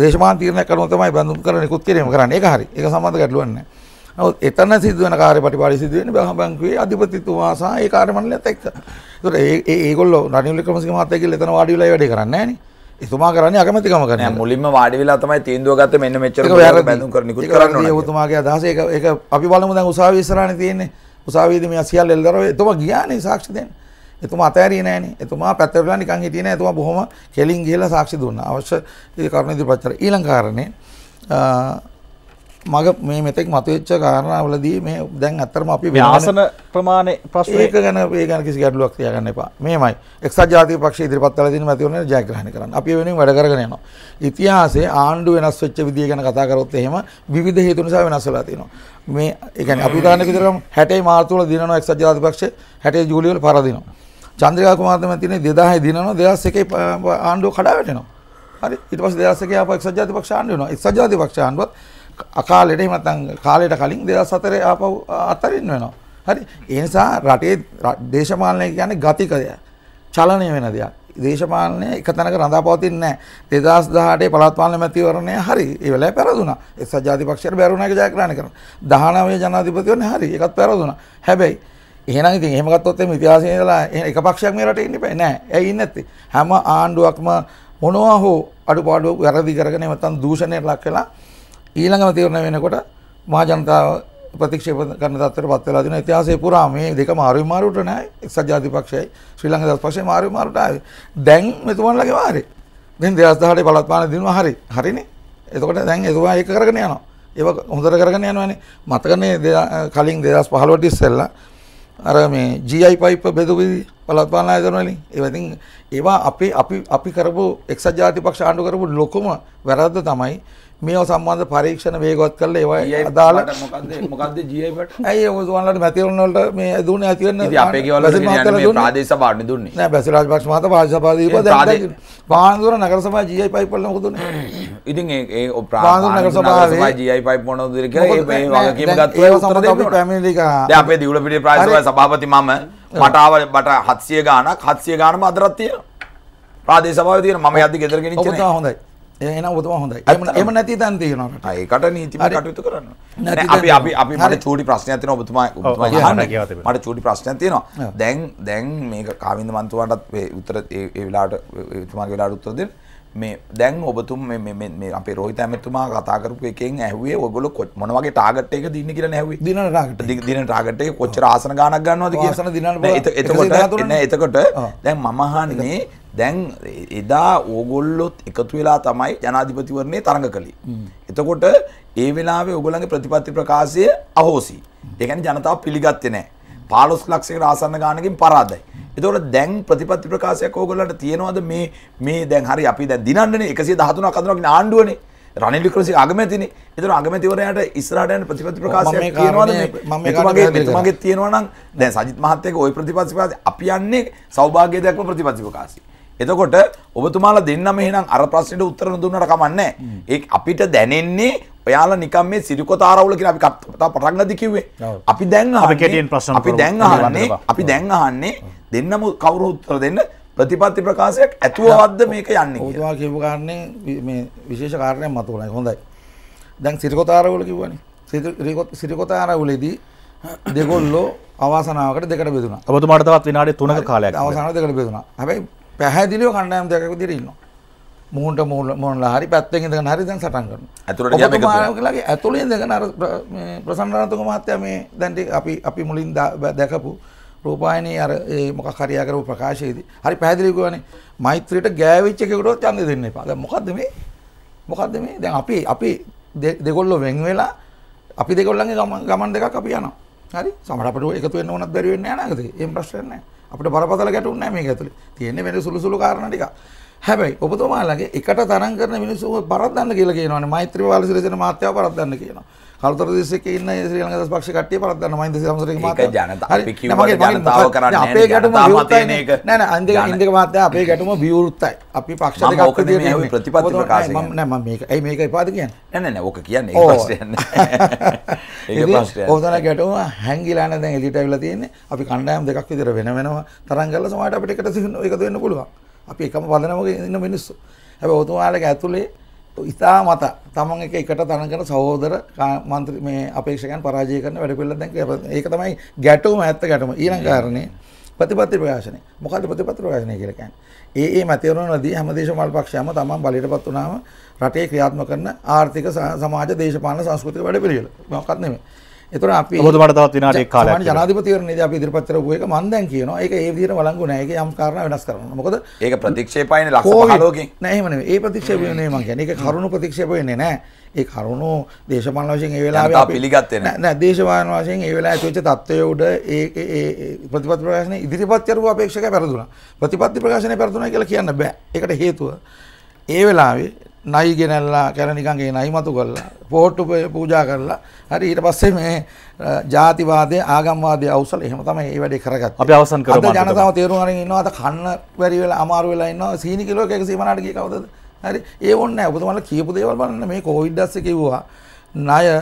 දේශමාන තීරණයක් අනුව තමයි බැඳුම් කර නිකුත් කිරීම කරන්නේ. ඒක හරි. ඒක සම්බන්ධ ගැටලුවක් නැහැ. නමුත් එතන සිදු වෙන කාර්යපටිපාටි සිදු වෙන්නේ මහ බැංකුවේ අධිපතිතුමා සහ ඒ කාර්ය මණ්ඩලයත් එක්ක. ඒතකොට ඒ ඒගොල්ලෝ රනිල් වික්‍රමසිංහ මහත්තයා කියලා එතන වාඩි වෙලා වැඩේ කරන්නේ නැහැ නේ. එතුමා කරන්නේ අකමැතිකම කරන මුලින්ම වාඩි වෙලා තමයි තීන්දුව ගත්තේ මෙන්න මෙච්චර බැඳුම් කරන නිකුත් කරන්න ඕනේ. එතුමාගේ අදහස ඒක ඒක අපි බලමු දැන් උසාවියේ ඉස්සරහනේ තියෙන්නේ. උසාවියේදී මේ සියල්ල එල් කරව එතුමා ගියානේ සාක්ෂි දෙන්න. එතුමා අතෑරියේ නෑනේ. එතුමා පැත්තට වෙලා නිකන් හිටියේ නෑ. එතුමා බොහොම කෙලින් ගිහලා සාක්ෂි දුන්නා. අවශ්‍ය කරුණ ඉදිරිපත් කරා. ඊළඟ කාරණේ මග මේ මෙතෙක් මතුවෙච්ච කාරණාවලදී මේ දැන් ඇත්තටම අපි ආසන ප්‍රමාණය ප්‍රශ්න ඒක ගැන ඒ ගැන කිසි ගැටලුවක් තියාගන්න එපා. මෙහෙමයි. එක්සත් ජාතික පක්ෂය ඉදිරිපත් කළ දින මැතිවරණ ජයග්‍රහණය කරන්න. අපි වෙනුවෙන් වැඩ කරගෙන යනවා. ඉතිහාසයේ ආණ්ඩු වෙනස් වෙච්ච විදිය ගැන කතා කරොත් එහෙම විවිධ හේතු නිසා වෙනස් වෙලා තියෙනවා. මේ ඒ කියන්නේ අපි උදාහරණයක් විදිහට 60 මාර්තු වල දිනනවා එක්සත් ජාතික පක්ෂය 60 ජූලි වල පරදිනවා. චන්ද්‍රිකා කුමාරතුමා තියෙන්නේ 2000 දිනනවා 2001 ආණ්ඩුව කඩා වැටෙනවා. හරි ඊට පස්සේ 2001 ආපහු එක්සත් ජාතික පක්ෂ ආණ්ඩුව වෙනවා. එක්සත් ජාතික පක්ෂ ආණ්ඩුවත් අකාලෙට එහෙම නැත්නම් කාලයට කලින් 2004 ආපහු අතරින්න වෙනවා. හරි. ඒ නිසා රටේ දේශපාලනය කියන්නේ ගතිකය. චලනය වෙන දෙයක්. දේශපාලනය එක තැනක රඳා පවතින්නේ නැහැ. 2018 පළාත් පාලන මැතිවරණය හරි. ඒ වෙලාවේ පැරදුනා. එක්සත් ජාතිපක්ෂයට බැරුණා ඒක ජයග්‍රහණය කරන. 19 ජනාධිපතිවරණය හරි. ඒකත් පැරදුනා. හැබැයි එහෙනම් ඉතින් එහෙම ගත්තොත් එimhe ඉතිහාසයේ ඉඳලා එක පක්ෂයක් මේ රටේ ඉන්න බෑ නෑ. ඇයි ඉන්නේ නැත්තේ? හැම ආණ්ඩුවක්ම මොනවා හෝ අඩුපාඩු වැරදි කරගෙන නැත්නම් දූෂණයට ලක් වෙලා ඊළඟම තීරණය වෙනකොට මහා ජනතාව ප්‍රතික්ෂේප කරන තත්ත්වයට පත් වෙලා තියෙනවා. ඉතිහාසයේ පුරා මේ දෙක මාරු මාරුට නෑ. එක්සත් ජාතික පක්ෂයයි ශ්‍රී ලංකා දස් පක්ෂය මාරු මාරුට ආවේ. දැන් මෙතුමන්ලගේ වාරේ. දැන් 2018 බලත්මාන දිනුවා හරි. හරිනේ. එතකොට දැන් එතුමා ඒක කරගෙන යනවා. ඒක හොඳට කරගෙන යනවානේ. මතකනේ කලින් 2015 ඉස්සෙල්ලා අර මේ GI පයිප් බෙදුවිදි බලත්පාලන ආයතන වලින් ඒවා ඉතින් ඒවා අපි අපි අපි කරපු එක්සත් ජාතික පක්ෂ ආණ්ඩු කරපු ලොකුම වැරද්ද තමයි මේව සම්බන්ධ පරීක්ෂණ වේගවත් කරලා ඒවා අදාළ මොකද්ද මොකද්ද GI බට ඇයි ඔයාලට මැතිවරණ වලට මේ දුන්නේ ඇති වෙන ඉතින් අපේ ගෙවල් වල මේ ප්‍රාදේශ සභාවට දුන්නේ නෑ බැසිරාජ් පක්ෂ මහතා ප්‍රාදේශ සභාව දීපුවා දැන් පානදුර නගර සභාව GI පයිප් වල මොකද දුන්නේ ඉතින් ඒ ඒ පානදුර නගර සභාවේ GI පයිප් මොනවද දෙන්නේ කියලා මේ වගකීම ගත්තා ඒ උත්තර දෙන්න අපි ෆැමිලි එක දැන් අපේ දිවුල පිටියේ ප්‍රාදේශ සභාවේ සභාපති මම මට ආව බට 700 ගාණක් 700 ගාණම අදරත් තියෙනවා ප්‍රාදේශ සභාවේ තියෙන මම යද්දි ගෙදර ගෙනිච්ච නෑ හොඳයි එන ඔතුම හොඳයි එම නැති තන් තියෙනට ඒකට නීතිම කටයුතු කරන්න අපි අපි අපි මට චූටි ප්‍රශ්නයක් තියෙනවා ඔබතුමා ඔබතුමා හන්න මට චූටි ප්‍රශ්නයක් තියෙනවා දැන් දැන් මේක කාවින්ද මන්තුමාටත් උත්තර ඒ වෙලාවට එතුමාගේ වෙලාවට උත්තර දෙන්න මේ දැන් ඔබතුම් මේ අපේ රෝහිත ඇමතුමා කතා කරපු එකෙන් ඇහුවේ ඔයගොල්ලෝ කොච් මොන වගේ ටාගට් එක දින්න කියලා ඇහුවේ දින ටාගට් දින ටාගට් එක කොච්චර ආසන ගාණක් ගන්නවද කියලා ආසන දිනන්න එතකොට නෑ එතකොට දැන් මම අහන්නේ දැන් එදා ඕගොල්ලොත් එකතු වෙලා තමයි ජනාධිපතිවරණේ තරඟ කළේ එතකොට ඒ වෙලාවේ ඔයගොල්ලන්ගේ ප්‍රතිපත්ති ප්‍රකාශය අහෝසි ඒ කියන්නේ ජනතාව පිළිගත්තේ නෑ පාලොස් ලක්ෂයකට ආසන්න ගානකින් පරාදයි. එතකොට දැන් ප්‍රතිපත්ති ප්‍රකාශයක් ඕගොල්ලන්ට තියෙනවද මේ මේ දැන් හරි අපි දැන් දිනන්නනේ 113ක් අඳුනගෙන ආණ්ඩුවනේ. රනිල් වික්‍රමසිංහ අගමැතිනේ. එතකොට අගමැතිවරයාට ඉස්සරහට යන ප්‍රතිපත්ති ප්‍රකාශයක් තියෙනවද මේ? මෙතුමගේ මෙතුමගේ තියෙනවා නම් දැන් සජිත් මහත්තයාගේ ওই ප්‍රතිපත්ති ප්‍රකාශය අපි යන්නේ සෞභාග්‍ය දක්වන ප්‍රතිපත්ති ප්‍රකාශය. එතකොට ඔබතුමාලා දෙන්නම එහෙනම් අර ප්‍රශ්නෙට උත්තර දුන්නට කමන්නේ. ඒ අපිට දැනෙන්නේ ඔයාලා නිකම් මේ සිරිකොත ආරවුල කියලා අපි කතා පටක් නැති කිව්වේ. අපි දැන් අහන්නේ අපි කෙටියෙන් ප්‍රශ්න අපි දැන් අහන්නේ අපි දැන් අහන්නේ දෙන්නම කවුරු උත්තර දෙන්න ප්‍රතිපත්ති ප්‍රකාශයක් ඇතුවවද්ද මේක යන්නේ කියලා. ඔතුමා කියපු කාරණේ මේ විශේෂ කාරණයක් මතුවුණා. හොඳයි. දැන් සිරිකොත ආරවුල කිව්වනේ. සිරිකොත ආරවුලේදී දෙගොල්ලෝ අවාසනාවකට දෙකට බෙදුණා. ඔබතුමාට තවත් විනාඩි 3ක කාලයක්. අවසාන දෙකට බෙදුණා. හැබැයි පැහැදිලිව කණ්ඩායම් දෙකක විදිහට ඉන්නවා. මුහුන්ට මුහුණලා හරි පැත්තෙන් ඉඳගෙන හරි දැන් සටන් කරනවා. ඇතුළට ගියාම ඒක තමයි. ඇතුළේ ඉඳගෙන අර ප්‍රසන්න රණතුංග මහත්තයා මේ දැන් අපි අපි මුලින් දැකපු රූපායනයේ අර ඒ මොකක් හරි ආකරපු ප්‍රකාශයේදී හරි පැහැදිලි කිව්වනේ මෛත්‍රියට ගෑවිච්ච එකකට ඡන්දය දෙන්න එපා. දැන් මොකද්ද මේ? මොකද්ද මේ? දැන් අපි අපි දෙගොල්ලෝ වෙන් වෙලා අපි දෙගොල්ලන්ගේ ගමන් දෙකක් අපි යනවා. හරි? සමහර අපිට එකතු වෙන්න ඕනත් බැරි වෙන්නේ නැහැ නේද? එහෙම ප්‍රශ්නයක් නැහැ. අපිට බරපතල ගැටුම් නැහැ මේක ඇතුලේ. තියෙන්නේ වෙන සුළු සුළු කාරණා ටිකක්. හැබැයි ඔබතුමාලගේ එකට තරන් කරන මිනිස්සු පරද්දන්න කියලා කියනවනේ මෛත්‍රී වාලසිරිසේන මහත්තයා පරද්දන්න කියනවා. කලුතර දිස්ත්‍රික්කේ ඉන්න ශ්‍රී ලංකා දස් පක්ෂ කට්ටිය පරද්දන්න මහින්ද සමසරගේ මහත්තයා. ඒක ජනතාව කරන්නේ නැහැ. අපේ ගැටුම විවෘතයි. නෑ නෑ අන්දික ඉන්දික මහත්තයා අපේ ගැටුම විවෘතයි. අපි පක්ෂ දෙකක් විදියට මේ ප්‍රතිපත්ති ප්‍රකාශය. මම නෑ මම මේක ඇයි මේක එපාද කියන්නේ? නෑ නෑ නෑ ඕක කියන්නේ (laughs) ඒක ප්‍රශ්නයක් නෑ. ඒක ප්‍රශ්නයක්. ඔතන ගැටුම හැංගිලා නැ දැන් එලිට ඇවිල්ලා තියෙන්නේ. අපි කණ්ඩායම් දෙකක් විතර වෙන වෙනම තරම් කරලා සමහරට අපිට එකට එකතු වෙන්න පුළුවන්. අපි එකම පදනමක ඉන්න මිනිස්සු. හැබැයි ඔතුමාලගේ ඇතුලේ ඉතා මත තමන් එක එකට තනකන සහෝදර මන්ත්‍රී මේ අපේක්ෂකයන් පරාජය කරන වැඩ පිළිවෙල දැන් කරලා ඒක තමයි ගැටුම ඇත්ත ගැටුම. ඊළඟ කාරණේ ප්‍රතිපත්ති ප්‍රකාශනය. මොකද ප්‍රතිපත්ති ප්‍රකාශනය කියලා කියන්නේ? ඒ ඒ මැතිවරණවලදී හැම දේශපාලන පක්ෂයක්ම තමන් බලයටපත් වුණාම රටේ ක්‍රියාත්මක කරන ආර්ථික සමාජ දේශපාලන සංස්කෘතික වැඩ පිළිවෙල. මොකක්ද නෙමෙයි. එතර අපි ඔබතුමාට තවත් විනාඩි 1 කාලයක් ජනාධිපතිවරණයේදී අපි ඉදිරිපත් කරපු එක මම දැන් කියනවා ඒක ඒ විදිහට වළංගු නැහැ ඒක යම් කාරණා වෙනස් කරනවා මොකද ඒක ප්‍රතික්ෂේපයිනේ ලක්ෂ 15කින් නෑ එහෙම නෙමෙයි ඒ ප්‍රතික්ෂේප වෙන්නේ මම කියන්නේ ඒක කරුණු ප්‍රතික්ෂේප වෙන්නේ නෑ ඒ කරුණු දේශපාලන වශයෙන් ඒ වෙලාවේ අපි පිළිගත්තේ නෑ නෑ දේශපාලන වශයෙන් ඒ වෙලාවේ තිබිච්ච තත්ත්වය උඩ ඒ ඒ ප්‍රතිපත්ති ප්‍රකාශනයේ ඉදිරිපත් කරපු අපේක්ෂකයා පෙරදුනා ප්‍රතිපත්ති ප්‍රකාශනයේ පෙරදුනා කියලා කියන්න බෑ ඒකට හේතුව ඒ වෙලාවේ නයි ගෙනල්ලා කැලණිකන්ගේ නයි මතු කරලා පොහොට්ටු පූජා කරලා හරි ඊට පස්සේ මේ ජාතිවාදයේ ආගම්වාදයේ අවසල එහෙම තමයි මේ වැඩේ කරගත්තේ අපි අවසන් කරමු අද ජනතාව තේරුම් අරගෙන ඉන්නවා අද කන්න බැරි වෙලා අමාරු වෙලා ඉන්නවා සීනි කිලෝ එක 150ට ගිය කවදද හරි ඒ ඕනේ නැහැ ඔබතුමාලා කියපු දේවල් බලන්න මේ කොවිඩ් දැස්සේ කිව්වා ණය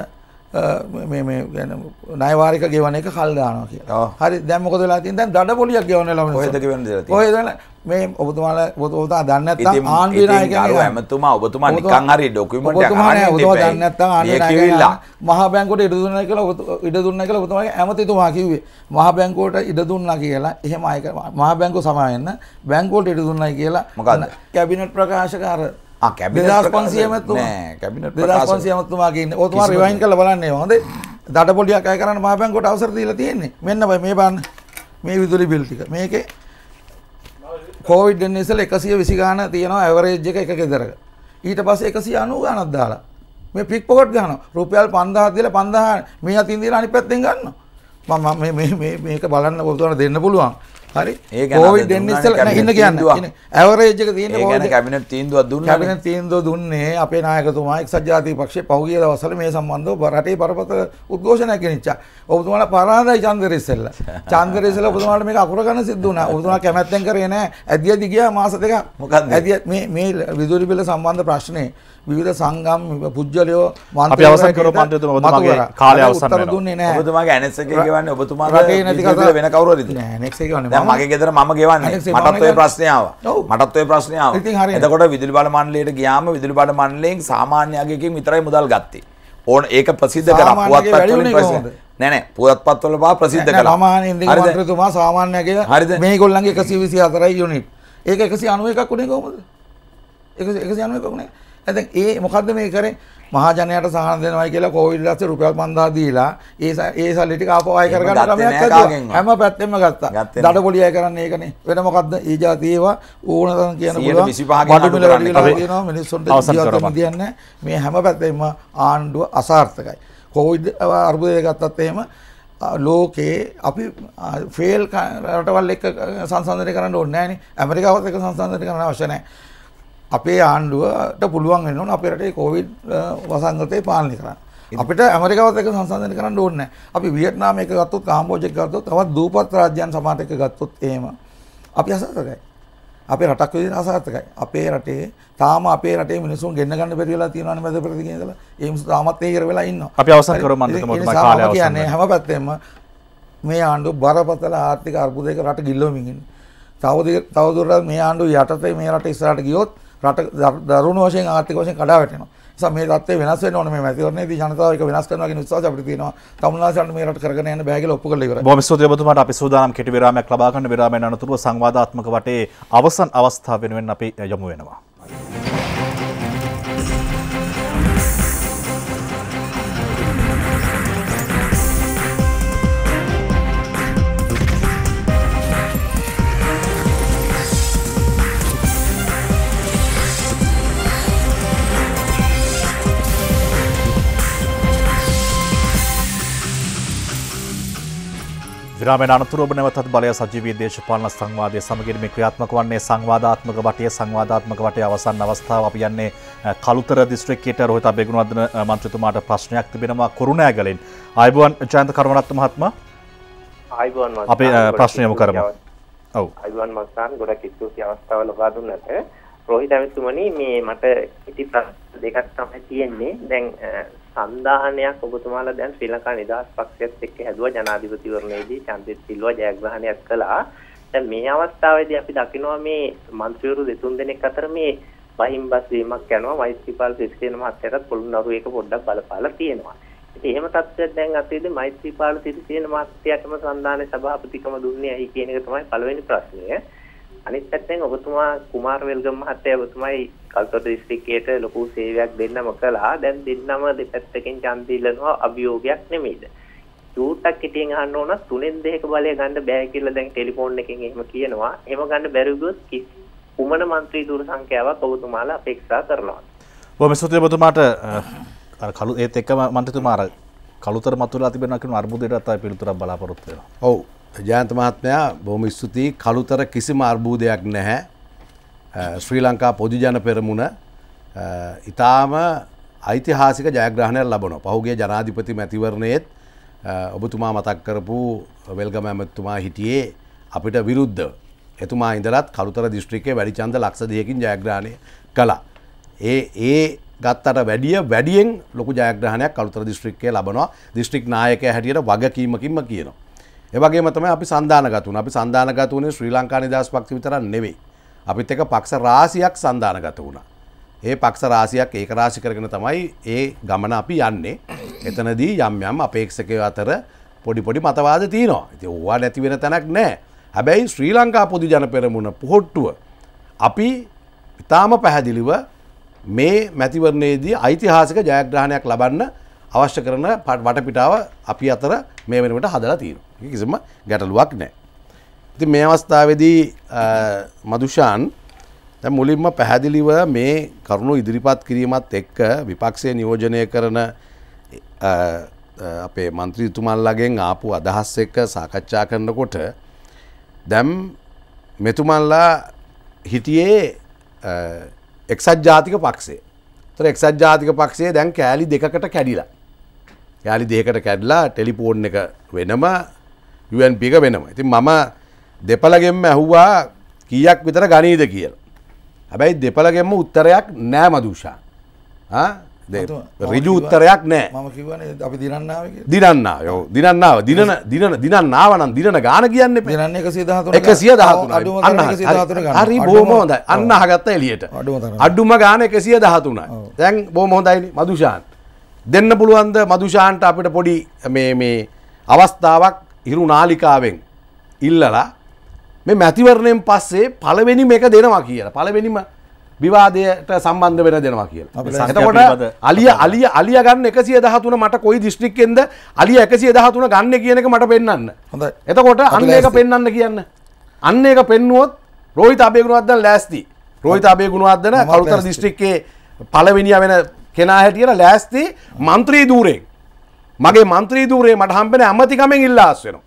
නයවාරික ගෙවන එක කල් දානවා කියලා හරි දැන් මොකද වෙලා තියෙන්නේ දැන් දඩ පොලියක් ගෙවන්න ළමයි කොහෙද ගෙවන්න දෙලා තියෙන්නේ මේ ඔබතුමාලා ඔබතුමා දන්නේ නැත්නම් ආණ්ඩුවේ නායකයා හැමතුමා ඔබතුමා නිකන් හරි ඩොකියුමන්ට් එකක් අහන්න ඉන්න ඔබතුමා දන්නේ නැත්නම් ආණ්ඩුවේ නායකයා මහා බැංකුවට ඉඩ දුන්නා කියලා ඉඩ දුන්නා කියලා ඔබතුමාගේ ඇමතිතුමා කිව්වේ මහා බැංකුවට ඉඩ දුන්නා කියලා එහෙම අය මහා බැංකුව සමාවෙන්න බැංකුවට ඉඩ දුන්නායි කියලා මොකද කැබිනට් ප්‍රකාශක අර දෙදස් පන්සියමත් කැබිනට පන්සියමත්තුමාගේ ඔතුමා රිවයින් කළ බලන්නේ හොඳ දට පොඩියක් අය කරන්න මාපයන් කොට අවසර දීලා තියෙන්නේ මෙන්න බයි මේ බන්න මේ විදුලි බිල් ටික මේකේ කෝවිඩ් එන්න ඉස්සෙල් 120 ගාන තියෙනවා ඇවරේජ් එක එක ගෙදරක ඊට පස්සේ 190 ගානක් දාලා මේ පික් පොකට් ගන්නවා රුපියල් 5000 දීලා 5000 මේ අතින් දීලා අනිත් පැත්තෙන් ගන්නවා මම මේක බලන්න ඔයාලට දෙන්න පුළුවන් හරි කෝවිඩ් එන්න ඉස්සෙල්ලා ඉන්න කියන්න ඇවරේජ් එක තියෙන කෝවිඩ් කැබිනට් තීන්දුවක් දුන්නා කැබිනට් තීන්දුව දුන්නේ අපේ නායකතුමා එක්සත් ජාතික පක්ෂයේ පහුගිය දවස්වල මේ සම්බන්ධව රටේ බරපතල උද්ඝෝෂණයක් ගෙනිච්චා. ඔබතුමාලා පරාදයි චන්දර ඉස්සෙල්ලා. (laughs) චන්දර ඉස්සෙල්ලා ඔබතුමාලට මේක අකුර ගන්න සිද්ධ වුණා. ඔබතුමා කැමැත්තෙන් කරේ නැහැ. ඇදි ඇදි ගියා මාස දෙකක්. මොකද්ද? ඇදි මේ මේ විදුලි බිල සම්බන්ධ ප්‍රශ්නේ විවිධ සංගම් පුද්ගලයෝ අපි අවසන් කරෝ මන්ත්‍රීතුමා ඔබතුමාගේ කාලය අවසන් වෙනවා. දුන්නේ නැහැ. ඔබතුමාගේ ඇනෙක්ස් එකේ ගෙවන්නේ ඔබතුමා රටේ නැති කතාව වෙන කවුරුවද? නෑ ඇනෙක්ස් එකේ ගෙවන්නේ. දැන් මගේ ගෙදර මම ගෙවන්නේ. මටත් ඔය ප්‍රශ්නේ ආවා. මටත් ඔය ප්‍රශ්නේ ආවා. එතකොට විදුලි බල මණ්ඩලයට ගියාම විදුලි බල මණ්ඩලයෙන් සාමාන්‍ය අගයකින් විතරයි මුදල් ගත්තේ. ඕන ඒක ප්‍රසිද්ධ කරා. පුවත් පැත්තවලින් ප්‍රසිද්ධ. නෑ නෑ පුවත් පත්වල පහ ප්‍රසිද්ධ කරා. සාමාන්‍යයෙන් දෙක මන්ත්‍රීතුමා සාමාන්‍යගේ මේගොල්ලන්ගේ 124යි යුනිට්. ඒක 191ක් උනේ කොහොමද? 191ක් උනේ. ඇතැන් ඒ මොකක්ද මේ කරේ මහජනයට සහන දෙනවයි කියලා කෝවිඩ් ලස්සේ රුපියල් 5000 දීලා ඒ ඒ සල්ලි ටික ආපහු අය කරගන්න ක්‍රමයක් හදුවා හැම පැත්තෙම ගත්තා දඩ පොලි අය කරන්නේ ඒකනේ වෙන මොකක්ද ඒ જાති ඒවා ඕන තරම් කියන පුළුවන් බඩු මිල වැඩි වෙලා තියෙනවා මිනිස්සුන්ට ජීවිතේ දියන්නේ මේ හැම පැත්තෙම ආණ්ඩුව අසාර්ථකයි කෝවිඩ් අර්බුදය ගත්තත් එහෙම ලෝකයේ අපි ෆේල් රටවල් එක්ක සංසන්දනය කරන්න ඕනේ නැහැනේ ඇමරිකාවත් එක්ක සංසන්දනය කරන්න අවශ්‍ය නැහැ අපේ ආණ්ඩුවට පුළුවන් වෙන්න ඕන අපේ රටේ කොවිඩ් වසංගතය පාලනය කරන්න. අපිට ඇමරිකාවත් එක සංසන්ධනය කරන්න ඕනේ නැහැ. අපි වියට්නාම් එක ගත්තොත්, කාම්බෝජ් එක ගත්තොත්, තවත් දූපත් රාජ්‍යයන් සමහර එක ගත්තොත් එහෙම අපි අසාර්ථකයි. අපේ රටක් විදිහට අසාර්ථකයි. අපේ රටේ තාම අපේ රටේ මිනිසුන් ගෙන්න ගන්න බැරි වෙලා තියෙනවානේ මැද ප්‍රතිගෙන ඉඳලා. ඒ මිනිස්සු තාමත් ඒ ඉර වෙලා ඉන්නවා. අපි අවසන් කරමු මන්ද තමයි කාලය අවසන්. කියන්නේ හැම පැත්තෙම මේ ආණ්ඩුව බරපතල ආර්ථික අර්බුදයක රට ගිල්ලවමින් ඉන්නේ. තව තවදුරටත් මේ ආණ්ඩුව යටතේ මේ රට ඉස්සරහට ගියොත් රට දරුණු වශයෙන් ආර්ථික වශයෙන් කඩා වැටෙනවා. නිසා මේ தත්ත්වය වෙනස් වෙන්න ඕනේ මේ මැතිවරණයේදී ජනතාව ඒක වෙනස් කරනවා කියන විශ්වාසය අපිට තියෙනවා. තමුන්ලාසන්ට මේ රට කරගෙන යන්න බෑ කියලා ඔප්පු කරලා ඉවරයි. බොහොම ස්තුතියි ඔබතුමාට අපි සූදානම් කෙටි විරාමයක් ලබා ගන්න විරාමයෙන් අනතුරුව සංවාදාත්මක වටේ අවසන් අවස්ථාව වෙනුවෙන් අපි යොමු වෙනවා. විරාමෙන් අනතුරුව නැවතත් බලය සජීවී දේශපාලන සංවාදය සමගින් මේ ක්‍රියාත්මක වන්නේ සංවාදාත්මක වටය සංවාදාත්මක වටය අවසන් අවස්ථාව අපි යන්නේ කළුතර දිස්ත්‍රික්කයට රෝහිත බෙගුණවර්ධන මන්ත්‍රතුමාට ප්‍රශ්නයක් තිබෙනවා කුරුණෑගලෙන් අයබුවන් ජයන්ත කරුණාරත්න මහත්මයා අයබුවන් අපේ ප්‍රශ්නය යොමු කරමු ඔව් අයබුවන් මස්තාන් ගොඩක් ස්තුතියි අවස්ථාව ලබා දුන්නට රෝහිත ඇමතුමනි මේ මට ඉති ප්‍රශ්න දෙකක් තමයි තියෙන්නේ දැන් සන්දාහනයක් ඔබතුමාලා දැන් ශ්‍රී ලංකා නිදහස් පක්ෂයත් එක්ක හැදුවා ජනාධිපතිවරණයේදී චන්දිත් සිල්වා ජයග්‍රහණයක් කළා. දැන් මේ අවස්ථාවේදී අපි දකිනවා මේ മന്ത്രിවරු දෙතුන් දෙනෙක් අතර මේ වහින්බස් වීමක් යනවා මෛත්‍රීපාල සිරිසේන මහත්තයාට පොළොන්නරුව ඒක පොඩ්ඩක් බලපාලා තියෙනවා. ඉතින් එහෙම තත්ත්වයක් දැන් අතේදී මෛත්‍රීපාල සිරිසේන මහත්තයාටම සන්දාන සභාපතිකම දුන්නේ ඇයි කියන එක තමයි පළවෙනි ප්‍රශ්නය. අනිත් පැත්තෙන් ඔබතුමා කුමාර වෙල්ගම් මහත්තයා ඔබතුමයි කල්තොට දිස්ත්‍රික්කයට ලොකු සේවයක් දෙන්නම කළා. දැන් දෙන්නම දෙපැත්තකින් ඡන්ද ඉල්ලනවා අභියෝගයක් නෙමෙයිද? චූට්ටක් හිටියෙන් අහන්න ඕන තුනෙන් දෙක බලය ගන්න බෑ කියලා දැන් ටෙලිෆෝන් එකෙන් එහෙම කියනවා. එහෙම ගන්න බැරි ගොස් කුමන മന്ത്രി දුර සංඛ්‍යාවක් ඔබතුමාලා අපේක්ෂා කරනවා. බොහොම ස්තුතියි ඔබතුමාට අර කලු ඒත් එක්කම මන්ත්‍රීතුමා අර කලුතර මතුවලා තිබෙනවා කියන අර්බුදයටත් අපි පිළිතුරක් බලාපොරොත්තු වෙනවා. ඔව්. ජයන්ත මහත්මයා බොහොම ස්තුතියි කළුතර කිසිම අර්බූදයක් නැහැ. ශ්‍රී ලංකා පොදුජන පෙරමුණ ඉතාම ඓතිහාසික ජයග්‍රහණයක් ලබනවා. පහුගේ ජනාධිපති මැතිවරණයේත් ඔබතුමා මතක් කරපු වෙල්ගම ඇමතුමා හිටියේ අපිට විරුද්ධ. එතුමා ඉඳලත් කළුතර දිස්ත්‍රිකයේ වැඩිචන්ද ලක්ෂ දෙයකින් ජයග්‍රහණය කළා. ඒ ඒ ගත්තට වැඩිය වැඩියෙන් ලොකු ජයග්‍රහණයක් කළුතර දිස්ත්‍රික්කය ලබනවා දිස්ත්‍රික් නායකය හැටියට වගකීමකින්ම කියනවා. එවගේ මතම අපි සන්ධානගතුන අපි සන්ධානගත වනේ ශ්‍රී ලංකා නිදහස් පක්ෂ විතරන් නෙවෙයි. අපිත් එක පක්ෂ රාසියක් සන්ධානගත වුණ. ඒ පක්ෂ රාසියක් ඒක රාශි කරගෙන තමයි ඒ ගමන අපි යන්නේ. එතනදී යම් යම් අපේක්ෂකය අතර පොඩිපොඩි මතවාද තියනවා. ඉති ඕවා නැති වෙන තැනක් නෑ. හැබැයි ශ්‍රී ලංකා පොදු ජන පෙරමුණ පොහොට්ටුව. අපි ඉතාම පැහැදිලිව මේ මැතිවරණයේදී ඓතිහාසික ජයග්‍රහණයක් ලබන්න අවශ්‍ය කරන වටපිටාව අපි අතර මේ වෙනකට හදලා තියෙනවා. කිසිම ගැටලුවක් නෑ. ඉති මේ අවස්ථාවදී මදුෂාන් මුලින්ම පැහැදිලිව මේ කරුණු ඉදිරිපත් කිරීමත් එක්ක විපක්ෂය නියෝජනය කරන අපේ මන්ත්‍රීතුමල්ලගෙන් ආපු අදහස් එක්ක සාකච්ඡා කරනකොට දැම් මෙතුමල්ලා හිටියේ එක්සත් ජාතික පක්ෂේ තර එක්සත් ජාතික පක්ෂේ දැන් කෑලි දෙකට කැඩිලා යාලි දෙකට කැඩලා ටෙලිපෝන් එක වෙනම යුවන් පික වෙනම ඉතින් මම දෙපළගෙන්ම ඇහුවා කියක් විතර ගනීද කියලා හැබැයි දෙපළගෙන්ම උත්තරයක් නෑ මදුෂා රිජු උත්තරයක් නෑ අපි දිනන්න දිනන්න යෝ දිනන්නාව දිනන දිනන දිනන්නාව නම් දිනන ගාන කියන්න පෙනන්න එකසිය දහතුන එකසිය දහතුන හරි බොහොම හොඳයි අන්න අහගත්ත එලියට අඩුම ගාන එකසිය දහතුනයි දැන් බොහොම හොඳයි මදුෂාන් දෙන්න පුළුවන්ද මදුෂාන්ට අපිට පොඩි මේ මේ අවස්ථාවක් ඉරු නාලිකාවෙන් ඉල්ලලා මේ මැතිවරණයෙන් පස්සේ පළවෙනිම එක දෙනවා කියලා පළවෙනිම විවාදයට සම්බන්ධ වෙන දෙනවා කියලා එතකොට අලිය අලිය අලිය ගන්න එකසිය දහතුන මට කොයි දිස්ට්‍රික්කෙන්ද අලිය එකසිය දහතුන ගන්න කියනක මට පෙන්න්න හොඳ එතකොට අන්න එක පෙන්න්න කියන්න අන්න එක පෙන්නුවොත් රෝහිත අභයගුණුවත්දන් ලෑස්ති රෝහිත අභයගුණුවත්දන කරුතර දිස්ට්‍රික්කේ පලවෙනිිය වෙන කෙනා හැටියට ලෑස්ති මන්ත්‍රී දූරෙක් මගේ මන්ත්‍රී දූරේ මට හම්බෙන ඇමතිකමෙන් ඉල්ලාස් වෙනවා.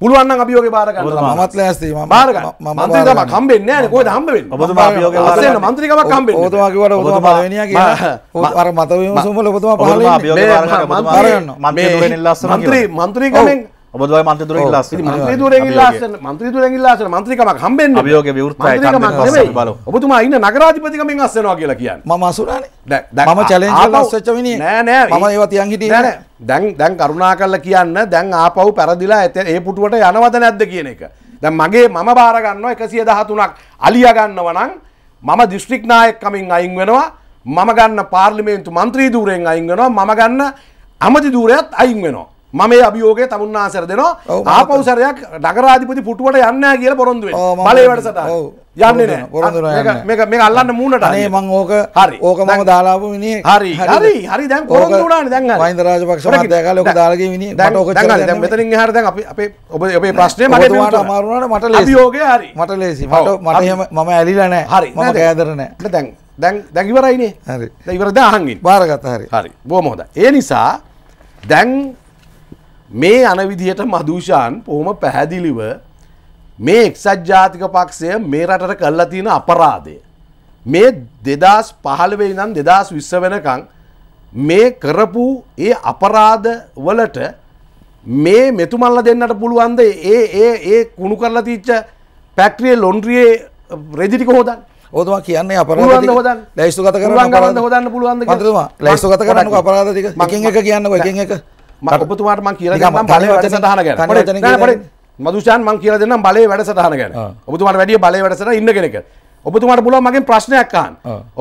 පුළුවන් නම් අභියෝගේ බාර ගන්නවා. මමත් ලෑස්තියි මම. බාර ගන්න. මන්ත්‍රීකමක් හම්බෙන්නේ නැහැ නේ. කොහෙද හම්බෙන්නේ? ඔබතුමා අභියෝගේ බාර ගන්න. මන්ත්‍රීකමක් හම්බෙන්නේ. ඔබතුමා කිව්වට ඔබතුමා පළවෙනියා කියලා. අර මත විමසුම් වල ඔබතුමා පහළ වෙන්නේ. ඔබතුමා අභියෝගේ බාර ගන්න. මන්ත්‍රී දූරෙන් ඉල්ලාස් වෙනවා. මන්ත්‍රී මන්ත්‍රීකමෙන් ඔබද මන්ත දුර ල්ලා මන්ත්‍ර දුර ල්ලාස මන්ත්‍ර දුර ල්ලාස මන්ත්‍රිකමක් හම්බෙන් අභියෝග විෘත් බල ඔබතුමා ඉන්න නගරාධිපතිකමින් අස්සනවා කියලා කියන්න ම අසුරන මම චලෙන් සච්චමනි නෑ ම ඒවතියන් හිට නෑ දැන් දැන් කරුණා කරල කියන්න දැන් ආපව් පැරදිලා ඇත ඒ පුටුවට යනවද නැද්ද කියන එක දැ මගේ මම බාරගන්න එකසිය දහතුනක් අලියගන්නවනං මම දිස්ට්‍රික්නායක්කමින් අයින් වෙනවා මම ගන්න පාර්ලිමේන්තු මන්ත්‍රී දූරෙන් අයින් වෙනවා මම ගන්න අමති දූරයත් අයින් වෙනවා මම අභියෝගය තමුන්නාසර දෙනවා ආපවසරයක් නගරාධිපති පුටුවට යන්න කියල පොරොන්දුව බලවට සට යන්න පොරොඳ මේ අල්ලන්න මූුණට අනේ මං ඕක හරි ඕක මම දාලාප විනි හරි හරි හරි දැන් පොරොඳ න දැන් අයින්දරාජ පක්ෂ දැකල ක දාලග විනි ඕක මෙතර හර අපේ ඔබ ඔබේ ප්‍රශ්නය මට මාරුණට මට ලේෝග හරි මට ලේසි මට මටම මම ඇලිලනෑ හරි ම කෑදරනෑ දැන් දැන් දැකිවරයිනේ හරි ඉවරදාහන්ගේ භාරගත හරි හරි බෝමෝද ඒ නිසා දැන් මේ අනවිදිහට මදූෂාන් පොහොම පැහැදිලිව මේ එක්සත් ජාතික පක්ෂය මේ රටට කල්ලා තියෙන අපරාධය. මේ දෙදස් පහළවෙයි නම් දෙදස් විස්ස වෙනකං මේ කරපු ඒ අපරාධ වලට මේ මෙතුමල්ල දෙන්නට පුළුවන්ද ඒ ඒ ඒ කුණු කරලා තිච්ච පැක්ට්‍රිය ලොන්ඩ්‍රියේ රෙදිටික හෝදන් ඕතුවා කියන්නේ අපරාධ හොදන් ලැයිස්තු ගත කරන්න හොදන්න පුළුවන් පතුමා ලැයිස්තු ගත කරන්න අපරාධ ටික මකින් එක කියන්න එක එක මකපතුමාට මං කියල සටහන ගැන මදුෂාන් මං කියල දෙන්න බලය වැඩ සටහන ගැන ඔබතුමාට වැඩිය බලය වැඩසට ඉන්න කෙනෙක ඔබතුමාට බුල මගේ ප්‍රශ්නයක්කාන්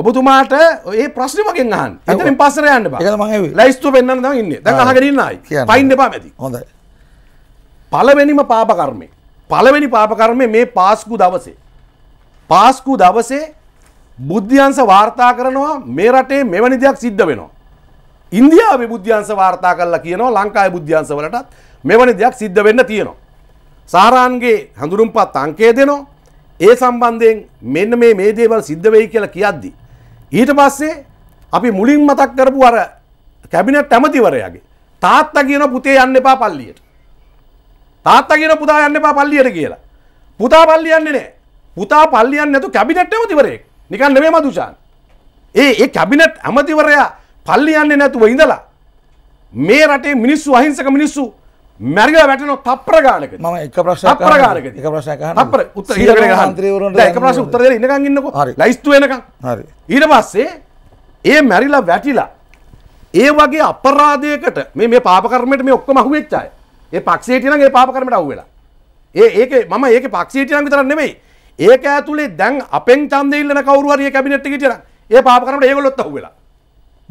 ඔබතුමාට ඒ ප්‍රශ්න මගෙන් හන් එතරින් පස්සරයන්න ලයිස්තු පෙන්න්න ඉන්න දහගරන්නයි පයින්න එපා ඇති හොඳ පලවෙනිම පාපකර්මය පලවෙනි පාපකර්මය මේ පාස්කු දවසේ පාස්කු දවසේ බුද්ධියන්ස වාර්තා කරනවා මේ රටේ මෙවැනි දෙයක් සිද්ධ වෙනවා ඉන්දියාවේ බුද්ධ්‍යංශ වාර්තා කරලා කියනවා ලංකාවේ බුද්ධ්‍යංශ වලටත් මෙවැනි දෙයක් සිද්ධ වෙන්න තියෙනවා. සාරාන්ගේ හඳුරුම්පත් අංකය දෙනවා. ඒ සම්බන්ධයෙන් මෙන්න මේ මේ දේවල් සිද්ධ වෙයි කියලා කියද්දි ඊට පස්සේ අපි මුලින් මතක් කරපු අර කැබිනට් ඇමතිවරයාගේ තාත්තා කියන පුතේ යන්න එපා පල්ලියට. තාත්තා කියන පුතා යන්න එපා පල්ලියට කියලා. පුතා පල්ලි යන්නේ නැහැ. පුතා පල්ලි යන්නේ නැතු කැබිනට් ඇමතිවරයෙක්. නිකන් නෙමෙයි මදුෂාන්. ඒ ඒ කැබිනට් ඇමතිවරයා පල්ලියන්නේ නැතුව ඉඳලා මේ රටේ මිනිස්සු අහිංසක මිනිස්සු මැරිලා වැටෙනවා තප්පර ගානක. මම එක ප්‍රශ්නයක් තප්පර ගානක. එක ප්‍රශ්නයක් අහන්න. තප්පර උත්තර ඊට කරේ ගහන්න. දැන් එක ප්‍රශ්න උත්තර දෙලා ඉන්නකන් ඉන්නකෝ. ලයිස්තු වෙනකන්. හරි. ඊට පස්සේ ඒ මැරිලා වැටිලා ඒ වගේ අපරාධයකට මේ මේ පාප කර්මයට මේ ඔක්කොම අහු වෙච්ච අය. ඒ පක්ෂයට නම් ඒ පාප කර්මයට අහු වෙලා. ඒ ඒකේ මම ඒකේ පක්ෂයට නම් විතරක් නෙමෙයි. ඒක ඇතුලේ දැන් අපෙන් ඡන්දෙ ඉල්ලන කවුරු හරි ඒ කැබිනට් එකේ හිටියනම් ඒ පාප කර්මයට ඒගොල්ලොත් අහු වෙලා.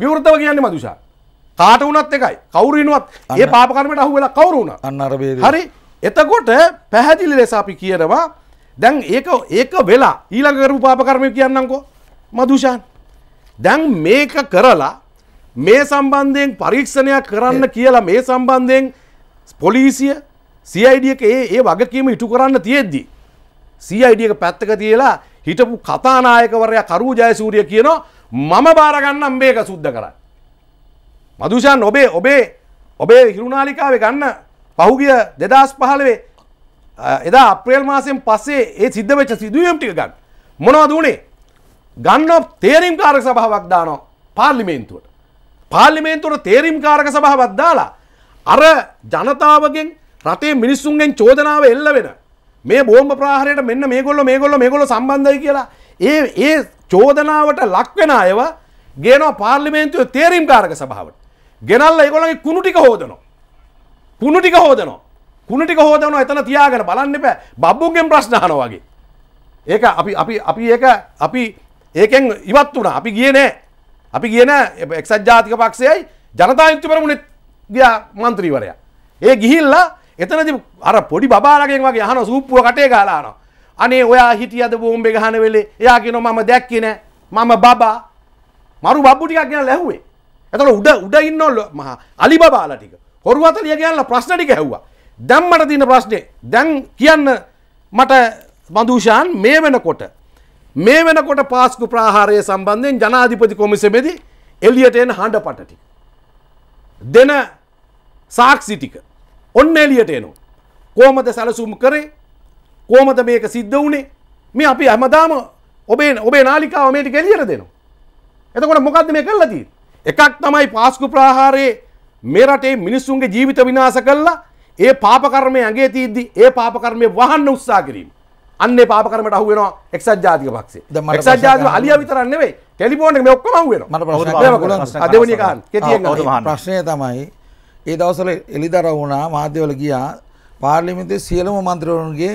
විවෘතව කියන්නේ මදුෂා. කාට වුණත් එකයි. කවුරු වෙනවත් ඒ පාප කර්මයට අහු වෙලා කවුරු වුණා. අන්න අර වේදේ. හරි. එතකොට පැහැදිලි ලෙස අපි කියනවා දැන් ඒක ඒක වෙලා ඊළඟ කරපු පාප කර්මය කියන්නම්කෝ. මදුෂාන්. දැන් මේක කරලා මේ සම්බන්ධයෙන් පරීක්ෂණයක් කරන්න කියලා මේ සම්බන්ධයෙන් පොලිසිය CID එක ඒ ඒ වගකීම ඉටු කරන්න තියෙද්දි CID එක පැත්තක තියලා හිටපු කතානායකවරයා කරු ජයසූරිය කියනවා මම බාරගන්නම් මේක සුද්ධ කරයි. මදුෂන් ඔබේ ඔබේ ඔබේ හිරුණාලිකාවේ ගන්න පහුගිය දෙදස් පහළවේ එදා අප්‍රේල් මාසයෙන් පස්සේ ඒ සිද්ධ වෙච්ච සිදුවීම් ටික ගන්න. මොනවද උනේ? ගන්න තේරීම් කාරක සභාවක් දානවා පාර්ලිමේන්තුවට. පාර්ලිමේන්තුවට තේරීම් කාරක සභාවක් දාලා අර ජනතාවගෙන් රටේ මිනිස්සුන්ගෙන් චෝදනාව එල්ල වෙනවා. මේ බෝම්බ ප්‍රහාරයට මෙන්න මේගොල්ල මේගොල්ල මේගොල්ල සම්බන්ධයි කියලා ඒ ඒ චෝදනාවට ලක්වෙන අයව ගේනවා පාර්ලිමේන්තුව තේරීම් කාරක සභාවට ගෙනල්ල ඒගොල්ලගේ කුණු ටික හෝදනවා කුණු ටික හෝදනවා කුණු ටික හෝදනවා එතන තියාගෙන බලන්න එපා බබ්බුන්ගෙන් ප්‍රශ්න අහනවා වගේ ඒක අපි අපි අපි ඒක අපි ඒකෙන් ඉවත් වුණා අපි ගියේ නෑ අපි ගියේ නෑ එක්සත් ජාතික පක්ෂයයි ජනතා යුක්ති පෙරමුණෙත් ගියා മന്ത്രിවරයා ඒ ගිහිල්ලා එතනදි අර පොඩි බබාලගෙන් වගේ අහන සූප්පුව කටේ ගාලා අහනවා. අනේ ඔයා හිටියද බෝම්බේ ගහන වෙලේ? එයා කියනවා මම දැක්කේ නෑ. මම බබා. මරු බබ්බු ටිකක් ගෙනලා ඇහුවේ. එතකොට උඩ උඩ ඉන්න මහා අලි බබාලා ටික. හොරු අතලිය ගෙනලා ප්‍රශ්න ටික ඇහුවා. දැන් මට තියෙන ප්‍රශ්නේ දැන් කියන්න මට බඳුෂාන් මේ වෙනකොට මේ වෙනකොට පාස්කු ප්‍රාහාරය සම්බන්ධයෙන් ජනාධිපති කොමිසමේදී එලියට එන හඬ පට ටික. දෙන සාක්ෂි ටික ඔන්න එලියට එනවා. කොහොමද සැලසුම් කරේ? කොහොමද මේක සිද්ධ වුණේ? මේ අපි හැමදාම ඔබේ ඔබේ නාලිකාව මේ ටික එලියට දෙනවා. එතකොට මොකද්ද මේ කරලා තියෙන්නේ? එකක් තමයි පාස්කු ප්‍රහාරයේ මේ රටේ මිනිස්සුන්ගේ ජීවිත විනාශ කළා. ඒ පාප කර්මය ඇඟේ තියද්දි ඒ පාප කර්මය වහන්න උත්සාහ කිරීම. අන්නේ පාප කර්මයට අහු වෙනවා එක්සත් ජාතික පක්ෂේ. එක්සත් ජාතික අලියා විතරක් නෙවෙයි. ටෙලිෆෝන් එක මේ ඔක්කොම අහු වෙනවා. මට ප්‍රශ්නයක් දෙවනි කාන් කෙටියෙන් ප්‍රශ්නය තමයි ඒ දවසල එලිදර වුණා මාධ්‍යවල ගියා පාර්ලිමිතේ සියලුම මන්ත්‍රවරුන්ගේ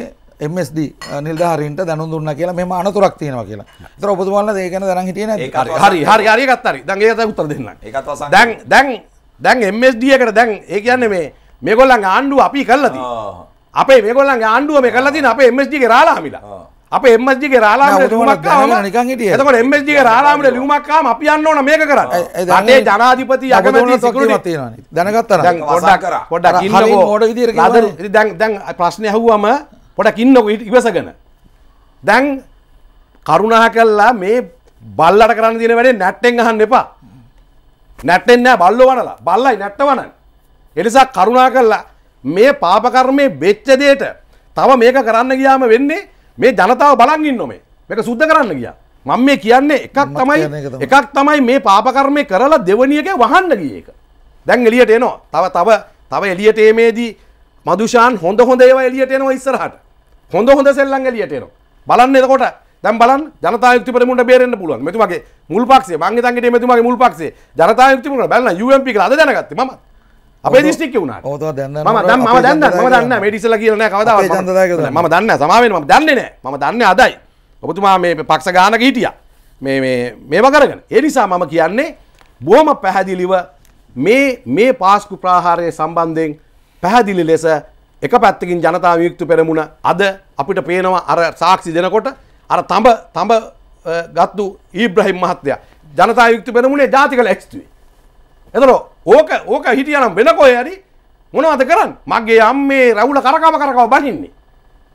MSD නිලධාරීන්ට දැනුම් දුන්නා කියලා මෙහෙම අනතුරක් තියෙනවා කියලා. ඒතර ඔබතුමාලා ඒක ගැන දැනන් හිටියේ නැද්ද? හරි හරි හරි එකත් හරි. දැන් ඒකට උත්තර දෙන්න. ඒකත් වසන්. දැන් දැන් දැන් MSD එකට දැන් ඒ කියන්නේ මේ මේගොල්ලන්ගේ ආණ්ඩුව අපි කළා තියෙන්නේ. අපේ මේගොල්ලන්ගේ ආණ්ඩුව මේ කළා තියෙන්නේ අපේ MSD ගේ රාලහාමිලා. අප එමජික රාලාමට ලියුමක්කාම එතකොට එමජික රාලාමට ලියුමක්කාම අපි යන්න ඕන මේක කරන්න රටේ ජනාධිපති අගමැති සිකුරිටි තියෙනවා දැනගත්තා දැන් පොඩ්ඩක් පොඩ්ඩක් ඉන්නකෝ ඕඩ විදියට කියන්න දැන් දැන් ප්‍රශ්නේ අහුවම පොඩක් ඉන්නකෝ ඉවසගෙන දැන් කරුණාකරලා මේ බල්ලට කරන්න තියෙන වැඩේ නැට්ටෙන් අහන්න එපා නැට්ටෙන් නෑ බල්ලෝ වනලා බල්ලයි නැට්ට වනන්නේ ඒ නිසා කරුණාකරලා මේ පාප කර්මයේ වෙච්ච දෙයට තව මේක කරන්න ගියාම වෙන්නේ මේ ජනතාව බලන් ඉන්න මේ මේක සුද්ධ කරන්න ගියා මම මේ කියන්නේ එකක් තමයි එකක් තමයි මේ පාපකර්මය කරලා දෙවනියක වහන්න ගිය එක දැන් එළියට එනවා තව තව තව එළියට එීමේදී මදුෂාන් හොඳ හොඳ ඒවා එළියට එනවා ඉස්සරහට හොඳ හොඳ සෙල්ලම් එළියට එනවා බලන්න එතකොට දැන් බලන්න ජනතා යුක්ති පෙරමුණට බේරෙන්න පුළුවන් මෙතුමගේ මුල් පක්ෂය මං හිතන් හිටියේ මෙතුමගේ මුල් පක්ෂය ජනතා යුක්ති පෙරමුණ බලන්න UMP කියලා අද දැනගත්තේ මමත් අපේ දිස්ටික් වුණා ඕත දන්න ම දන්න ම දන්න ම දන්න මඩිසල කියන කවද ම දන්න සමාවෙන් ම දන්නේ නෑ ම දන්න අදයි ඔබතුමා මේ පක්ෂ ගානක හිටිය මේ මේව කරගෙන ඒ නිසා මම කියන්නේ බොහම පැහැදිලිව මේ මේ පාස්කු ප්‍රාහාරය සම්බන්ධයෙන් පැහැදිලි ලෙස එක පැත්තකින් ජනතා වියුක්තු පෙරමුණ අද අපිට පේනවා අර සාක්ෂි දෙනකොට අර තඹ තඹ ගත්තු ඊබ්‍රහිම් මහත්තයා ජනතා යුක්තු පෙරමුණේ ජාතිකල එක්ස්තුවේ එතකොට ඕක ඕක හිටියනම් වෙන කොහේ හරි මොනවද කරන්නේ? මගේ අම්මේ රවුල කරකව කරකව බනින්නේ.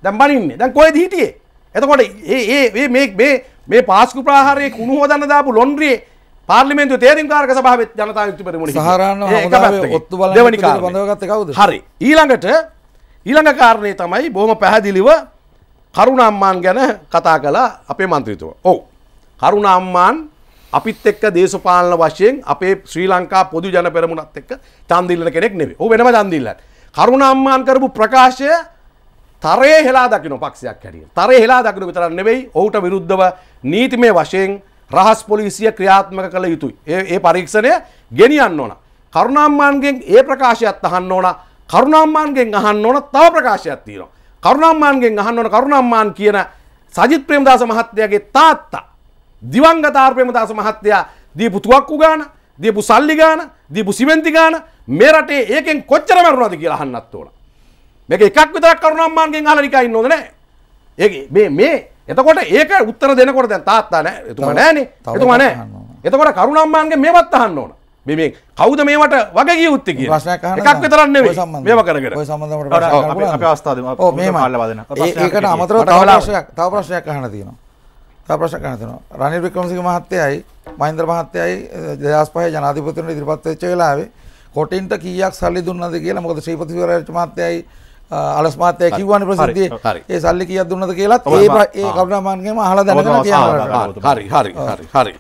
දැන් බනින්නේ. දැන් කොහෙද හිටියේ? එතකොට මේ මේ මේ මේ මේ පාස්කු ප්‍රහාරයේ කුණු හොදන්න දාපු ලොන්ඩ්‍රියේ පාර්ලිමේන්තුවේ තේරීම්කාරක සභාවේ ජනතා විමුක්ති පෙරමුණ සහරාන හමුදාවේ ඔත්තු බලන දෙවනි කාරණේ බඳවගත්තේ කවුද? හරි. ඊළඟට ඊළඟ කාරණේ තමයි බොහොම පැහැදිලිව කරුණ අම්මාන් ගැන කතා කළා අපේ මන්ත්‍රීතුමා. ඔව්. කරුණ අම්මාන් අපිත් එක්ක දේශපාලන වශයෙන් අපේ ශ්‍රී ලංකා පොදු ජන පෙරමුණත් එක්ක චන්දිල්ලන කෙනෙක් නෙවෙයි. ඔහු වෙනම චන්දිල්ලන. කරුණාම්මාන් කරපු ප්‍රකාශය තරයේ හෙලා දකින්න පක්ෂයක් හැටියට. තරයේ හෙලා දකින්න විතරක් නෙවෙයි ඔහුට විරුද්ධව නීතිමය වශයෙන් රහස් පොලිසිය ක්‍රියාත්මක කළ යුතුයි. ඒ ඒ පරීක්ෂණය ගෙනියන්න ඕන. කරුණාම්මාන්ගෙන් ඒ ප්‍රකාශයත් අහන්න ඕන. කරුණාම්මාන්ගෙන් අහන්න ඕන තව ප්‍රකාශයක් තියෙනවා. කරුණාම්මාන්ගෙන් අහන්න ඕන කරුණාම්මාන් කියන සජිත් ප්‍රේමදාස මහත්තයාගේ තාත්තා දිවංගතාර්පයමදස මහත්තයා දීපු තුවක්කු ගාන දීපු සල්ලි ගාන දීපු සිමෙන්ති ගාන මේ රටේ ඒකෙන් කොච්චර මැරුණාද කියලා අහන්නත් ඕන. මේක එකක් විතරක් කරුණාම්මාන්ගෙන් අහලා නිකන් ඉන්න ඕනේ නෑ. ඒක මේ මේ එතකොට ඒක උත්තර දෙනකොට දැන් තාත්තා නෑ එතුමා නෑනේ එතුමා නෑ. එතකොට කරුණාම්මාන්ගෙන් මේවත් අහන්න ඕන. මේ මේ කවුද මේවට වගේ ගියුත්තේ කියලා. එකක් විතරක් නෙවෙයි. මේව කරගෙන. ඔය සම්බන්ධව අපේ අවස්ථාව දෙමු. ඔව් මේම ඒකට අමතරව තව ප්‍රශ්නයක් තව ප්‍රශ්නයක් අහන්න තියෙනවා. තව ප්‍රශ්න ගන්න තියෙනවා. රනිල් වික්‍රමසිංහ මහත්තයයි මහින්ද මහත්තයයි 2005 ජනාධිපතිවරණ ඉදිරිපත් වෙච්ච වෙලාවේ කොටින්ට කීයක් සල්ලි දුන්නද කියලා මොකද ශ්‍රීපති විරාජ් මහත්තයයි අලස් මහත්තයා කිව්වනේ ප්‍රසිද්ධියේ ඒ සල්ලි කීයක් දුන්නද කියලාත් ඒ ඒ කරුණාමාන්ගෙම අහලා දැනගෙන කියනවා. හරි හරි හරි හරි.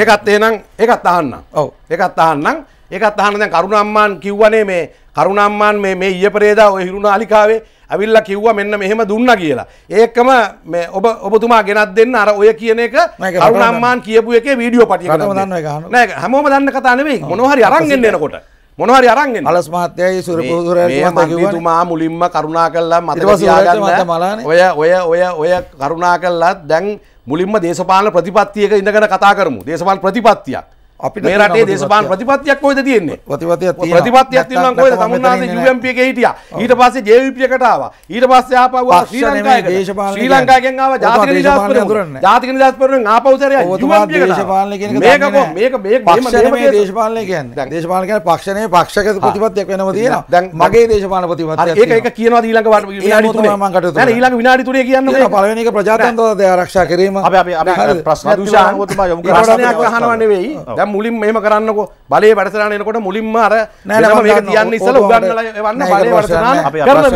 ඒකත් එහෙනම් ඒකත් අහන්න. ඔව්. ඒකත් අහන්න. ඒකත් අහන්න දැන් කරුණාම්මාන් කිව්වනේ මේ කරුණාම්මාන් මේ මේ ඊයේ පෙරේදා ඔය හිරුණාලිකාවේ ඇවිල්ලා කිව්වා මෙන්න මෙහෙම දුන්න කියලා. ඒකම මේ ඔබ ඔබතුමා ගෙනත් දෙන්න අර ඔය කියන එක කරුණ අම්මාන් කියපු එකේ වීඩියෝ පටියක නෑ හැමෝම දන්න කතා නෙවෙයි මොනවා හරි අරන් එන්න එනකොට මොනහරි අරන්ගෙන අලස් මහත්තයයි සුරපුදුරතුමා මුලින්ම කරුණා කල්ලා මතගන්න ඔය ඔය ඔය ඔය කරුණා කල්ලත් දැන් මුලින්ම දේශපාලන ප්‍රතිපත්තියක ඉඳගෙන කතා කරමු දේශපාල ප්‍රතිපත්තියක් අපි මේ රටේ දේශපාන ප්‍රතිපත්තියක් කොහෙද තියෙන්නේ ප්‍රතිපත්තියක් ප්‍රතිපත්තියක් තියෙනවා කොහෙද තමුන්නාසේ UMP එකේ හිටියා ඊට පස්සේ JVP එකට ආවා ඊට පස්සේ ආපහු ආවා ශ්‍රී ලංකාවට ශ්‍රී ලංකාවෙන් ආවා ජාතික නිදහස්පරණ ජාතික නිදහස්පරණෙන් ආපහු සැරයක් UMP එකට දේශපාලනය කියන එක මේක මේක මේක මෙහෙම මේ දේශපාලනය කියන්නේ දේශපාලන කියන්නේ පක්ෂනේ පක්ෂක ප්‍රතිපත්තියක් වෙනම තියෙනවා දැන් මගේ දේශපාලන ප්‍රතිපත්තියක් ඒක ඒක කියනවා ඊළඟ විනාඩි තුනේ මම කටයුතු කරනවා ඊළඟ විනාඩි තුනේ කියන්නේ පළවෙනි එක ප්‍රජාතන්ත්‍රවාදය ආරක්ෂා කිරීම අපි අපි ප්‍රශ්න දුෂාන් ඔබතුමා යොමු කරා ප්‍රශ්නයක් අහනවා නෙවෙයි දැන් මුලින් මෙම කරන්නක බලය වැඩසරන එනකොට මුලින්ම අර තියන්න ඉසල ගන්නල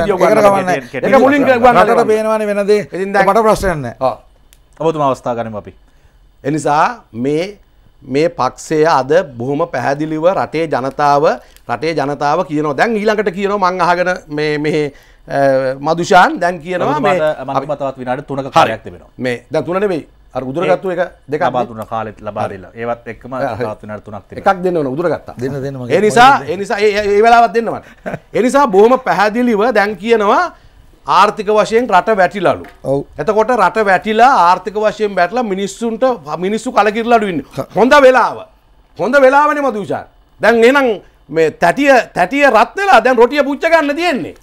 වන්න බල මුලින් ගන්නට පේනවන වෙනදේ ඉදට ප්‍රශ්යන්න ඔබතුම අවස්ථා ගනම අපි. එනිසා මේ මේ පක්ෂය අද බොහොම පැහැදිලිව රටේ ජනතාව රටේ ජනතාව කියනවා දැන් ඊළඟට කියනවා මං අහගෙන මේ මෙහේ මදුෂාන් දැන් කියනවා මේ මතවත් විනාට තුනක කාරයක් තිබෙනවා මේ දැන් තුන නෙවෙයි උදුරගත්තු එක දෙක බාතුන කාලෙත් ලබා දෙලා ඒවත් එක්ම තුනට තුනක් එකක් දෙන්න ඕන උදුරගත්ත දෙන්න දෙන්න එනිසා එනිසා ඒ වෙලාවත් දෙන්නවට එනිසා (laughs) බොහොම පැහැදිලිව දැන් කියනවා ආර්ථික වශයෙන් රට වැටිලලු එතකොට රට වැටිලා ආර්ථික වශයෙන් බැටලා මිනිස්සුන්ට මිනිස්සු කලකිරලඩු ඉන්න හොඳ වෙලාව හොඳ වෙලාවන මදූෂාන් දැන් එනම් මේ තැටිය තැටිය රත්වෙලා දැන් රොටිය පුච්චගන්න තියෙන්නේ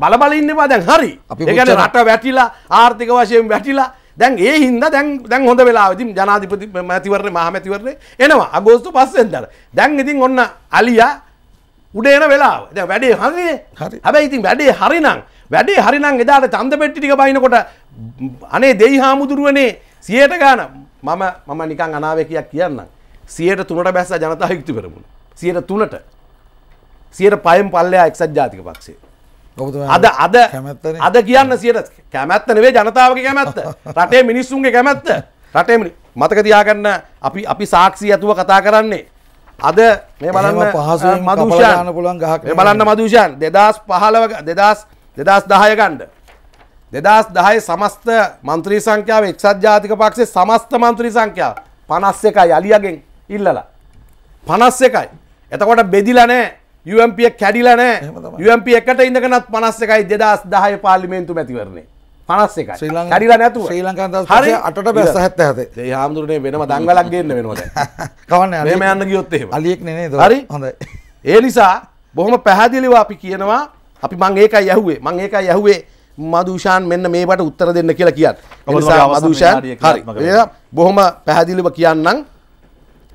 බලබල ඉන්නවා දැන් හරි ගැන රට වැටිලා ආර්ථික වශයෙන් වැටිලා දැන් ඒ හින්දා දැන් දැන් හොඳ වෙලාවදී ජනාධිපති මැතිවරණේ මහමැතිවරණේ එනවා අගෝස්තු 5 වෙනිදාට. දැන් ඉතින් ඔන්න අලියා උඩ එන වෙලාව. දැන් වැඩේ හරිනේ. හරි. හැබැයි ඉතින් වැඩේ හරිනම් වැඩේ හරිනම් එදාට ඡන්ද පෙට්ටි ටික බයිනකොට අනේ දෙයි හාමුදුරුවනේ 100ට ගාන මම මම නිකන් අනාවැකියක් කියන්නම්. 103ට බැස්සා ජනතා යුක්ති පෙරමුණ. 103ට 105න් පල්ලෙයා එක්සත් ජාතික පක්ෂේ. අද අද අද කියන්න සියට කැමැත්ත නෙවේ ජනතාවගේ කැමැත්ත (laughs) රටේ මිනිස්සුන්ගේ කැමැත්ත රටේ මතක තියාගන්න අපි අපි සාක්ෂි ඇතුව කතා කරන්නේ අද මේ බලන්න පහස මදෂාන පුළන් ගහක් බලන්න මදෂාන් දෙදස් පහලව දෙදස් දෙදස් දහය ගණ්ඩ දෙදස් දහය සමස්ත මන්ත්‍රී සංඛ්‍යාව එක්සත් ජාතික පක්ෂේ සමස්ත මන්ත්‍රී සංඛ්‍යාව පනස් එකයි අලියගෙන් ඉල්ලලා පනස් එකයි එතකොට බෙදිලනෑ යම්පිය කැඩිලන යම්ප එකට ඉඳගනත් පනස්ස එකයි දෙදස් දහය පාලිමේන්තු මැතිවරන්නේ පනස්ස එක ඩිල නැතු ශ්‍රී ලංකා හරි අට බැස් හැත්ත ඇත හාමුදුරනේ වෙනම දංගලක් ගන්න වෙනවට කවන්න යන්න ගියොත්තේ අලියෙක් නේ හරි හොඳ ඒ නිසා බොහොම පැහැදිලිවා අපි කියනවා අපි මං ඒක යහුවේ මං ඒක යහුවේ මදූෂාන් මෙන්න මේට උත්තර දෙන්න කියලා කියත් මදූෂාන් හරි බොහොම පැහැදිලිව කියන්නම්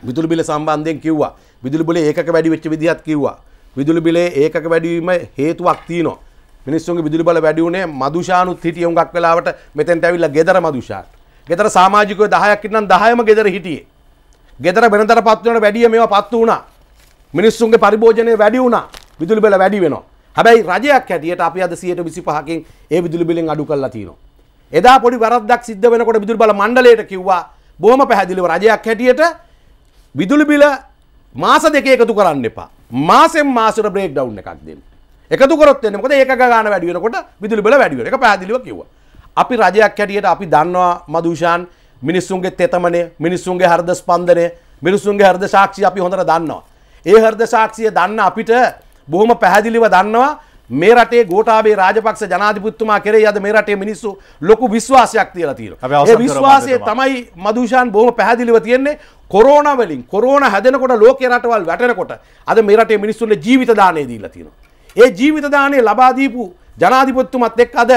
විදුලබිල සම්බන්ධයෙන් කිව්වා විදුලබල ඒක වැඩි වෙච්ච විදිහත් කිව්වා විදුලි බිලේ ඒකක වැඩිවීම හේතුවක් තියෙනවා. මිනිස්සුන්ගේ විදුලි බල වැඩි වුණේ මදුෂානුත් හිටිය හුඟක් වෙලාවට මෙතෙන්ට ඇවිල්ලා ගෙදර මදුෂාන්. ගෙදර සමාජිකයෝ 10ක් ඉන්නම් 10ම ගෙදර හිටියේ. ගෙදර වෙනතර පත් වෙනට වැඩිය මේවා පත් වුණා. මිනිස්සුන්ගේ පරිභෝජනය වැඩි වුණා. විදුලි බල වැඩි වෙනවා. හැබැයි රජයක් හැටියට අපි අද 125කින් ඒ විදුලි බිලෙන් අඩු කරලා තියෙනවා. එදා පොඩි වරද්දක් සිද්ධ වෙනකොට විදුලි බල මණ්ඩලයට කිව්වා බොහොම පැහැදිලිව රජයක් හැටියට විදුලි බිල මාස දෙකේ එකතු කරන්න එපා. මාසෙන් මාසට බ්‍රේක් ඩවුන් එකක් දෙන්න එකතු කරොත් එන්නේ මොකද ඒක ගාන වැඩි වෙනකොට විදුලි බල වැඩි වෙනවා ඒක පැහැදිලිව කිව්වා අපි රජයක් හැටියට අපි දන්නවා මදුෂාන් මිනිස්සුන්ගේ තෙතමනය මිනිස්සුන්ගේ හෘද ස්පන්දනය මිනිස්සුන්ගේ හෘද සාක්ෂිය අපි හොඳට දන්නවා ඒ හෘද සාක්ෂිය දන්න අපිට බොහොම පැහැදිලිව දන්නවා මේ රටේ ගෝටාබේ රාජපක්ෂ ජනාධිපතිතුමා කෙරෙහි අද මේ රටේ මිනිස්සු ලොකු විශ්වාසයක් තියලා තියෙනවා. ඒ විශ්වාසය තමයි මදුෂාන් බොහොම පැහැදිලිව තියෙන්නේ කොරෝනා වලින් කොරෝනා හැදෙනකොට ලෝකේ රටවල් වැටෙනකොට අද මේ රටේ මිනිස්සුන්ට ජීවිත දාණය දීලා තියෙනවා. ඒ ජීවිත දාණය ලබා දීපු ජනාධිපතිතුමත් එක්ක අද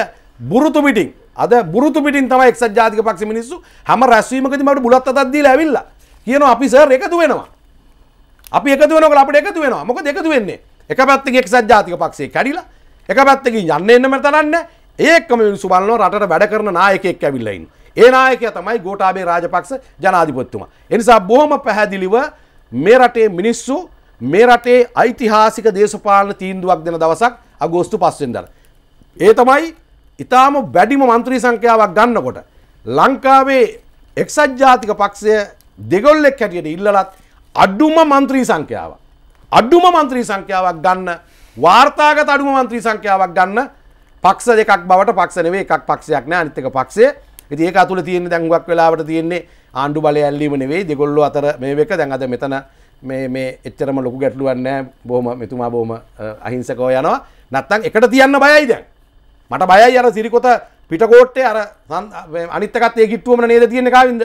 බුරුතු පිටින් අද බුරුතු පිටින් තමයි එක්සත් ජාතික පක්ෂ මිනිස්සු හැම රැස්වීමකදීම අපිට බුලත් අතක් දීලා ඇවිල්ලා කියනවා අපි සර් එකතු වෙනවා. අපි එකතු වෙනකොට අපිට එකතු වෙනවා. මොකද එකතු වෙන්නේ එක පැත්තකින් එක්සත් ජාතික පක්ෂේ කැඩිලා එක පැත්තකින් යන්න එන්නම තරන්න ඒකම මිනිස්සු බලනවා රටට වැඩ කරන නායකයෙක් ඇවිල්ලා ඉන්න. ඒ නායකයා තමයි ගෝඨාභය රාජපක්ෂ ජනාධිපතිතුමා. ඒ නිසා බොහොම පැහැදිලිව මේ රටේ මිනිස්සු මේ රටේ ඓතිහාසික දේශපාලන තීන්දුවක් දෙන දවසක් අගෝස්තු 5 වෙනිදා. ඒ තමයි ඊටාම වැඩිම മന്ത്രി සංඛ්‍යාවක් ගන්නකොට ලංකාවේ එක්සත් ජාතික පක්ෂය දෙගොල්ලෙක් හැටියට ඉල්ලලත් අඩුම മന്ത്രി සංඛ්‍යාවක් අඩුම මන්ත්‍රී සංඛ්‍යාවක් ගන්න වාර්තාගත අඩුම මන්ත්‍රී සංඛ්‍යාවක් ගන්න පක්ෂ දෙකක් බවට පක්ෂ නෙවෙයි එකක් පක්ෂයක් නෑ අනිත් එක පක්ෂය. ඉතින් ඒක අතුලේ තියෙන දැන් හුඟක් වෙලාවට තියෙන්නේ ආණ්ඩු බලය ඇල්ලීම නෙවෙයි දෙගොල්ලෝ අතර මේ වෙක දැන් අද මෙතන මේ මේ එච්චරම ලොකු ගැටලුවක් නෑ. බොහොම මෙතුමා බොහොම අහිංසකව යනවා. නැත්තම් එකට තියන්න බයයි දැන්. මට බයයි අර සිරිකොත පිටකෝට්ටේ අර අනිත් එකත් ඒ කිට්ටුවම නේද තියෙන්නේ කාවින්ද?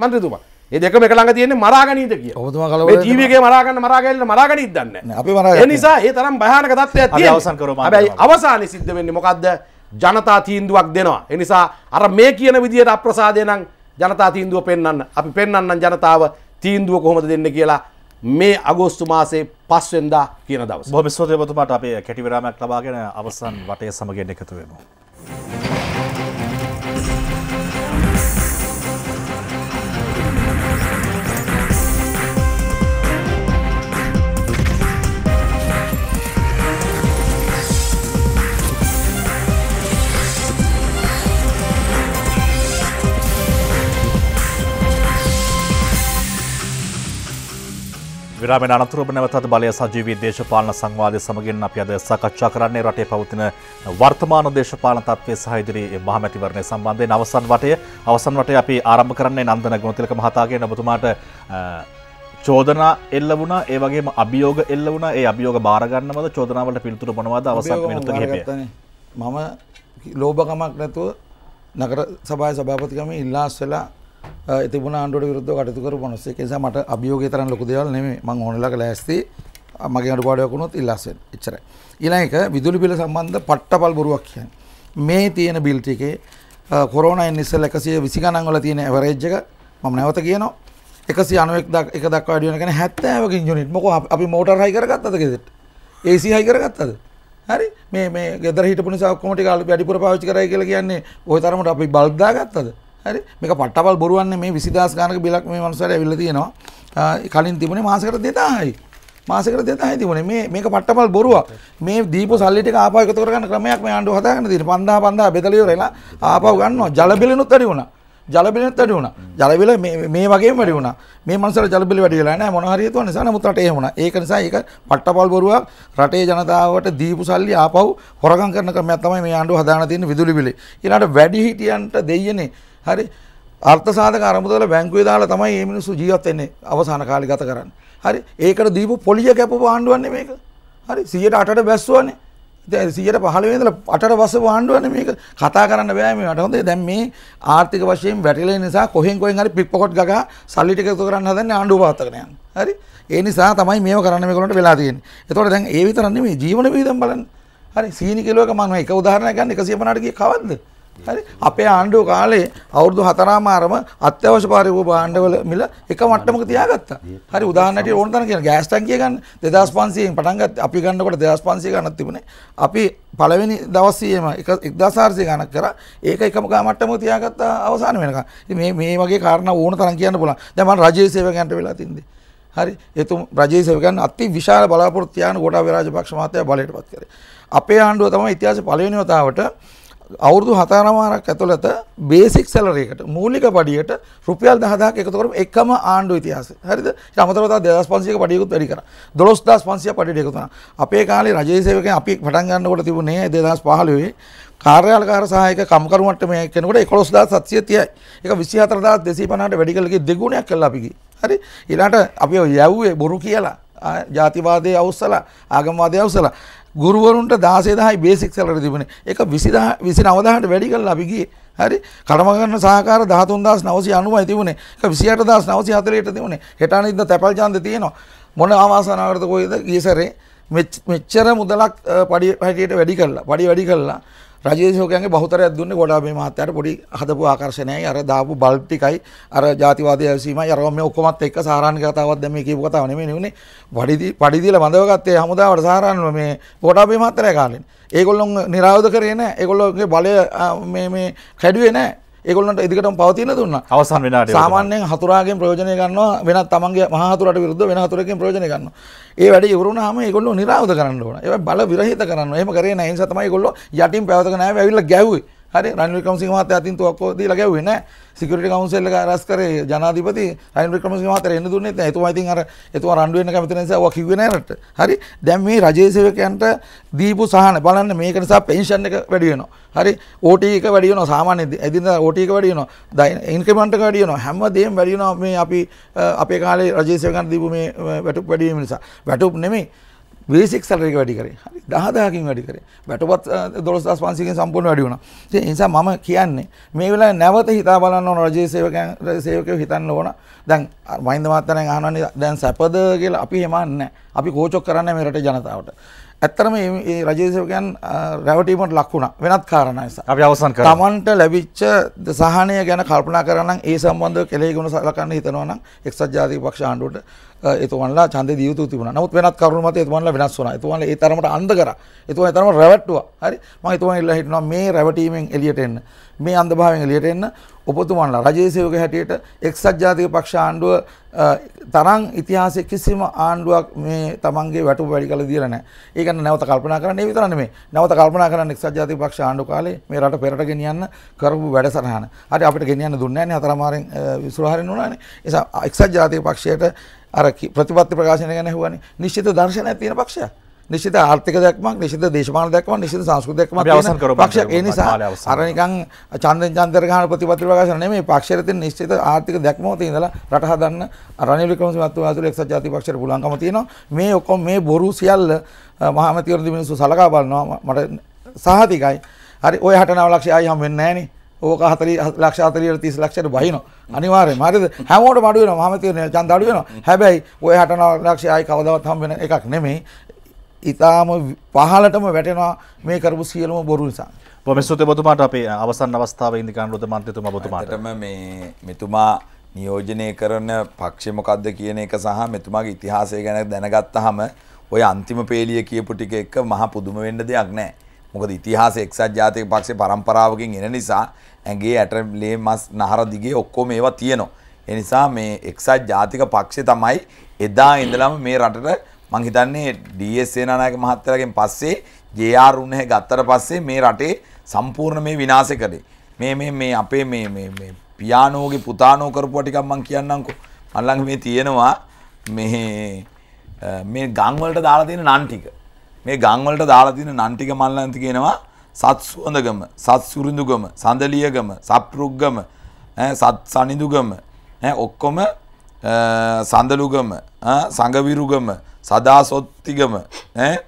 මන්ත්‍රීතුමා. දෙකම එක ළඟ තියෙන්නේ මරාගනීද කිය. ඔබතුමා කලවල මේ ජීවිතේ මරාගන්න මරාගන්න මරාගනීද දන්නේ. අපි මරාගන්න. ඒ නිසා ඒ තරම් භයානක තත්ත්වයක් තියෙනවා. අවසන් කරවම. හැබැයි අවසානයේ සිද්ධ වෙන්නේ මොකද්ද? ජනතා තීන්දුවක් දෙනවා. ඒ නිසා අර මේ කියන විදියට අප්‍රසාදය නම් ජනතා තීන්දුව පෙන්වන්න. අපි පෙන්වන්නම් ජනතාව තීන්දුව කොහොමද දෙන්නේ කියලා මේ අගෝස්තු මාසේ පස්වෙන්දා කියන දවස. බොහොම ස්තෝත්‍රයි ඔබතුමාට අපේ කැටිවිරාමයක් ලබාගෙන අවසන් වටේ සමගින් එකතු වෙමු. විරාමෙන් අනතුරුව නැවතත් බලය සජීවී දේශපාලන සංවාදය සමගින් අපි අද සාකච්ඡා කරන්නේ රටේ පවතින වර්තමාන දේශපාලන තත්ත්වය සහ ඉදිරි මහමැතිවරණය සම්බන්ධයෙන් අවසන් වටය අවසන් වටේ අපි ආරම්භ කරන්නේ නන්දන ගුණතිලක මහතාගේ ඔබතුමාට චෝදනා එල්ල වුණ ඒවගේ අභියෝග එල්ල වුණ ඒ අභියෝග භාරගන්නවද චෝදනාවට පිල්තුර පනවාද අවසක් මිනිත්තු මම ලෝභකමක් නැතුව නකර සභාය සභාපතිකම ඉල්ලාස්සලා තිබුණ ආණ්ඩුවට විරුද්ධව කටයුතු කරපු මිනිස්සෙක්. ඒ නිසා මට අභියෝගය තරම් ලොකු දේවල් නෙමෙයි. මම ඕනෙලක ලෑස්ති මගේ අඩුපාඩුවක් වුණොත් ඉල්ලාස් වෙන. එච්චරයි. ඊළඟ එක විදුලි බිල සම්බන්ධ පට්ටපල් බොරුවක් කියන්නේ. මේ තියෙන බිල් ටිකේ කොරෝනා එන්න ඉස්සෙල්ලා 120 ගණන් වල තියෙන ඇවරේජ් එක මම නැවත කියනවා. 191 එක දක්වා වැඩි වෙන කියන්නේ 70කින් යුනිට්. මොකෝ අපි මෝටර් හයි කරගත්තද ගෙදරට? AC හයි කරගත්තද? හරි මේ මේ ගෙදර හිටපු නිසා ඔක්කොම ටික වැඩිපුර පාවිච්චි කරයි කියලා කියන්නේ ওই තරමට අපි බල්බ් දාගත්තද? හරි මේක පට්ටපල් බොරුවන්නේ මේ 20000 ගානක බිලක් මේ මනුස්සයාට ඇවිල්ලා තියෙනවා කලින් තිබුණේ මාසෙකට 2000යි මාසෙකට 2000යි තිබුණේ මේ මේක පට්ටපල් බොරුවක් මේ දීපු සල්ලි ටික ආපහු එකතු කරගන්න ක්‍රමයක් මේ ආණ්ඩුව හදාගෙන තියෙන 5000 5000 බෙදලා ඉවරලා ආපහු ගන්නවා ජල බිලිනුත් වැඩි වුණා ජල බිලිනුත් වැඩි වුණා ජල බිල මේ වගේම වැඩි වුණා මේ මනුස්සයාට ජල බිල වැඩි වෙලා නැහැ මොන හරි හේතුව නිසා නමුත් රටේ එහෙම වුණා ඒක නිසා ඒක පට්ටපල් බොරුවක් රටේ ජනතාවට දීපු සල්ලි ආපහු හොරගම් කරන ක්‍රමයක් තමයි මේ ආණ්ඩුව හදාගෙන තියෙන විදුලි බිල ඊළඟට වැඩි හිටියන්ට දෙයියනේ හරි අර්ථ සාධක අරමුදල බැංකුවේ දාලා තමයි මේ මිනිස්සු ජීවත් වෙන්නේ අවසාන කාලේ ගත කරන්නේ. හරි ඒකට දීපු පොලිය කැපපු ආණ්ඩුවන්නේ මේක. හරි 108ට බැස්සුවනේ. දැන් 115 ඉඳලා 8ට බස්සපු ආණ්ඩුවන්නේ මේක. කතා කරන්න බෑ මේවට. හොඳයි දැන් මේ ආර්ථික වශයෙන් වැටිලා නිසා කොහෙන් කොහෙන් හරි පික් පොකට් ගගා සල්ලි ටික එකතු කරන්න හදන්නේ ආණ්ඩුව පාත්තගෙන යන්නේ. හරි. ඒ නිසා තමයි මේව කරන්න මේගොල්ලන්ට වෙලා තියෙන්නේ. ඒතකොට දැන් ඒ විතරක් නෙමෙයි ජීවන විහිදම් බලන්න. හරි සීනි කිලෝ එක මම එක උදාහරණයක් ගන්න 150ට ගියේ කවද්ද? හරි අපේ ආණ්ඩුව කාලේ අවුරුදු හතරාමාරම අත්‍යවශ්‍ය පාරිභෝග භාණ්ඩවල මිල එක මට්ටමක තියාගත්තා. හරි උදාහරණයට ඕන තරම් කියන ගෑස් ටැංකිය ගන්න 2500න් පටන් ගත්ත අපි ගන්නකොට 2500 ගණන් තිබුණේ. අපි පළවෙනි දවසේම 1400 ගණන් කරා. ඒක එකම ගා මට්ටමක තියාගත්තා අවසාන වෙනකන්. ඉතින් මේ මේ වගේ කාරණා ඕන තරම් කියන්න පුළුවන්. දැන් මම රජයේ සේවකයන්ට වෙලා තින්දේ. හරි එතුම් රජයේ සේවකයන් අති විශාල බලාපොරොත්තු තියාන ගෝඨාභය රාජපක්ෂ මහත්තයා බලයට පත් කරේ. අපේ ආණ්ඩුව තමයි ඉතිහාසයේ පළවෙනි වතාවට අවුරදු හතාරමාරක් ඇතුළත බේසික් සැලරයකට මූලික පඩියට රුපියල් දහදාක් එකතුකරම එකම ආණ්ඩු ඉතිහාස හරිද අමතරතා දෙදස් පන්සියක පඩියකුත් වැඩි කර දොස් දස් පන්සිය පඩිට එකතුන අපේ කාලේ රජේසේවක අපි පටන් ගන්නකොට තිබුණේ දෙදස් පහළුවේ කාර්යාලකාර සහයක කම්කරුමට මේ කෙනකොට එකොළොස් දා සත්සිය තියයි එක විසි අතරදා දෙසී පනාට වැඩිකලගේ දෙගුණයක් කල්ලා පිකි හරි ඉලාට අපි යව්වේ බොරු කියලා ජාතිවාදය අවස්සලා ආගම්වාදය අවසලා ගුරුවරුන්ට දාසේදායි බේසික් සැලට තිබුණ එක විසිදා විසි නවදාහට වැඩි කල් අපිගේ හරි කළමගන්න සාකාර දහතුන්දස් නවසි අනුවයි තිබුණේ එක විසියට දස් නවසි අතරයට තිබුණේ හෙටනිද තැපල් චන්ද තියෙනවා මොන ආවාසනාවරත කොයිද ගේසරේ මෙච්චර මුදලක් පඩි හැටියට වැඩි කරලා පඩි වැඩි කරලා රජයේ ශෝකයන්ගේ බහුතරයක් දුන්නේ ගොඩාක් මේ මාත්‍යාට පොඩි හදපු ආකර්ෂණයයි අර දාපු බල්බ් ටිකයි අර ජාතිවාදී ඇවිසීමයි අර මේ ඔක්කොමත් එක්ක සාරාණික කතාවක් දැන් මේ කියපු කතාව නෙමෙයි නේ වඩිදි පඩි දීලා බඳවගත්තේ හමුදාවට සාරාණික මේ ගොඩාක් මේ මාත්‍යාරය කාලෙන් ඒගොල්ලොන් නිරායුධ කරේ නැහැ ඒගොල්ලෝගේ බලය මේ මේ කැඩුවේ නැහැ ඒගොල්ලන්ට ඉදිකටම පවතින දුන්න අවසන් වෙන සාමාන්‍යයෙන් හතුරාගෙන් ප්‍රයෝජනය ගන්නවා වෙනත් තමන්ගේ මහතුරට විරුද්ධ වෙන හතුරකින් ප්‍රයෝජනය ගන්නවා. ඒ වැඩේ ඉවරුනහම ඒගොල්ලෝ නිරාවද කරන්න ඕන. ඒවා බල විරහිත කරන්න. එහෙම කරේ නැහැ. ඒ නිසා තමයි ඒගොල්ලෝ යටින් පැවතගෙන ආවේ ඇවිල්ලා ගැව්වේ. හරි රනිල් වික්‍රමසිංහ මහත්තයා අතින් තුවක්කුව දීලා ගැව්වේ නෑ සිකියුරිටි කවුන්සිල් එක රැස් කරේ ජනාධිපති රනිල් වික්‍රමසිංහ මහත්තයා එන්න දුන්නේ නැහැ එතුමා ඉතින් අර එතුමා රණ්ඩු වෙන්න කැමති නිසා ඔවා කිව්වේ නෑ රට හරි දැන් මේ රජයේ සේවකයන්ට දීපු සහන බලන්න මේක නිසා පෙන්ෂන් එක වැඩි වෙනවා හරි OT එක වැඩි වෙනවා සාමාන්‍ය එදින OT එක වැඩි වෙනවා ඉන්ක්‍රිමන්ට් එක වැඩි වෙනවා හැමදේම වැඩි වෙනවා මේ අපි අපේ කාලේ රජයේ සේවකයන්ට දීපු මේ වැටුප් වැඩි වීම නිසා වැටුප් නෙමෙයි බේසික් සැලරි එක වැඩි කරේ. හරි 10000කින් වැඩි කරේ. වැටපත් 12500කින් සම්පූර්ණ වැඩි වුණා. ඉතින් ඒ නිසා මම කියන්නේ මේ වෙලාවේ නැවත හිතා බලන්න ඕන රජයේ සේවකයන් සේවකයෝ හිතන්න ඕන. දැන් මහින්ද මහත්තයා දැන් අහනවානේ දැන් සැපද කියලා අපි එහෙම අහන්නේ නැහැ. අපි කෝචොක් කරන්නේ මේ රටේ ජනතාවට. ඇත්තරම ඒ රජේසකයන් රැවටීමට ලක්වුණ වෙනත් කාරණයස අපි අවසන් තමන්ට ලැබිච්ච සහනය ගැන කල්පනා කරන්න ඒ සම්බන්ධ කෙළෙගුණ සලකන්න හිතනවන එක්සත් ජාති පක්ෂ ආණ්ඩුවට එතුවන්ලා චන්ද දියුතු තිබුණ නමුත් වෙනත් කරුණමත එතුවන්ල වෙනස් වන එතුවන්ල ඒ තරමට අන්ද කර එතුව එතරම රැවට්ටුව හරි ම එතුවන් එල්ල හිටනවා මේ රැවටීමෙන් එලියට එන්න මේ අන්දභාවෙන් එලියට එන්න ඔපතුමන්ලා රජේසයෝක හැටියට එක්සත් ජාතික පක්ෂ ආණ්ඩුව තරම් ඉතිහාසයේ කිසිම ආණ්ඩුවක් මේ තමන්ගේ වැටුප වැඩි කළ දීලා නැහැ. ඒ කියන්නේ නැවත කල්පනා කරන්නේ ඒ විතර නෙමෙයි. නැවත කල්පනා කරන්නේ එක්සත් ජාතික පක්ෂ ආණ්ඩු කාලේ මේ රට පෙරට ගෙනියන්න කරපු වැඩසටහන. හරි අපිට ගෙනියන්න දුන්නේ නැහැ නේ හතරමාරෙන් විසුරහරින්න උනානේ. ඒ නිසා එක්සත් ජාතික පක්ෂයට අර ප්‍රතිපත්ති ප්‍රකාශනය ගැන ඇහුවානේ. නිශ්චිත දර්ශනයක් තියෙන පක්ෂයක්. නිශ්ිත ආර්ථික දක්මක් නිසිද දේශමාන දක්ම නිසිද සංස්කෘතියක්ම පක්ෂ ඒ නිසා අරනිකං චන්ද චන්දරගහන ප්‍රතිපති ප්‍රකාශන මේ පක්ෂරති නිශ්චිත ආර්ථික දැක්මෝති ඉඳලා රටහ දන්න රනිලිකම මත්තු ඇතුළ එක්ස ජාති පක්ෂර පුලන්කම තියෙනවා මේ ඔක්කොම මේ බොරු සියල්ල මහමතිවරදි මිනිස්සු සලකා බලනවා මට සහතිකයි හරි ඔය හටනාව ලක්ෂය අයි හම් වෙන්නේ නෑනේ ඕක හතරි ලක්ෂ හතරියට 30 ලක්ෂයට බහිනවා අනිවාර්යයෙන්ම හරිද හැමෝටම අඩු වෙනවා මහමතිවරණ ඡන්ද අඩු වෙනවා හැබැයි ඔය 69 ලක්ෂය අය කවදාවත් හම් වෙන එකක් නෙමෙයි ඉතාම පහලටම වැටෙනවා මේ කරපු සියලම බොරු නිසා. පොමෙස්සොතේ බොතුමාට අපේ අවසන් අවස්ථාව ඉදිකාන් රුද මන්ත්‍රතුමා බොතුමාටම මේ මෙතුමා නියෝජනය කරන පක්ෂේ මොකද්ද කියන එක සහ මෙතුමාගේ ඉතිහාසය ගැන දැනගත්තාම ඔය අන්තිම පේලිය කියපු ටික එක මහ පුදුම වෙන්න දෙයක් නැහැ. මොකද ඉතිහාසයේ එක්සත් ජාතික පක්ෂේ පරම්පරාවකින් එන නිසා ඇඟේ ඇට ලේ මස් නහර දිගේ ඔක්කොම ඒවා තියෙනවා. ඒ නිසා මේ එක්සත් ජාතික පක්ෂේ තමයි එදා ඉඳලම මේ රටට මං හිතන්නේ DS සේනානායක මහත්තයාගෙන් පස්සේ JR රුණහ ගත්තට පස්සේ මේ රටේ සම්පූර්ණ මේ විනාශය කළේ. මේ මේ මේ අපේ මේ මේ මේ පියානෝගේ පුතානෝ කරපුවා ටිකක් මං කියන්නම්කෝ. මන් ළඟ මේ තියෙනවා මේ මේ ගම් වලට දාලා තියෙන නන් ටික. මේ ගම් වලට දාලා තියෙන නන් ටික මන් ළඟ තියෙනවා සත්සුඳගම, සත්සුරුඳුගම, සඳලියගම, සප්රුග්ගම, සත් සනිඳුගම, ඔක්කොම සඳලුගම, සංගවිරුගම සදා සොත්තිගම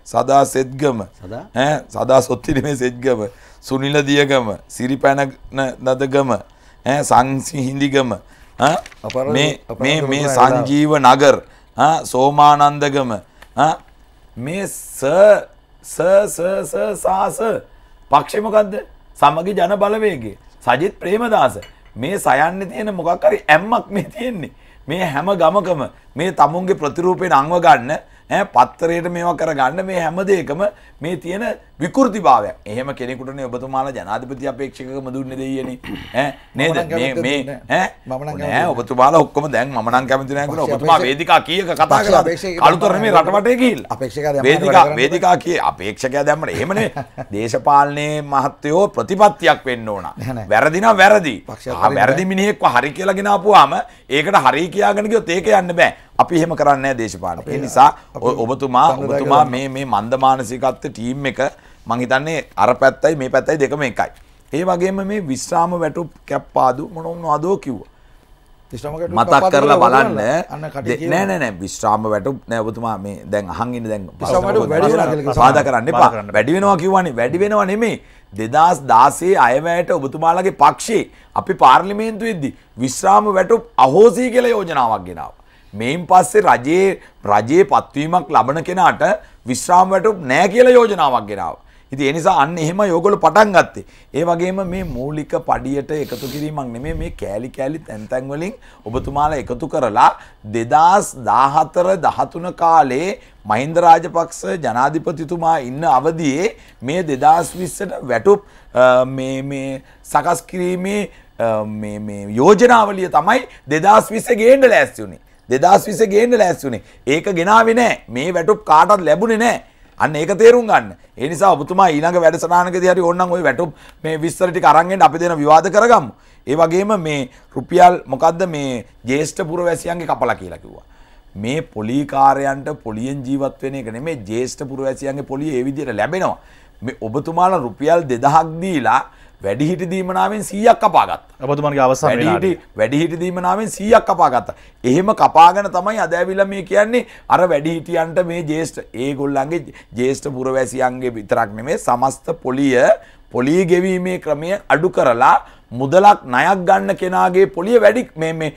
සදා සෙද්ගම සදා සොත්තිරීමේ සෙද්ගම සුනිල දියගම සිරිපැන දදගම සංසිහිඳිගම මේ සංජීව නගර සෝමානන්දගම මේ සාස පක්ෂමකක්ද සමගි ජන බලවේගේ සජිත් ප්‍රේමදාස මේ සයන්න තියෙන මොකක්කරි ඇම්මක් මේ තියෙන්නේ මේ හැම ගමකම මේ තමුන්ගේ ප්‍රතිරූපයෙන් අංව ගන්න පත්තරයට මේවා කරගන්න මේ හැමදේකම මේ තියෙන විකෘති භාවය එහෙම කෙනෙකුටන ඔබතුමාල ජනාධිපති අපේක්ෂකම දුන්න දෙයන නේද මේ ඔබතුමාල ඔක්කම දැන් මනන් කැමතිනයකට ඔබතුමා වේදිකා කියක කතා කලා අලුතර මේ රටවටයකිල් වේදිකා වේදිකා කිය අපේක්ෂකය දැමට එහෙමනේ දේශපාලනයේ මහත්තයෝ ප්‍රතිපත්තියක් වෙන්න ඕන වැරදින වැරදි වැරදි මිනිෙක්ව හරි කියලගෙනපුවාම ඒකට හරි කියයාගෙනක තේක යන්න බෑ අපි එහෙම කරන්නේ නැහැ දේශපාලන. ඒ නිසා ඔබතුමා ඔබතුමා මේ මේ මන්දමානසිකත්ව ටීම් එක මං හිතන්නේ අර පැත්තයි මේ පැත්තයි දෙකම එකයි. ඒ වගේම මේ විශ්‍රාම වැටු කැප්පාදු මොන මොනවාදෝ කිව්වා. මතක් කරලා බලන්න නෑ නෑ නෑ විශ්‍රාම වැටු නෑ ඔබතුමා මේ දැන් අහන් ඉන්නේ දැන් පාදා කරන්න එපා. වැඩි වෙනවා කිව්වනේ වැඩි වෙනවා නෙමෙයි. 2016 අයවැයට ඔබතුමාලගේ පක්ෂේ අපි පාර්ලිමේන්තුවේදී විශ්‍රාම වැටු අහෝසි කියලා යෝජනාවක් ගෙනාවා. මේන් පස්සේ රජයේ රජයේ පත්වීමක් ලබන කෙනාට විශ්‍රාම වැටුප් නෑ කියලා යෝජනාවක් ගෙනාව. ඉතින් ඒ නිසා අන්න එහෙම යෝගොල්ලෝ පටන් ගත්තේ. ඒ වගේම මේ මූලික පඩියට එකතු කිරීමක් නෙමෙයි මේ කෑලි කෑලි තැන් තැන් වලින් ඔබතුමාලා එකතු කරලා 2014 13 කාලේ මහින්ද රාජපක්ෂ ජනාධිපතිතුමා ඉන්න අවධියේ මේ 2020ට වැටුප් මේ මේ සකස් කිරීමේ මේ මේ යෝජනාවලිය තමයි 2020 ගේන්න ලෑස්ති වුණේ. දෙදස් විස ගේන්න ලැස්වුනේ ඒක ගෙනාවෙ නෑ මේ වැටුප් කාටත් ලැබුණෙ නෑ අන්න ඒක තේරුම් ගන්න එනිසා ඔබතුමා ඊළඟ වැඩසටහනකදී හරි ඕනනම් ওই වැටුප් මේ විස්තර ටික අරන් එන්න අපි දෙන විවාද කරගමු ඒ වගේම මේ රුපියල් මොකද්ද මේ ජේෂ්ඨ පුරවැසියන්ගේ කපලා කියලා කිව්වා මේ පොලිකාරයන්ට පොලියෙන් ජීවත් වෙන එක නෙමෙයි ජේෂ්ඨ පුරවැසියන්ගේ පොලිය ඒ විදිහට ලැබෙනවා මේ ඔබතුමාලා රුපියල් 2000ක් දීලා වැඩිහිටි දීමනාවෙන් සියයක් කපාගත් ඔබතුමන්ගේ අවස වැඩිහිටි වැඩිහිටි දීමනාවෙන් සියයක් කපාගත්ත. එහෙම කපාගෙන තමයි අදැවිල මේ කියන්නේ අර වැඩිහිටියන්ට මේ ජේෂ්ට ඒගොල්ලන්ගේ ජේෂ්ඨ පුරවැසියන්ගේ විතරක් නෙමේ සමස්ත පොලිය පොලී ගෙවීමේ ක්‍රමය අඩු කරලා මුදලක් ණයක් ගන්න කෙනාගේ පොලිය වැඩි මේ මේ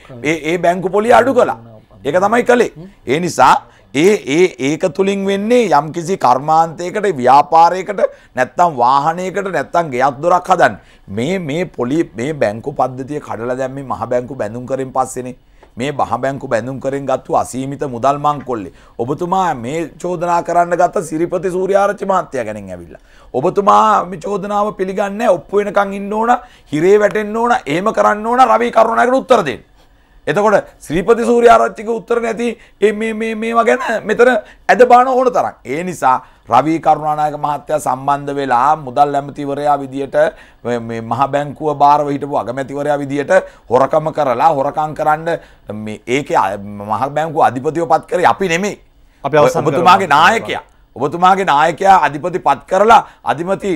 ඒ බැංකු පොලිය අඩු කළා. ඒක තමයි කළේ. ඒ නිසා ඒ ඒ ඒක තුළින් වෙන්නේ යම් කිසි කර්මාන්තයකට ව්‍යාපාරයකට නැත්තම් වාහනයකට නැත්තම් ගෙයක් දොරක් හදන්න. මේ මේ පොලි මේ බැංකු පද්ධතිය කඩලා දැම්මේ මහ බැංකු බැඳුම් කරෙන් පස්සේනේ. මේ බහ බැංකු බැඳුම් කරෙන් ගත්තු අසීමිත මුදල් මංකොල්ලේ. ඔබතුමා මේ චෝදනා කරන්න ගත්ත සිරිපති සූර්යාරච්චි මහත්තයා ගැනීම ඇවිල්ලා. ඔබතුමා මේ චෝදනාව පිළිගන්නේ නැහැ. ඔප්පු වෙනකන් ඉන්න ඕන, හිරේ වැටෙන්න ඕන, එහෙම කරන්න ඕන රවි කරුණාකර උත්තර දෙන්න. එතකොට ශ්‍රීපති සූර්යාරච්චික උත්තර නැති මේවා ගැන මෙතන ඇද බාන ඕන තරම්. ඒ නිසා රවී කරුණානායක මහත්තයා සම්බන්ධ වෙලා මුදල් ඇමතිවරයා විදියට මේ මහ බැංකුව බාරව හිටපු අගමැතිවරයා විදියට හොරකම කරලා හොරකම් කරන්න මේ ඒකේ මහ බැංකුව අධිපතිව පත් කරේ අපි නෙමෙයි. අපි ඔබතුමාගේ නායකයා. ඔබතුමාගේ නායකයා අධිපති පත් කරලා අධිමති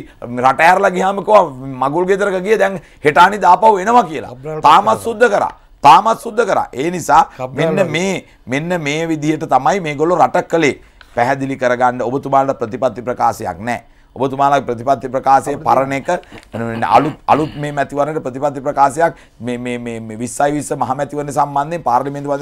රට ඇරලා ගියාම කෝ මගුල් ගෙදරක ගියේ දැන් හෙටානි දාපව එනවා කියලා. තාමත් සුද්ධ කරා. තාමත් සුද්ධ කරා. ඒ නිසා මෙන්න මේ මෙන්න මේ විදිහට තමයි මේගොල්ලෝ රට කළේ. පැහැදිලි කරගන්න ඔබතුමාලට ප්‍රතිපත්ති ප්‍රකාශයක් නැහැ. ඔබතුමාලගේ ප්‍රතිපත්ති ප්‍රකාශයේ පරණ එක අලුත් අලුත් මේ මැතිවරණයට ප්‍රතිපත්ති ප්‍රකාශයක් මේ මේ මේ 20යි 20 මහ මැතිවරණ සම්බන්ධයෙන් පාර්ලිමේන්තු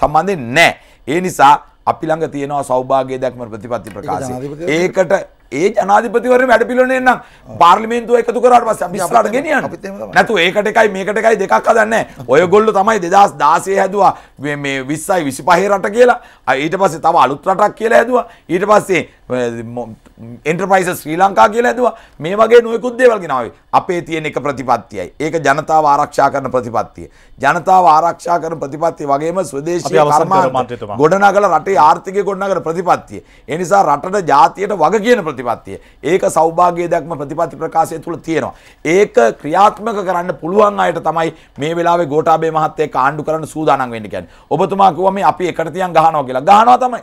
සම්බන්ධයෙන් නැහැ. ඒ නිසා අපි ළඟ තියෙනවා සෞභාග්‍ය දැක්ම ප්‍රතිපත්ති ප්‍රකාශය. ඒකට ඒ ජනාධිපතිවරම වැඩ පිලනේ නම් පාර්ලිමේන්තුව එකතු කරාට පස්සේ අපි ඉස්සරහට ගෙනියන්න. නැතු ඒකට එකයි මේකට එකයි දෙකක් හදන්නේ. ඔයගොල්ලෝ තමයි 2016 හැදුවා මේ 20යි 25 රට කියලා. ඊට පස්සේ තව අලුත් රටක් කියලා හැදුවා. ඊට පස්සේ එන්ටර්පයිස ශ්‍රී ලංකා කියලා ඇතුවා මේ වගේ නොයකුත් දේවල් ගෙනාවේ අපේ තියෙන එක ප්‍රතිපත්තියයි ඒක ජනතාව ආරක්ෂා කරන ප්‍රතිපත්තිය ජනතාව ආරක්ෂා කරන ප්‍රතිපත්තිය වගේම ස්වදේශීය කර්මාන්ත ගොඩනගලා රටේ ආර්ථිකය ගොඩනගන ප්‍රතිපත්තිය ඒ නිසා රටට ජාතියට වග කියන ප්‍රතිපත්තිය ඒක සෞභාග්‍ය දක්ම ප්‍රතිපත්ති ප්‍රකාශය තුල තියෙනවා ඒක ක්‍රියාත්මක කරන්න පුළුවන් අයට තමයි මේ වෙලාවේ ගෝඨාභය මහත්තයා කාණ්ඩු කරන්න සූදානම් වෙන්න කියන්නේ ඔබතුමා කිව්වා මේ අපි එකට තියන් ගහනවා කියලා ගහනවා තමයි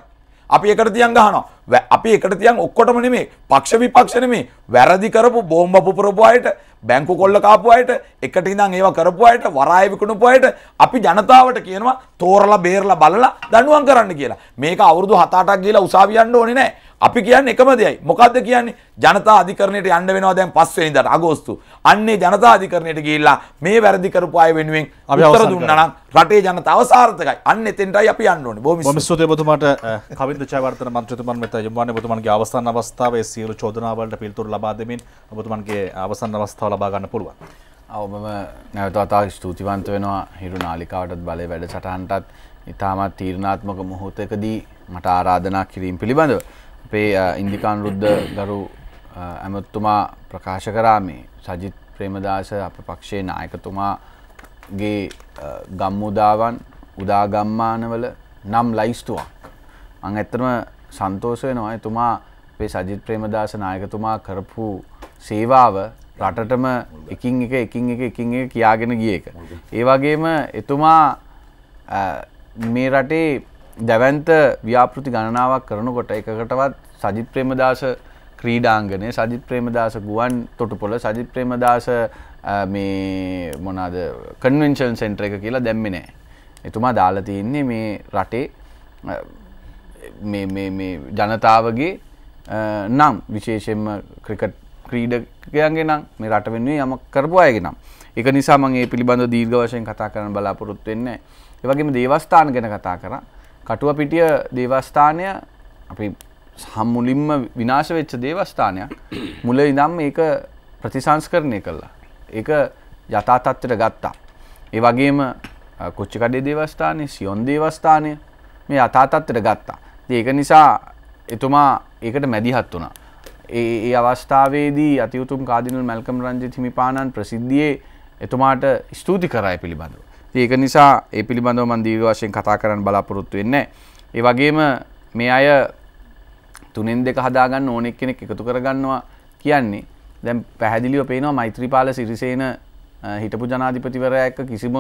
අපි එකට තියන් ගහනවා අපි එකට තියන් ඔක්කොටම නෙමේ පක්ෂ විපක්ෂ නෙමේ වැරදි කරපු බෝම්බ පුපුරපු අයට බැංකු කොල්ල කාපු අයට එකට ඉඳන් ඒවා කරපු අයට වරාය විකුණපු අයට අපි ජනතාවට කියනවා තෝරලා බේරලා බලලා දඬුවම් කරන්න කියලා මේක අවුරුදු 7-8ක් ගිහලා උසාවියන්න ඕනේ නැහැ අපි කියන්නේ එකම දෙයයි. මොකද්ද කියන්නේ? ජනතා අධිකරණයට යන්න වෙනවා දැන් 5 වෙනිදාට අගෝස්තු. අන්නේ ජනතා අධිකරණයට ගිහිල්ලා මේ වැරදි කරපු අය වෙනුවෙන් උත්තර දුන්නා නම් රටේ ජනතාව සාර්ථකයි. අන්න එතෙන්ටයි අපි යන්න ඕනේ. බොහොම ස්තුතියි. බොහොම ස්තුතියි ඔබතුමාට කවින්ද චායවර්ධන මන්ත්‍රීතුමන් මෙත යොමුවන්නේ ඔබතුමන්ගේ අවසන් අවස්ථාවේ සියලු චෝදනාවලට පිළිතුරු ලබා දෙමින් ඔබතුමන්ගේ අවසන් අවස්ථාව ලබා ගන්න පුළුවන්. ඔබම නැවතතා ස්තුතිවන්ත වෙනවා හිරු නාලිකාවටත් බලය වැඩ සටහන්ටත් ඉතාමත් තීරණාත්මක මොහොතකදී මට ආරාධනා කිරීම පිළිබඳව. අපේ ඉන්දිකාන් රුද්ධ ගරු ඇමත්තුමා ප්‍රකාශ කරා මේ සජිත් ප්‍රේමදාස අප පක්ෂයේ නායකතුමාගේ ගම්මුදාවන් උදාගම්මානවල නම් ලයිස්තුවක් අං ඇත්තරම සන්තෝසය නොයි තුමා අපේ සජිත් ප්‍රේමදාස නායකතුමා කරපු සේවාව රටටම එකින් එක එකින් එක එකින් එක කියාගෙන ගිය එක. ඒ වගේම එතුමා මේ රටේ දැවන්ත ව්‍යාපෘති ගණනාවක් කරනකොට එකකටවත් සජිත් ප්‍රේමදාස ක්‍රීඩාංගනය සජිත් ප්‍රේමදාස ගුවන් තොටුපොළ සජිත් ප්‍රේමදාස මේ මොනාද කන්වෙන්ෂන් සෙන්ට්‍ර එක කියලා දැම්මි නෑ. එතුමා දාලා තියන්නේ මේ රටේ ජනතාවගේ නම් විශේෂෙන්ම ක්‍රිකට් ක්‍රීඩකයන්ගේ නම් මේ රට වෙන්නේ යම කරපු අයගෙන නම්. එක නිසා මගේ පිළිබඳ දීර්ඝ වශයෙන් කතා කරන බලාපොරොත්තු වෙන්නේ. ඒ වගේම දේවස්ථාන ගැන කතා කරා. කටුව පිටිය දේවස්ථානය අපි සම්මුලින්ම විනාශ වෙච්ච දේවස්ථානයක් මුල ඉඳම් ඒක ප්‍රතිසංස්කරණය කළා ඒක යථාතත්වයට ගත්තා ඒ වගේම කොච්චිකඩේ දේවස්ථානය සියොන් දේවස්ථානය මේ යථාතත්වයට ගත්තා ඒක නිසා එතුමා ඒකට මැදිහත් වුණා ඒ අවස්ථාවේදී අතියුතුම් කාදිනල් මැල්කම් රංජිත හිමිපාණන් ප්‍රසිද්ධියේ එතුමාට ස්තුති කරයි පිළිබඳව ඒක නිසා ඒ පිළිබඳව මන් දීර්ඝ වශයෙන් කතා කරන්න බලාපොරොත්තු වෙන්නේ ඒ වගේම මේ අය තුනෙන් දෙක හදාගන්න ඕනෙක් කෙනෙක් එකතු කරගන්නවා කියන්නේ දැන් පැහැදිලිව පේනවා මෛත්‍රීපාල සිරිසේන හිටපු ජනාධිපතිවරයා එක්ක කිසිම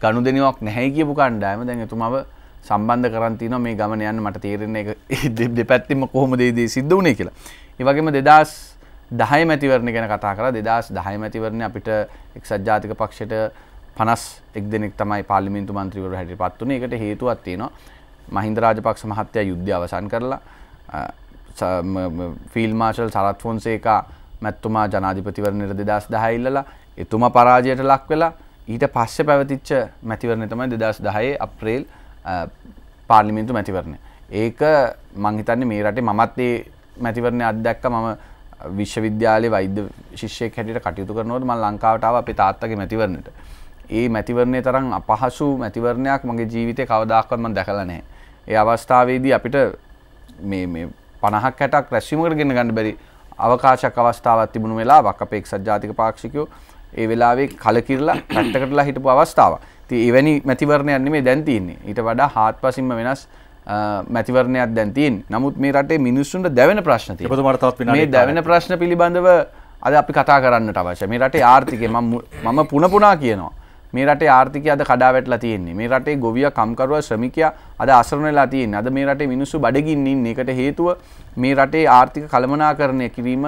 ගනුදෙනුවක් නැහැ කියපු කණ්ඩායම දැන් එතුමාව සම්බන්ධ කරන් තිනවා මේ ගමන යන්න මට තේරෙන්නේ ඒක (laughs) දෙපැත්තෙම කොහොමද මේ දේ සිද්ධ වුනේ කියලා. ඒ වගේම 2010 මැතිවරණ ගැන කතා කරා 2010 මැතිවරණේ අපිට එක්සත් ජාතික පක්ෂයට පනස් එක් දෙනෙක් තමයි පාලිමින්තු මන්ත්‍රීවරු හැට පත්වන එකට හේතුවත් තියෙනවා මහින්ද රාජපක්ෂ මහත්තයා යුද්ධ අවසන් කරලා ෆිල් මාර්ශල් සරත් ෆොන්සේකා මැත්තුමා ජනාධිපතිවරණයට දෙදස් දහයිල්ලලා එතුම පරාජයට ලක් වෙලා ඊට පස්සේ පැවතිච්ච මැතිවරණ තමයි දෙදස් දහයේ අප්‍රේල් පාර්ලිමින්තු මැතිවරණය ඒක මංහිතන්නේ මේ රටේ මමත් ඒ මැතිවරණය අත්දැක්ක මම විශ්වවිද්‍යාලේ වෛද්‍ය ශිෂ්‍යයෙක් හැටියට කටයුතු කරනවද මම ලංකාවට ආවා අපේ තාත්තගේ මැතිවරණයට ඒ මැතිවරණය තරම් අපහසු මැතිවරණයක් මගේ ජීවිතය කවදක්වත්ම දැකලනෑ. ඒ අවස්ථාවේදී අපිට පණහක් හැටක් රැස්වීමකට ගෙන ගන්න බැරි අවකාශක් අවස්ථාවත් තිබුණු වෙලා වක් අපේ එක්සත් ජාතික පාක්ෂිකයෝ ඒ වෙලාවේ කලකිරලා (coughs) පැට්ටකටලා හිටපු අවස්ථාව. ති එවැනි මැතිවරණයන්නේ මේ දැන්තින්නේ ඊට වඩා හාත් පසින්ම වෙනස් මැතිවරණයක් දැන්තින් නමුත් මේ රටේ මිනිස්සුන්ට දැවන ප්‍රශ්නති මේ දැවන ප්‍රශ්න පිළිබඳව අද අපි කතා කරන්න අවශ්‍ය මේ රටේ ආර්ථිකය මම පුනපුනා කියනවා මේ රටේ ආර්ථිකය අද කඩා වැටලා තියෙන්නේ. මේ රටේ ගොවියා කම්කරුවා ශ්‍රමිකයා අද අසරණ වෙලා තියෙන්නේ. අද මේ රටේ මිනිස්සු බඩගින්න ඉන්නේ. ඒකට හේතුව මේ රටේ ආර්ථික කළමනාකරණය කිරීම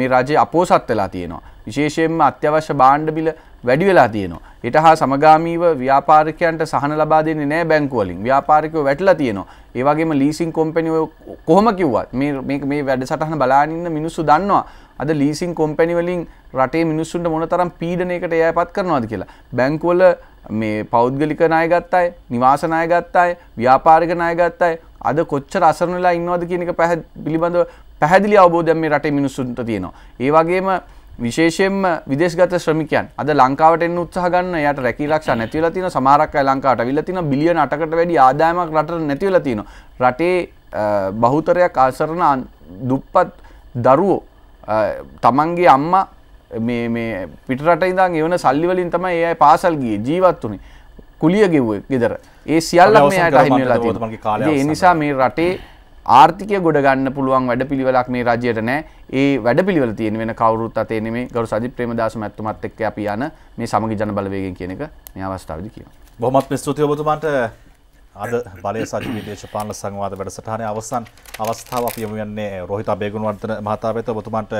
මේ රජයේ අපෝසත් වෙලා තියෙනවා. විශේෂයෙන්ම අත්‍යවශ්‍ය භාණ්ඩ බිල වැඩි වෙලා තියෙනවා. ඊට හා සමගාමීව ව්‍යාපාරිකයන්ට සහන ලබා දෙන්නේ නැහැ බැංකු වලින්. ව්‍යාපාරිකයෝ වැටලා තියෙනවා. ඒ වගේම ලීසින් කම්පැනි ඔය කොහොම කිව්වත් මේ මේක මේ වැඩසටහන බලාගෙන ඉන්න මිනිස්සු දන්නවා. අද ලීසින් කම්පැනි වලින් රටේ මිනිස්සුන්ට මොනතරම් පීඩනයකට එයාපත් කරනවද කියලා. බැංකු වල මේ පෞද්ගලික ණය ගත්ත අය, නිවාස ණය ගත්ත අය, ව්‍යාපාරික ණය ගත්ත අය අද කොච්චර අසරණ වෙලා ඉන්නවද කියන එක පිළිබඳව පැහැදිලි අවබෝධයක් මේ රටේ මිනිස්සුන්ට තියෙනවා. ඒ වගේම විශේෂයෙන්ම විදේශගත ශ්‍රමිකයන් අද ලංකාවට එන්න උත්සාහ ගන්න යාට රැකීලක්ෂ නැති වෙලා තියෙනවා සමහරක් අය ලංකාවට අවිල්ලා තියෙනවා බිලියන 8කට වැඩි ආදායමක් රටට නැති වෙලා තියෙනවා රටේ බහුතරයක් ආසරණ දුප්පත් දරුවෝ තමන්ගේ අම්මා මේ මේ පිටරට ඉඳන් එවන සල්ලි වලින් තමයි ඒ අය පාසල් ගියේ ජීවත් වුනේ කුලිය ගෙව්වේ ගෙදර ඒ සියල්ලම එයාට අහිමි වෙලා තියෙනවා ඒ නිසා මේ රටේ ආර්ථිකය ගොඩ ගන්න පුළුවන් වැඩපිළිවෙලක් මේ රජයට නෑ. ඒ වැඩපිළිවෙල තියෙන වෙන කවුරුත් අතේ නෙමෙයි ගරු සජිත් ප්‍රේමදාස මැතිතුමත් එක්ක අපි යන මේ සමගි ජන බලවේගයෙන් කියන එක මේ අවස්ථාවේදී කියනවා. බොහොමත්ම ස්තුතියි ඔබතුමන්ට අද බලය සජීවී දේශපාලන සංවාද වැඩසටහනේ අවසන් අවස්ථාව අපි යමු යන්නේ රෝහිත අබේගුණවර්ධන මහතා වෙත ඔබතුමන්ට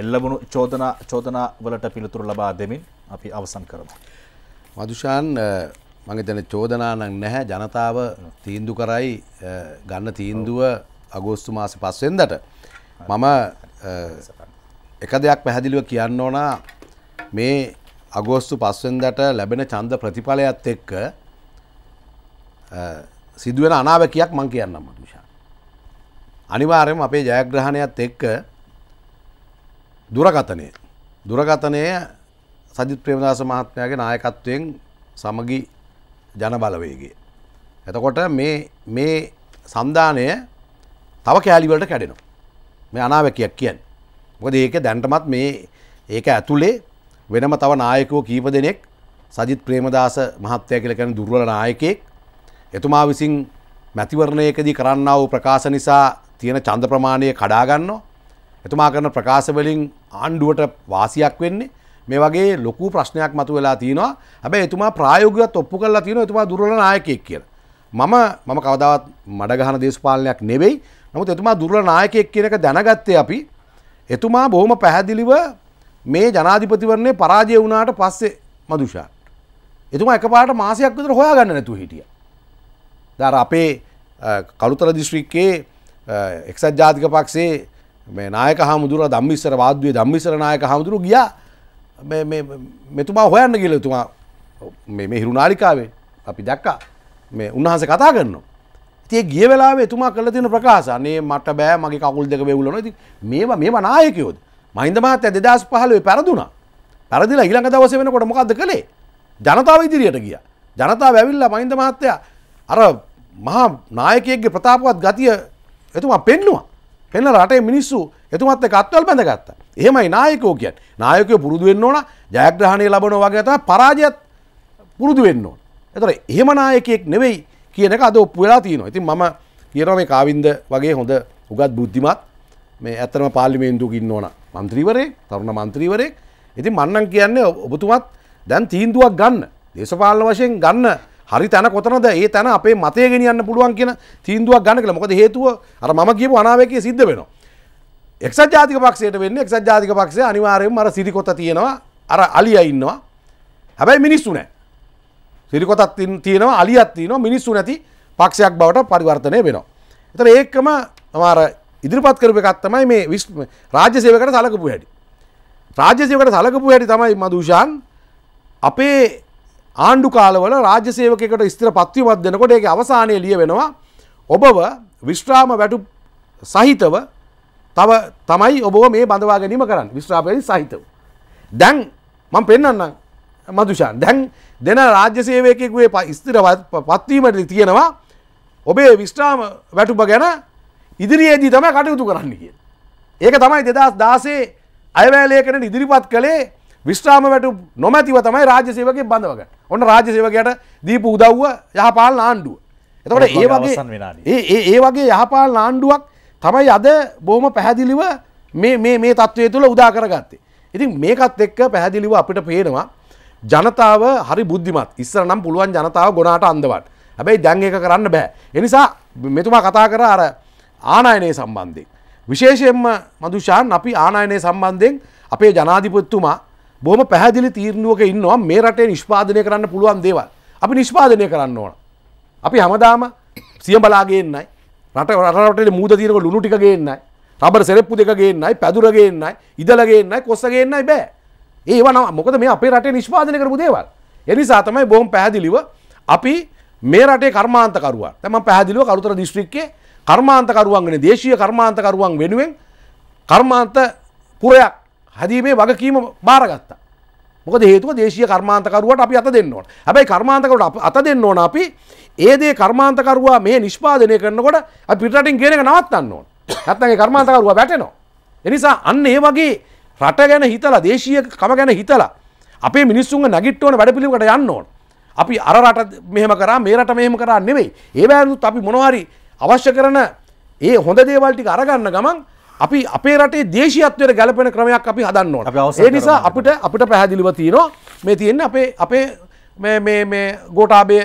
එල්ලමුණු චෝදනා චෝදනා වලට පිළිතුරු ලබා දෙමින් අපි අවසන් කරමු. මදුෂාන් මගේතන චෝදනානක් නැහැ ජනතාව තීන්දු කරයි ගන්න තීන්දුව අගෝස්තු මාස පස්වෙන්දට මම එක දෙයක් පැහැදිලිව කියන්න ඕනා මේ අගෝස්තු පස්වෙන්දට ලැබෙන චන්ද ප්‍රතිඵලයක්ත් එක්ක සිදුවෙන අනාවකයක් මං කියන්නම් මතුෂා. අනිවාරයම අපේ ජයග්‍රහණයත් එක්ක දුරකතනය දුරකතනය සජිත් ප්‍රේමදාස මහත්මයාගේ නායකත්වයෙන් සමගි ජන බලවේගේ. එතකොට මේ සන්ධානය තව කෑලිවලට කැඩෙනවා. මේ අනාවැකයක් කියන්. මොකද ඒක දැන්ටමත් මේ ඒක ඇතුළේ වෙනම තව නායකෝ කීප දෙනෙක් සජිත් ප්‍රේමදාස මහත්තය කියල කැන දුර්වල නායකෙක් එතුමා විසින් මැතිවරණයකදී කරන්නා වූ ප්‍රකාශ නිසා තියෙන චන්ද ප්‍රමාණය කඩාගන්න එතුමා කරන ප්‍රකාශවලින් ආණ්ඩුවට වාසියක් වෙන්නේ මේ වගේ ලොකු ප්‍රශ්නයක් මතු වෙලා තියෙනවා හැබැයි එතුමා ප්‍රායෝගිකව ඔප්පු කරලා තියෙනවා එතුමා දුර්වල නායකයෙක් කියලා. මම මම කවදාවත් මඩගහන දේශපාලනයක් නෙවෙයි. නමුත් එතුමා දුර්වල නායකයෙක් කියන එක දැනගත්තේ අපි එතුමා බොහොම පැහැදිලිව මේ ජනාධිපතිවරණේ පරාජය වුණාට පස්සේ මදුෂා. එතුමා එකපාරට මාසයක් විතර හොයාගන්න නැතුව හිටියා. දැන් අපේ කළුතර දිස්ත්‍රික්කයේ එක්සත් ජාතික පක්ෂයේ මේ නායක හාමුදුරුවෝ ධම්මිස්සර වාද්දුවේ ධම්මිස්සර නායක හාමුදුරුවෝ ගියා මෙතුමා හොයන්න කියල තුමා මේ හිරු නාලිකාවේ අපි දැක්කා මේ උන්වහන්ස කතා කරනවා. තිය ගිය වෙලා තුමා කල තින ප්‍රකාශනේ මට බෑ මගේ කකුල් දෙක වෙවුලන ති මේවා මේ වනායකයෝද මහින්දමත් ඇ දෙදස් පහලේ පැරදුනා පැරදිලා ඉළඟ දවස වෙනකොට මොකක්ද කළේ ජනතාව ඉදිරියට ගිය ජනතාව ඇවිල්ලා මහින්ද මහත්තයා අර මහා නායකයෙක්ගේ ප්‍රතාපවත් ගතිය එතුමා පෙන්නවා පෙන්න රටේ මිනිස්සු එතුමත් කත්වල් බැඳගත්ත. එහෙමයි නායකෝ කියන් නායකය පුරුදු වෙන්න ඕන ජයග්‍රහණය ලබන වගේ තම පරාජයත් පුරුදු වෙන්න ඕන. එතර එහෙම නායකයෙක් නෙවෙයි කියනක අද ඔප්පු වෙලා තියෙනවා. ඉතින් මම කියනවා මේ කාවින්ද වගේ හොඳ උගත් බුද්ධිමත් මේ ඇත්තම පාර්ලිමේන්තුවක ඉන්න ඕන මන්ත්‍රීවරයෙක් තරුණ මන්ත්‍රීවරයෙක්. ඉතින් මන්නම් කියන්නේ ඔබතුමත් දැන් තීන්දුවක් ගන්න. දේශපාලන වශයෙන් ගන්න හරි තැන කොතනද ඒ තැන අපේ මතය ගෙනියන්න පුළුවන් කියන තීන්දුවක් ගන්න කියලා මොකද හේතුව අර මම කියපු අනාවේකය සිද්ධ වෙනවා එක්සත් ජාතික පක්ෂයට වෙන්නේ එක්සත් ජාතික පක්ෂය අනිවාර්යයෙන්ම අර සිරිකොත තියෙනවා අර අලියා ඉන්නවා හැබැයි මිනිස්සු නැහැ සිරිකොතත් තියෙනවා අලියත් තියෙනවා මිනිස්සු නැති පක්ෂයක් බවට පරිවර්තනය වෙනවා එතන ඒකම අමාර ඉදිරිපත් කරපු එකක් තමයි මේ රාජ්‍ය සේවකට සලකපු හැටි රාජ්‍ය සේවකට සලකපු හැටි තමයි මදුෂාන් අපේ ආණ්ඩු කාලවල රාජ්‍ය සේවකයකට ස්ථිර පත්වීමක් දෙනකොට ඒකේ අවසානය ලියවෙනවා ඔබව විශ්‍රාම වැටු සහිතව තව තමයි ඔබව මේ බඳවා ගැනීම කරන්න විශ්‍රාපයෙන් සහිතව. දැන් මම පෙන්වන්න මදුෂාන් දැන් දෙන රාජ්‍ය සේවයකෙකුේ ස්ථිර පත්වීමට තියෙනවා ඔබේ විශ්‍රාම වැටුප ගැන ඉදිරියේදී තමයි කටයුතු කරන්න කිය. ඒක තමයි දෙදස් දාසේ අයවැෑලයකට ඉදිරිපත් කළේ විශ්‍රාම වැට නොමැතිව තමයි රාජ්‍ය සේවකගේ බඳවගන්න. ඔන්න රාජ්‍ය සේවකයට දීපු උදව්ව යහපාලන ආණ්ඩුව. එතකොට ඒ වගේ ඒ වගේ යහපාලන ආණ්ඩුවක් තමයි අද බොහොම පැහැදිලිව මේ මේ මේ තත්ත්වය තුළ උදා කරගත්තේ. ඉතින් මේකත් එක්ක පැහැදිලිව අපිට පේනවා ජනතාව හරි බුද්ධිමත්. ඉස්සර නම් පුළුවන් ජනතාව ගොනාට අන්දවට. හැබැයි දැන් ඒක කරන්න බෑ. ඒ නිසා මෙතුමා කතා කර අර ආනායනය සම්බන්ධයෙන් විශේෂයෙන්ම මදුෂාන් අපි ආනායනය සම්බන්ධයෙන් අපේ ජනාධිපතිතුමා බොහම පැහැදිලි තීරණුවක ඉන්නවා මේ රටේ නිෂ්පාදනය කරන්න පුළුවන් දේවල් අපි නිෂ්පාදනය කරන්න ඕන. අපි හැමදාම සිය බලාගේන්නයි රට රටට මුූද තීරක ලුණු ටිකගේන්නයි රබර සෙරෙප්පු දෙකගේන්නයි පැදුරගේන්නයි ඉදලගේන්නයි කොස්සගේන්නයි බෑ ඒවන මොකද මේ අපේ රටේ නිෂ්පාදනය කරපු දේවල්. එනිසා තමයි බොහොම පැහැදිලිව අපි මේ රටේ කර්මාන්තකරුවා තම පැහදිලිව කරුතර දිස්ත්‍රික්කේ කර්මාන්තකරුවන්ගෙන දේශීය කර්මාන්තකරුවන් වෙනුවෙන් කර්මාන්ත පුරයක් හදීමේ වගකීම බාරගත්තා මොකද හේතුව දේශීය කර්මාන්තකරුවට අපි අත දෙන්න ඕන. හැබැයි කර්මාන්තකරුවට අත දෙන්න ඕන අපි ඒ දේ කර්මාන්තකරුවා මේ නිෂ්පාදනය කරනකොට අපි පිටරටින් ගේන එක නවත්තන්න ඕන. නැත්නම් ඒ කර්මාන්තකරුවා වැටෙනවා. ඒ නිසා අන්න ඒ වගේ රට ගැන හිතලා දේශීය කම ගැන හිතලා අපේ මිනිස්සුන්ව නැගිට්ට ඕන වැඩපිළිවෙලකට යන්න ඕන. අපි අර රට මෙහෙම කරා මේ රට මෙහෙම කරා නෙවෙයි. ඒ වෑනුත් අපි මොනවා අවශ්‍ය කරන ඒ හොඳ දේවල් ටික අරගන්න ගමන් අපි අපේ රටේ දේශීයත්වයට ගැලපෙන ක්‍රමයක් අපි හදන්න ඕන. ඒ නිසා අපිට අපිට පැහැදිලිව තියෙනවා මේ තියෙන්නේ අපේ අපේ මේ මේ මේ ගෝඨාභය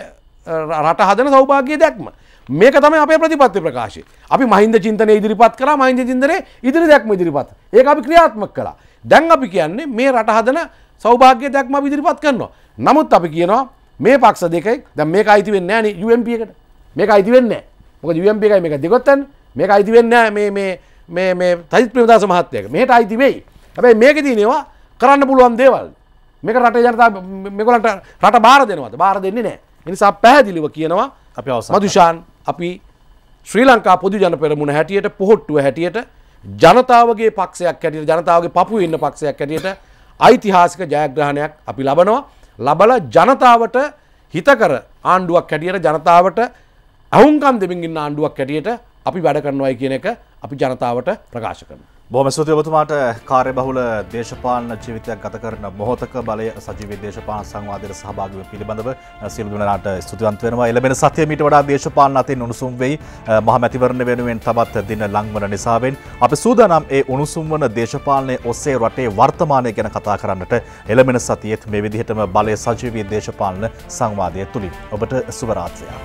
රට හදන සෞභාග්‍ය දැක්ම. මේක තමයි අපේ ප්‍රතිපත්ති ප්‍රකාශය. අපි මහින්ද චින්තනය ඉදිරිපත් කරා මහින්ද චින්තනයේ ඉදිරි දැක්ම ඉදිරිපත්. ඒක අපි ක්‍රියාත්මක කළා. දැන් අපි කියන්නේ මේ රට හදන සෞභාග්‍ය දැක්ම අපි ඉදිරිපත් කරනවා. නමුත් අපි කියනවා මේ පක්ෂ දෙකයි දැන් මේක අයිති වෙන්නේ නැහැ නේ UMP එකට. මේක අයිති වෙන්නේ නැහැ. මොකද UMP එකයි මේක දෙකොත්තන්නේ. මේක අයිති වෙන්නේ නැහැ මේ මේ මේ තයිත් ප්‍රමදාස මහත්තයක මෙහට අයිති වෙයි හැබැයි මේක දීනවා කරන්න පුළුවන් දේවල් මේක රට ජනතා මෙකොලට රට බාර දෙනවද බාර දෙන්නේ නෑ එනිසා පැහැදිලිව කියනවා අපි අවස මදුෂාන් අපි ශ්‍රී ලංකා පොදු ජන පෙරමුණ හැටියට පොහොට්ටුව හැටියට ජනතාවගේ පක්ෂයක් හැටියට ජනතාවගේ පපු ඉන්න පක්ෂයක් හැටියට ඓතිහාසික ජයග්‍රහණයක් අපි ලබනවා ලබල ජනතාවට හිතකර ආණ්ඩුවක් හැටියට ජනතාවට ඇහුන්කම් දෙමින් ඉන්න ආණ්ඩුවක් හැටියට අපි වැඩ කරනවායි කියන එක අපි ජනතාවට ප්‍රකාශ කරන. බොහම ස්තුති ඔබතුමාට කාර්ය බහුල දේශපාලන ජීවිතයක් ගත කරන මොහොතක බලය සජීවී දේශපාලන සංවාදයට සහභාගීව පිළිබඳව සියලු දෙනාට ස්තුතිවන්ත වෙනවා. එළඹෙන සතිය මීට වඩා දේශපාලන අතින් උණුසුම් වෙයි. මහමැතිවරණ වෙනුවෙන් තවත් දින ලංවන නිසාවෙන් අපි සූදානම් ඒ උණුසුම් වන දේශපාලනයේ ඔස්සේ රටේ වර්තමානය ගැන කතා කරන්නට එළඹෙන සතියේත් මේ විදිහටම බලය සජීවී දේශපාලන සංවාදය තුලින් ඔබට සුබ රාත්‍රියක්.